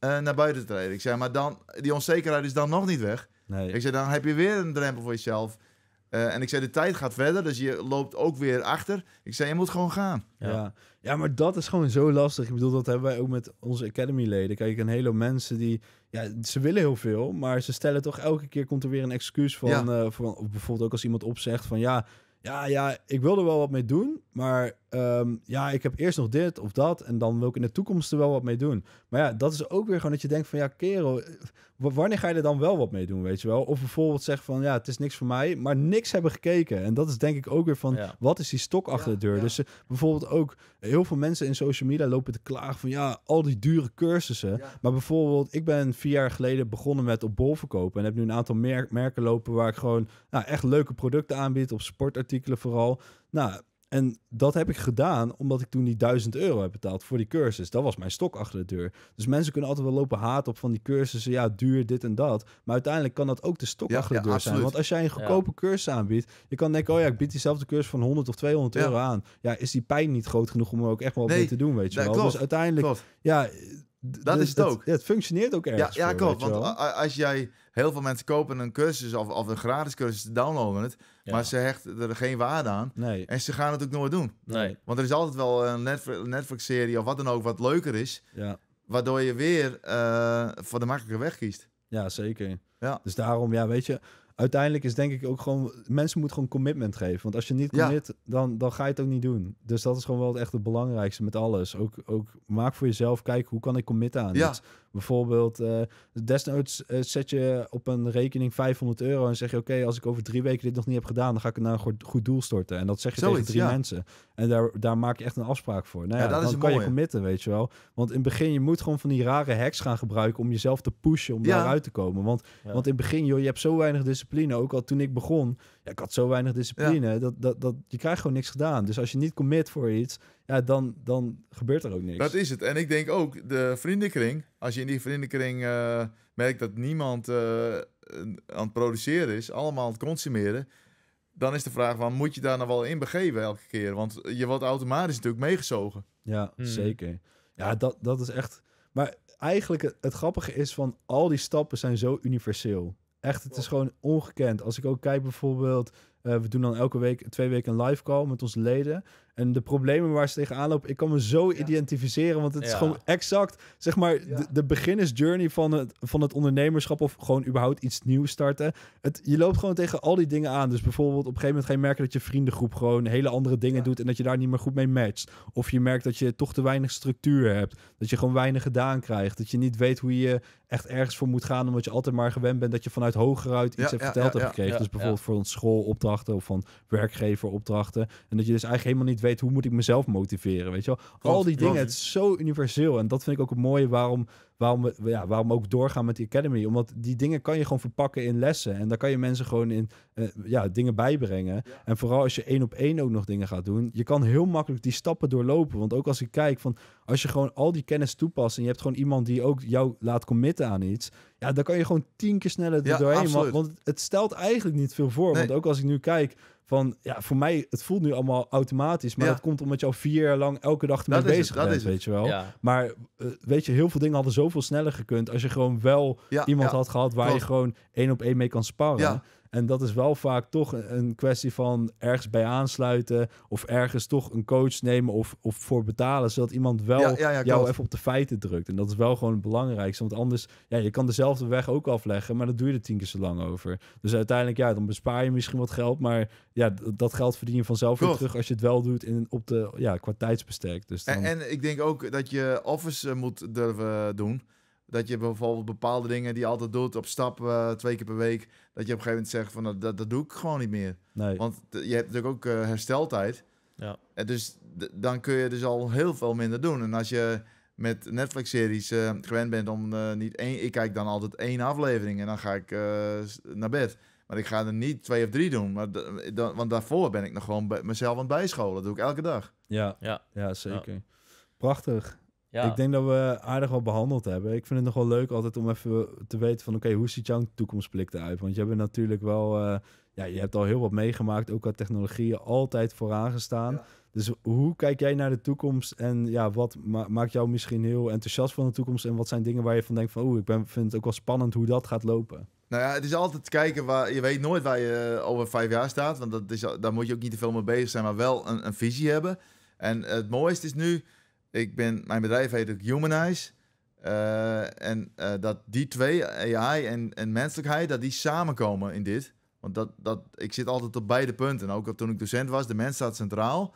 naar buiten treden. Ik zei: Maar dan, die onzekerheid is dan nog niet weg. Nee. Ik zei: Dan heb je weer een drempel voor jezelf. Eh, en ik zei, de tijd gaat verder, dus je loopt ook weer achter. Ik zei, je moet gewoon gaan. Ja. ja. maar dat is gewoon zo lastig. Ik bedoel, dat hebben wij ook met onze Academy-leden. Kijk, een hele mensen die... Ja, ze willen heel veel, maar ze stellen toch elke keer... komt er weer een excuus van, ja. Eh, van bijvoorbeeld ook als iemand opzegt van... ja, ja, ja, ik wil er wel wat mee doen, maar ehm, ja, ik heb eerst nog dit of dat en dan wil ik in de toekomst er wel wat mee doen. Maar ja, dat is ook weer gewoon dat je denkt van ja, kerel, wanneer ga je er dan wel wat mee doen, weet je wel? Of bijvoorbeeld zeggen van, ja, het is niks voor mij, maar niks hebben gekeken. En dat is denk ik ook weer van, wat is die stok achter de deur? Dus eh, bijvoorbeeld ook, heel veel mensen in social media lopen te klagen van, ja, al die dure cursussen. Maar bijvoorbeeld, ik ben vier jaar geleden begonnen met op bol verkopen. En heb nu een aantal merken lopen waar ik gewoon nou, echt leuke producten aanbied, op sportartikelen vooral. Nou, en dat heb ik gedaan omdat ik toen die 1000 euro heb betaald voor die cursus. Dat was mijn stok achter de deur. Dus mensen kunnen altijd wel lopen haat op van die cursussen. Ja, duur, dit en dat. Maar uiteindelijk kan dat ook de stok achter de deur zijn. Want als jij een goedkope cursus aanbiedt, je kan denken, oh ja, ik bied diezelfde cursus van 100 of 200 euro aan. Ja, is die pijn niet groot genoeg om er ook echt wel nee, mee te doen, weet je wel. Dus klopt, dus uiteindelijk, ja dat is het ook. Het, het functioneert ook ergens. Ja, ja klopt. Want als jij heel veel mensen kopen een cursus of, of een gratis cursus, downloaden het, maar ze hechten er geen waarde aan. Nee. En ze gaan het ook nooit doen. Nee. Want er is altijd wel een Netflix-serie of wat dan ook wat leuker is, ja. waardoor je weer uh, voor de makkelijke weg kiest. Ja, zeker. Ja. Dus daarom, ja, weet je, uiteindelijk is denk ik ook gewoon... Mensen moeten gewoon commitment geven. Want als je niet commit, dan, dan ga je het ook niet doen. Dus dat is gewoon wel echt het belangrijkste met alles. Ook, ook maak voor jezelf, kijk hoe kan ik committen aan ja. iets. Bijvoorbeeld, uh, desnoods eh, zet je op een rekening 500 euro en zeg je: Oké, als ik over drie weken dit nog niet heb gedaan, dan ga ik het naar nou een goed, doel storten. En dat zeg je tegen drie mensen. En daar, daar maak je echt een afspraak voor. Nou ja, dan kan je committen, weet je wel. Want in het begin, je moet gewoon van die rare hacks gaan gebruiken om jezelf te pushen om ja. daaruit te komen. Want, want in het begin, joh, je hebt zo weinig discipline. Ook al toen ik begon, ja, ik had zo weinig discipline. Dat, dat, dat, je krijgt gewoon niks gedaan. Dus als je niet commit voor iets, ja, dan, dan gebeurt er ook niks. Dat is het. En ik denk ook, de vriendenkring, als je in die vriendenkring eh, merkt dat niemand eh, eh, aan het produceren is, allemaal aan het consumeren, dan is de vraag van, moet je daar nou wel in begeven elke keer? Want je wordt automatisch natuurlijk meegezogen. Ja, hmm. zeker. Ja, dat, dat is echt... Maar eigenlijk het, grappige is van, al die stappen zijn zo universeel. Echt, het is gewoon ongekend. Als ik ook kijk bijvoorbeeld, we doen dan elke week twee weken een live call met onze leden. En de problemen waar ze tegenaan lopen, ik kan me zo identificeren. Want het is gewoon exact, zeg maar, de, de beginnersjourney van het, van het ondernemerschap. Of gewoon überhaupt iets nieuws starten. Het, je loopt gewoon tegen al die dingen aan. Dus bijvoorbeeld op een gegeven moment ga je merken dat je vriendengroep gewoon hele andere dingen doet. En dat je daar niet meer goed mee matcht. Of je merkt dat je toch te weinig structuur hebt. Dat je gewoon weinig gedaan krijgt. Dat je niet weet hoe je echt ergens voor moet gaan. Omdat je altijd maar gewend bent dat je vanuit hogeruit iets hebt verteld hebt gekregen. dus bijvoorbeeld voor een schoolopdrachten of van werkgeveropdrachten. En dat je dus eigenlijk helemaal niet weet hoe moet ik mezelf motiveren, weet je wel. Al die dingen, het is zo universeel. En dat vind ik ook het mooie waarom, waarom, we, ja, waarom we ook doorgaan met die Academy. Omdat die dingen kan je gewoon verpakken in lessen. En daar kan je mensen gewoon in eh, ja, dingen bijbrengen. En vooral als je één op één ook nog dingen gaat doen. Je kan heel makkelijk die stappen doorlopen. Want ook als ik kijk van, als je gewoon al die kennis toepast... en je hebt gewoon iemand die ook jou laat committen aan iets... ja, dan kan je gewoon tien keer sneller ja, doorheen. Want, want, het stelt eigenlijk niet veel voor. Want ook als ik nu kijk van ja, voor mij, het voelt nu allemaal automatisch, maar dat komt omdat je al vier jaar lang elke dag ermee bezig het, bent, weet je wel. Maar eh, weet je, heel veel dingen hadden zoveel sneller gekund als je gewoon wel iemand had gehad waar je gewoon één op één mee kan sparren. En dat is wel vaak toch een kwestie van ergens bij aansluiten. Of ergens toch een coach nemen of, of voor betalen. Zodat iemand wel jou even op de feiten drukt. En dat is wel gewoon het belangrijkste. Want anders, ja, je kan dezelfde weg ook afleggen. Maar dat doe je er tien keer zo lang over. Dus uiteindelijk, ja, dan bespaar je misschien wat geld. Maar ja, dat geld verdien je vanzelf weer terug als je het wel doet in, op de, ja, qua Dus en, en ik denk ook dat je office eh, moet durven doen. Dat je bijvoorbeeld bepaalde dingen die je altijd doet op stap eh, twee keer per week, dat je op een gegeven moment zegt van nou, dat, dat doe ik gewoon niet meer. Nee. Want je hebt natuurlijk ook eh, hersteltijd. Ja. En dus dan kun je dus al heel veel minder doen. En als je met Netflix-series eh, gewend bent om niet één... Ik kijk dan altijd één aflevering en dan ga ik naar bed. Maar ik ga er niet twee of drie doen. want daarvoor ben ik nog gewoon mezelf aan het bijscholen. Dat doe ik elke dag. Ja, ja. ja zeker. Prachtig. Ik denk dat we aardig wel behandeld hebben. Ik vind het nog wel leuk altijd om even te weten van... oké, hoe ziet jouw toekomstblik eruit? Want je hebt natuurlijk wel... Eh, ja, je hebt al heel wat meegemaakt, ook qua technologieën, altijd vooraan gestaan. Dus hoe kijk jij naar de toekomst? En ja, wat maakt jou misschien heel enthousiast van de toekomst? En wat zijn dingen waar je van denkt van... oeh, ik ben, vind het ook wel spannend hoe dat gaat lopen? Nou ja, het is altijd kijken waar... Je weet nooit waar je eh, over vijf jaar staat. Want dat is, daar moet je ook niet te veel mee bezig zijn, maar wel een, een visie hebben. En het mooiste is nu ik ben, mijn bedrijf heet ook Humanize. Uh, en eh, dat die twee, AI en, en menselijkheid, dat die samenkomen in dit. Want dat, dat, ik zit altijd op beide punten. Ook toen ik docent was, de mens staat centraal.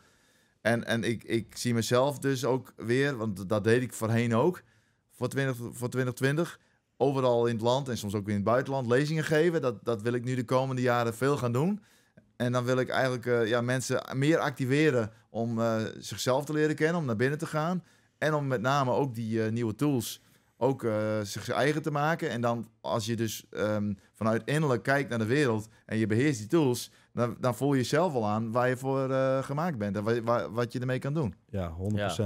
En, en ik, ik zie mezelf dus ook weer, want dat deed ik voorheen ook, voor, 20, voor 2020, overal in het land en soms ook in het buitenland lezingen geven. Dat, dat wil ik nu de komende jaren veel gaan doen. En dan wil ik eigenlijk eh, ja, mensen meer activeren om eh, zichzelf te leren kennen, om naar binnen te gaan. En om met name ook die eh, nieuwe tools ook zich eigen te maken. En dan als je dus ehm, vanuit innerlijk kijkt naar de wereld en je beheerst die tools, dan, dan voel je jezelf al aan waar je voor gemaakt bent en wat wat je ermee kan doen. Ja,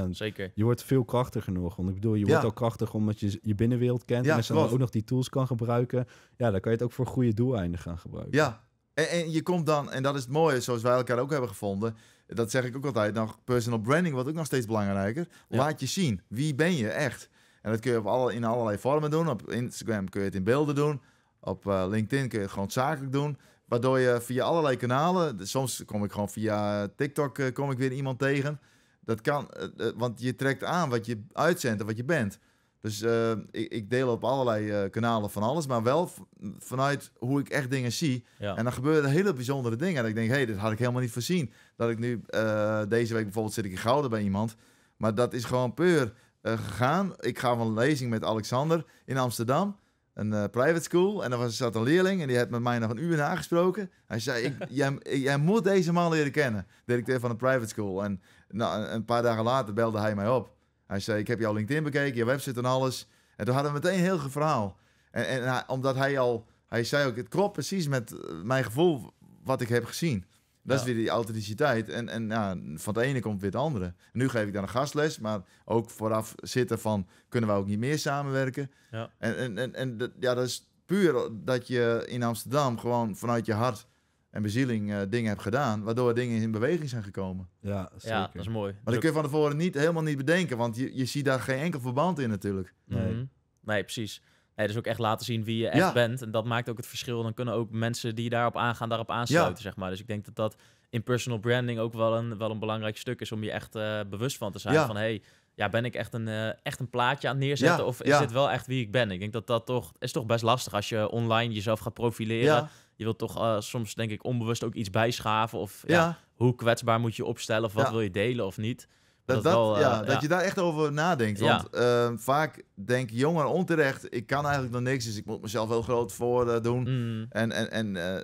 100%. zeker. Je wordt veel krachtiger nog. Want ik bedoel, je wordt al krachtig omdat je je binnenwereld kent. en als je dan ook nog die tools kan gebruiken, ja, dan kan je het ook voor goede doeleinden gaan gebruiken. Ja, en, je komt dan, en dat is het mooie, zoals wij elkaar ook hebben gevonden. Dat zeg ik ook altijd. Nou, personal branding wordt ook nog steeds belangrijker. Laat je zien. Wie ben je echt? En dat kun je op in allerlei vormen doen. Op Instagram kun je het in beelden doen. Op eh, LinkedIn kun je het gewoon zakelijk doen. Waardoor je via allerlei kanalen, soms kom ik gewoon via TikTok eh, kom ik weer iemand tegen. Dat kan, eh, want je trekt aan wat je uitzendt en wat je bent. Dus ehm, ik, ik, deel op allerlei eh, kanalen van alles, maar wel vanuit hoe ik echt dingen zie. En dan gebeuren hele bijzondere dingen. En ik denk, hé, hey, dit had ik helemaal niet voorzien. Dat ik nu, eh, deze week bijvoorbeeld zit ik in Gouden bij iemand. Maar dat is gewoon puur eh, gegaan. Ik ga van een lezing met Alexander in Amsterdam. Een private school. En dan was, zat een leerling en die had met mij nog een uur gesproken. Hij zei, ik, jij, jij, moet deze man leren kennen. Directeur van een private school. En nou, een paar dagen later belde hij mij op. Hij zei, ik heb jouw LinkedIn bekeken, je website en alles. En toen hadden we meteen een heel goed verhaal. En, en hij, nou, omdat hij al, hij zei ook, het klopt precies met eh, mijn gevoel wat ik heb gezien. Dat is weer die authenticiteit. En, en ja, nou, van het ene komt weer het andere. En nu geef ik dan een gastles, maar ook vooraf zitten van... kunnen we ook niet meer samenwerken? Ja. En, en, en, en ja, dat is puur dat je in Amsterdam gewoon vanuit je hart en bezieling uh, dingen hebt gedaan, waardoor dingen in beweging zijn gekomen. Ja, zeker. ja dat is mooi. Maar dat kun je van tevoren niet, helemaal niet bedenken, want je, je ziet daar geen enkel verband in natuurlijk. Nee, mhm. nee precies. Nee, dus ook echt laten zien wie je echt bent. En dat maakt ook het verschil. Dan kunnen ook mensen die daarop aangaan, daarop aansluiten, zeg maar. Dus ik denk dat dat in personal branding ook wel een, wel een belangrijk stuk is om je echt eh, bewust van te zijn. Ja. Van hey, ja, ben ik echt een, eh, echt een plaatje aan het neerzetten? of is ja. dit wel echt wie ik ben? Ik denk dat dat toch is toch best lastig als je online jezelf gaat profileren. Ja je wilt toch eh, soms, denk ik, onbewust ook iets bijschaven. Of ja. hoe kwetsbaar moet je opstellen? Of wat wil je delen of niet? Dat, dat, wel, eh, ja, dat je daar echt over nadenkt. Want ja. Ehm, vaak denk jongen onterecht, ik kan eigenlijk nog niks, dus ik moet mezelf heel groot voor eh, doen. Mm. En, en, en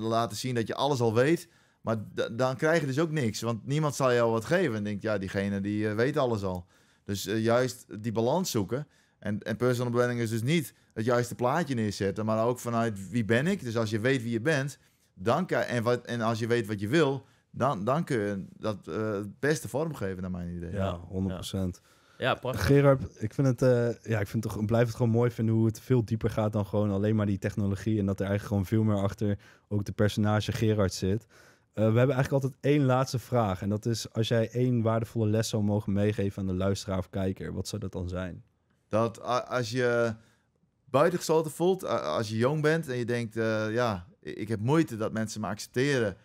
laten zien dat je alles al weet. Maar dan krijg je dus ook niks, want niemand zal jou wat geven. En denkt, ja, diegene die weet alles al. Dus juist die balans zoeken. En, en personal branding is dus niet het juiste plaatje neerzetten, maar ook vanuit wie ben ik. Dus als je weet wie je bent dan kan, en, wat, en als je weet wat je wil, dan, dan kun je dat eh, het beste vormgeven naar mijn idee. Ja, 100%. Ja. Ja, prachtig. Gerard, ik vind het, eh, ja, ik vind het toch, blijf het gewoon mooi vinden hoe het veel dieper gaat dan gewoon alleen maar die technologie. En dat er eigenlijk gewoon veel meer achter ook de personage Gerard zit. Eh, we hebben eigenlijk altijd één laatste vraag. En dat is, als jij één waardevolle les zou mogen meegeven aan de luisteraar of kijker, wat zou dat dan zijn? Dat als je buitengesloten voelt als je jong bent en je denkt, eh, ja, ik heb moeite dat mensen me accepteren.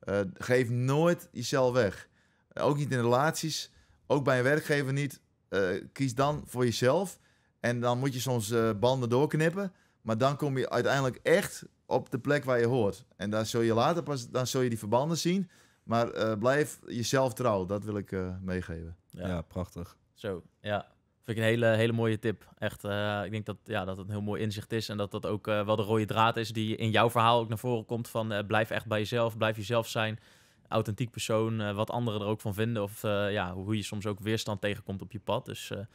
Eh, geef nooit jezelf weg. ook niet in relaties, ook bij een werkgever niet. Eh, kies dan voor jezelf. En dan moet je soms banden doorknippen. Maar dan kom je uiteindelijk echt op de plek waar je hoort. En daar zul je later pas, dan zul je die verbanden zien. Maar blijf jezelf trouw, dat wil ik meegeven. Ja. ja, prachtig. Zo, ja. Vind ik een hele, hele mooie tip. Echt, eh, ik denk dat, ja, dat het een heel mooi inzicht is. En dat dat ook eh, wel de rode draad is die in jouw verhaal ook naar voren komt. Van eh, blijf echt bij jezelf, blijf jezelf zijn. Authentiek persoon, wat anderen er ook van vinden. Of ja, hoe je soms ook weerstand tegenkomt op je pad. Dus het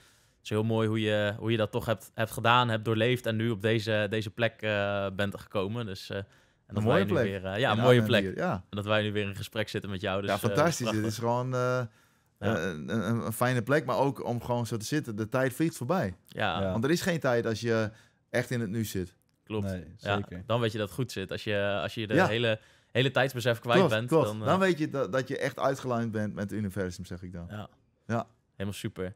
is heel mooi hoe je, hoe je dat toch hebt, hebt gedaan, hebt doorleefd. En nu op deze, deze plek bent gekomen. Dus en een mooie plek. Weer, ja, een mooie plek. ja. En dat wij nu weer in gesprek zitten met jou. Dus, ja, fantastisch. Dit is gewoon eh, een, fijne plek, maar ook om gewoon zo te zitten. De tijd vliegt voorbij. Ja. Want er is geen tijd als je echt in het nu zit. Klopt. Nee, zeker. dan weet je dat het goed zit. Als je, als je de hele, hele tijdsbesef kwijt bent. Dan, eh, dan weet je dat, dat je echt uitgeluimd bent met het universum, zeg ik dan. Ja. ja. Helemaal super.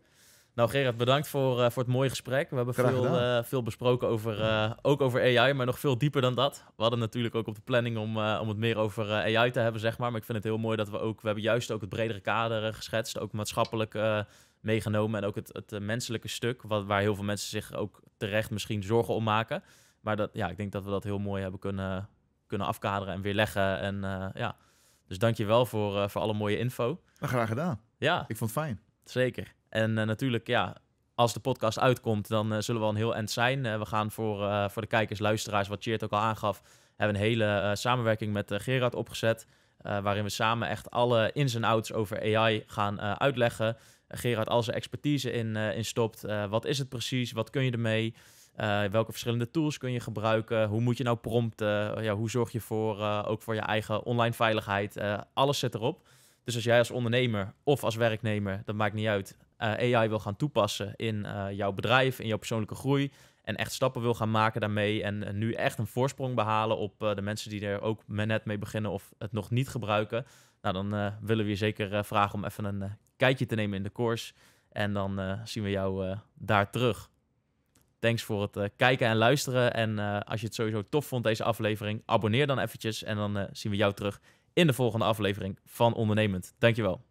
Nou, Gerard, bedankt voor, eh, voor het mooie gesprek. We hebben veel, eh, veel besproken over, eh, ook over AI, maar nog veel dieper dan dat. We hadden natuurlijk ook op de planning om, om het meer over AI te hebben, zeg maar. Maar ik vind het heel mooi dat we ook, we hebben juist ook het bredere kader geschetst, ook maatschappelijk meegenomen en ook het, het menselijke stuk, wat, waar heel veel mensen zich ook terecht misschien zorgen om maken. Maar dat, ja, ik denk dat we dat heel mooi hebben kunnen, kunnen afkaderen en weerleggen. En ja, dus dank je wel voor, voor alle mooie info. Nou, graag gedaan. Ja. Ik vond het fijn. Zeker. En eh, natuurlijk, ja, als de podcast uitkomt, dan eh, zullen we al een heel eind zijn. Eh, we gaan voor, voor de kijkers, luisteraars, wat Cheert ook al aangaf, hebben een hele samenwerking met Gerard opgezet. waarin we samen echt alle ins en outs over AI gaan uitleggen. Gerard al zijn expertise in, in stopt. wat is het precies? Wat kun je ermee? welke verschillende tools kun je gebruiken? Hoe moet je nou prompten? Ja, hoe zorg je voor, ook voor je eigen online veiligheid? alles zit erop. Dus als jij als ondernemer of als werknemer, dat maakt niet uit, eh, AI wil gaan toepassen in eh, jouw bedrijf, in jouw persoonlijke groei. En echt stappen wil gaan maken daarmee. En, eh, nu echt een voorsprong behalen op de mensen die er ook net mee beginnen of het nog niet gebruiken. Nou, dan willen we je zeker vragen om even een kijkje te nemen in de koers. En dan zien we jou daar terug thanks voor het kijken en luisteren. En als je het sowieso tof vond, deze aflevering, abonneer dan eventjes. En dan zien we jou terug in de volgende aflevering van Ondernemend. Dankjewel.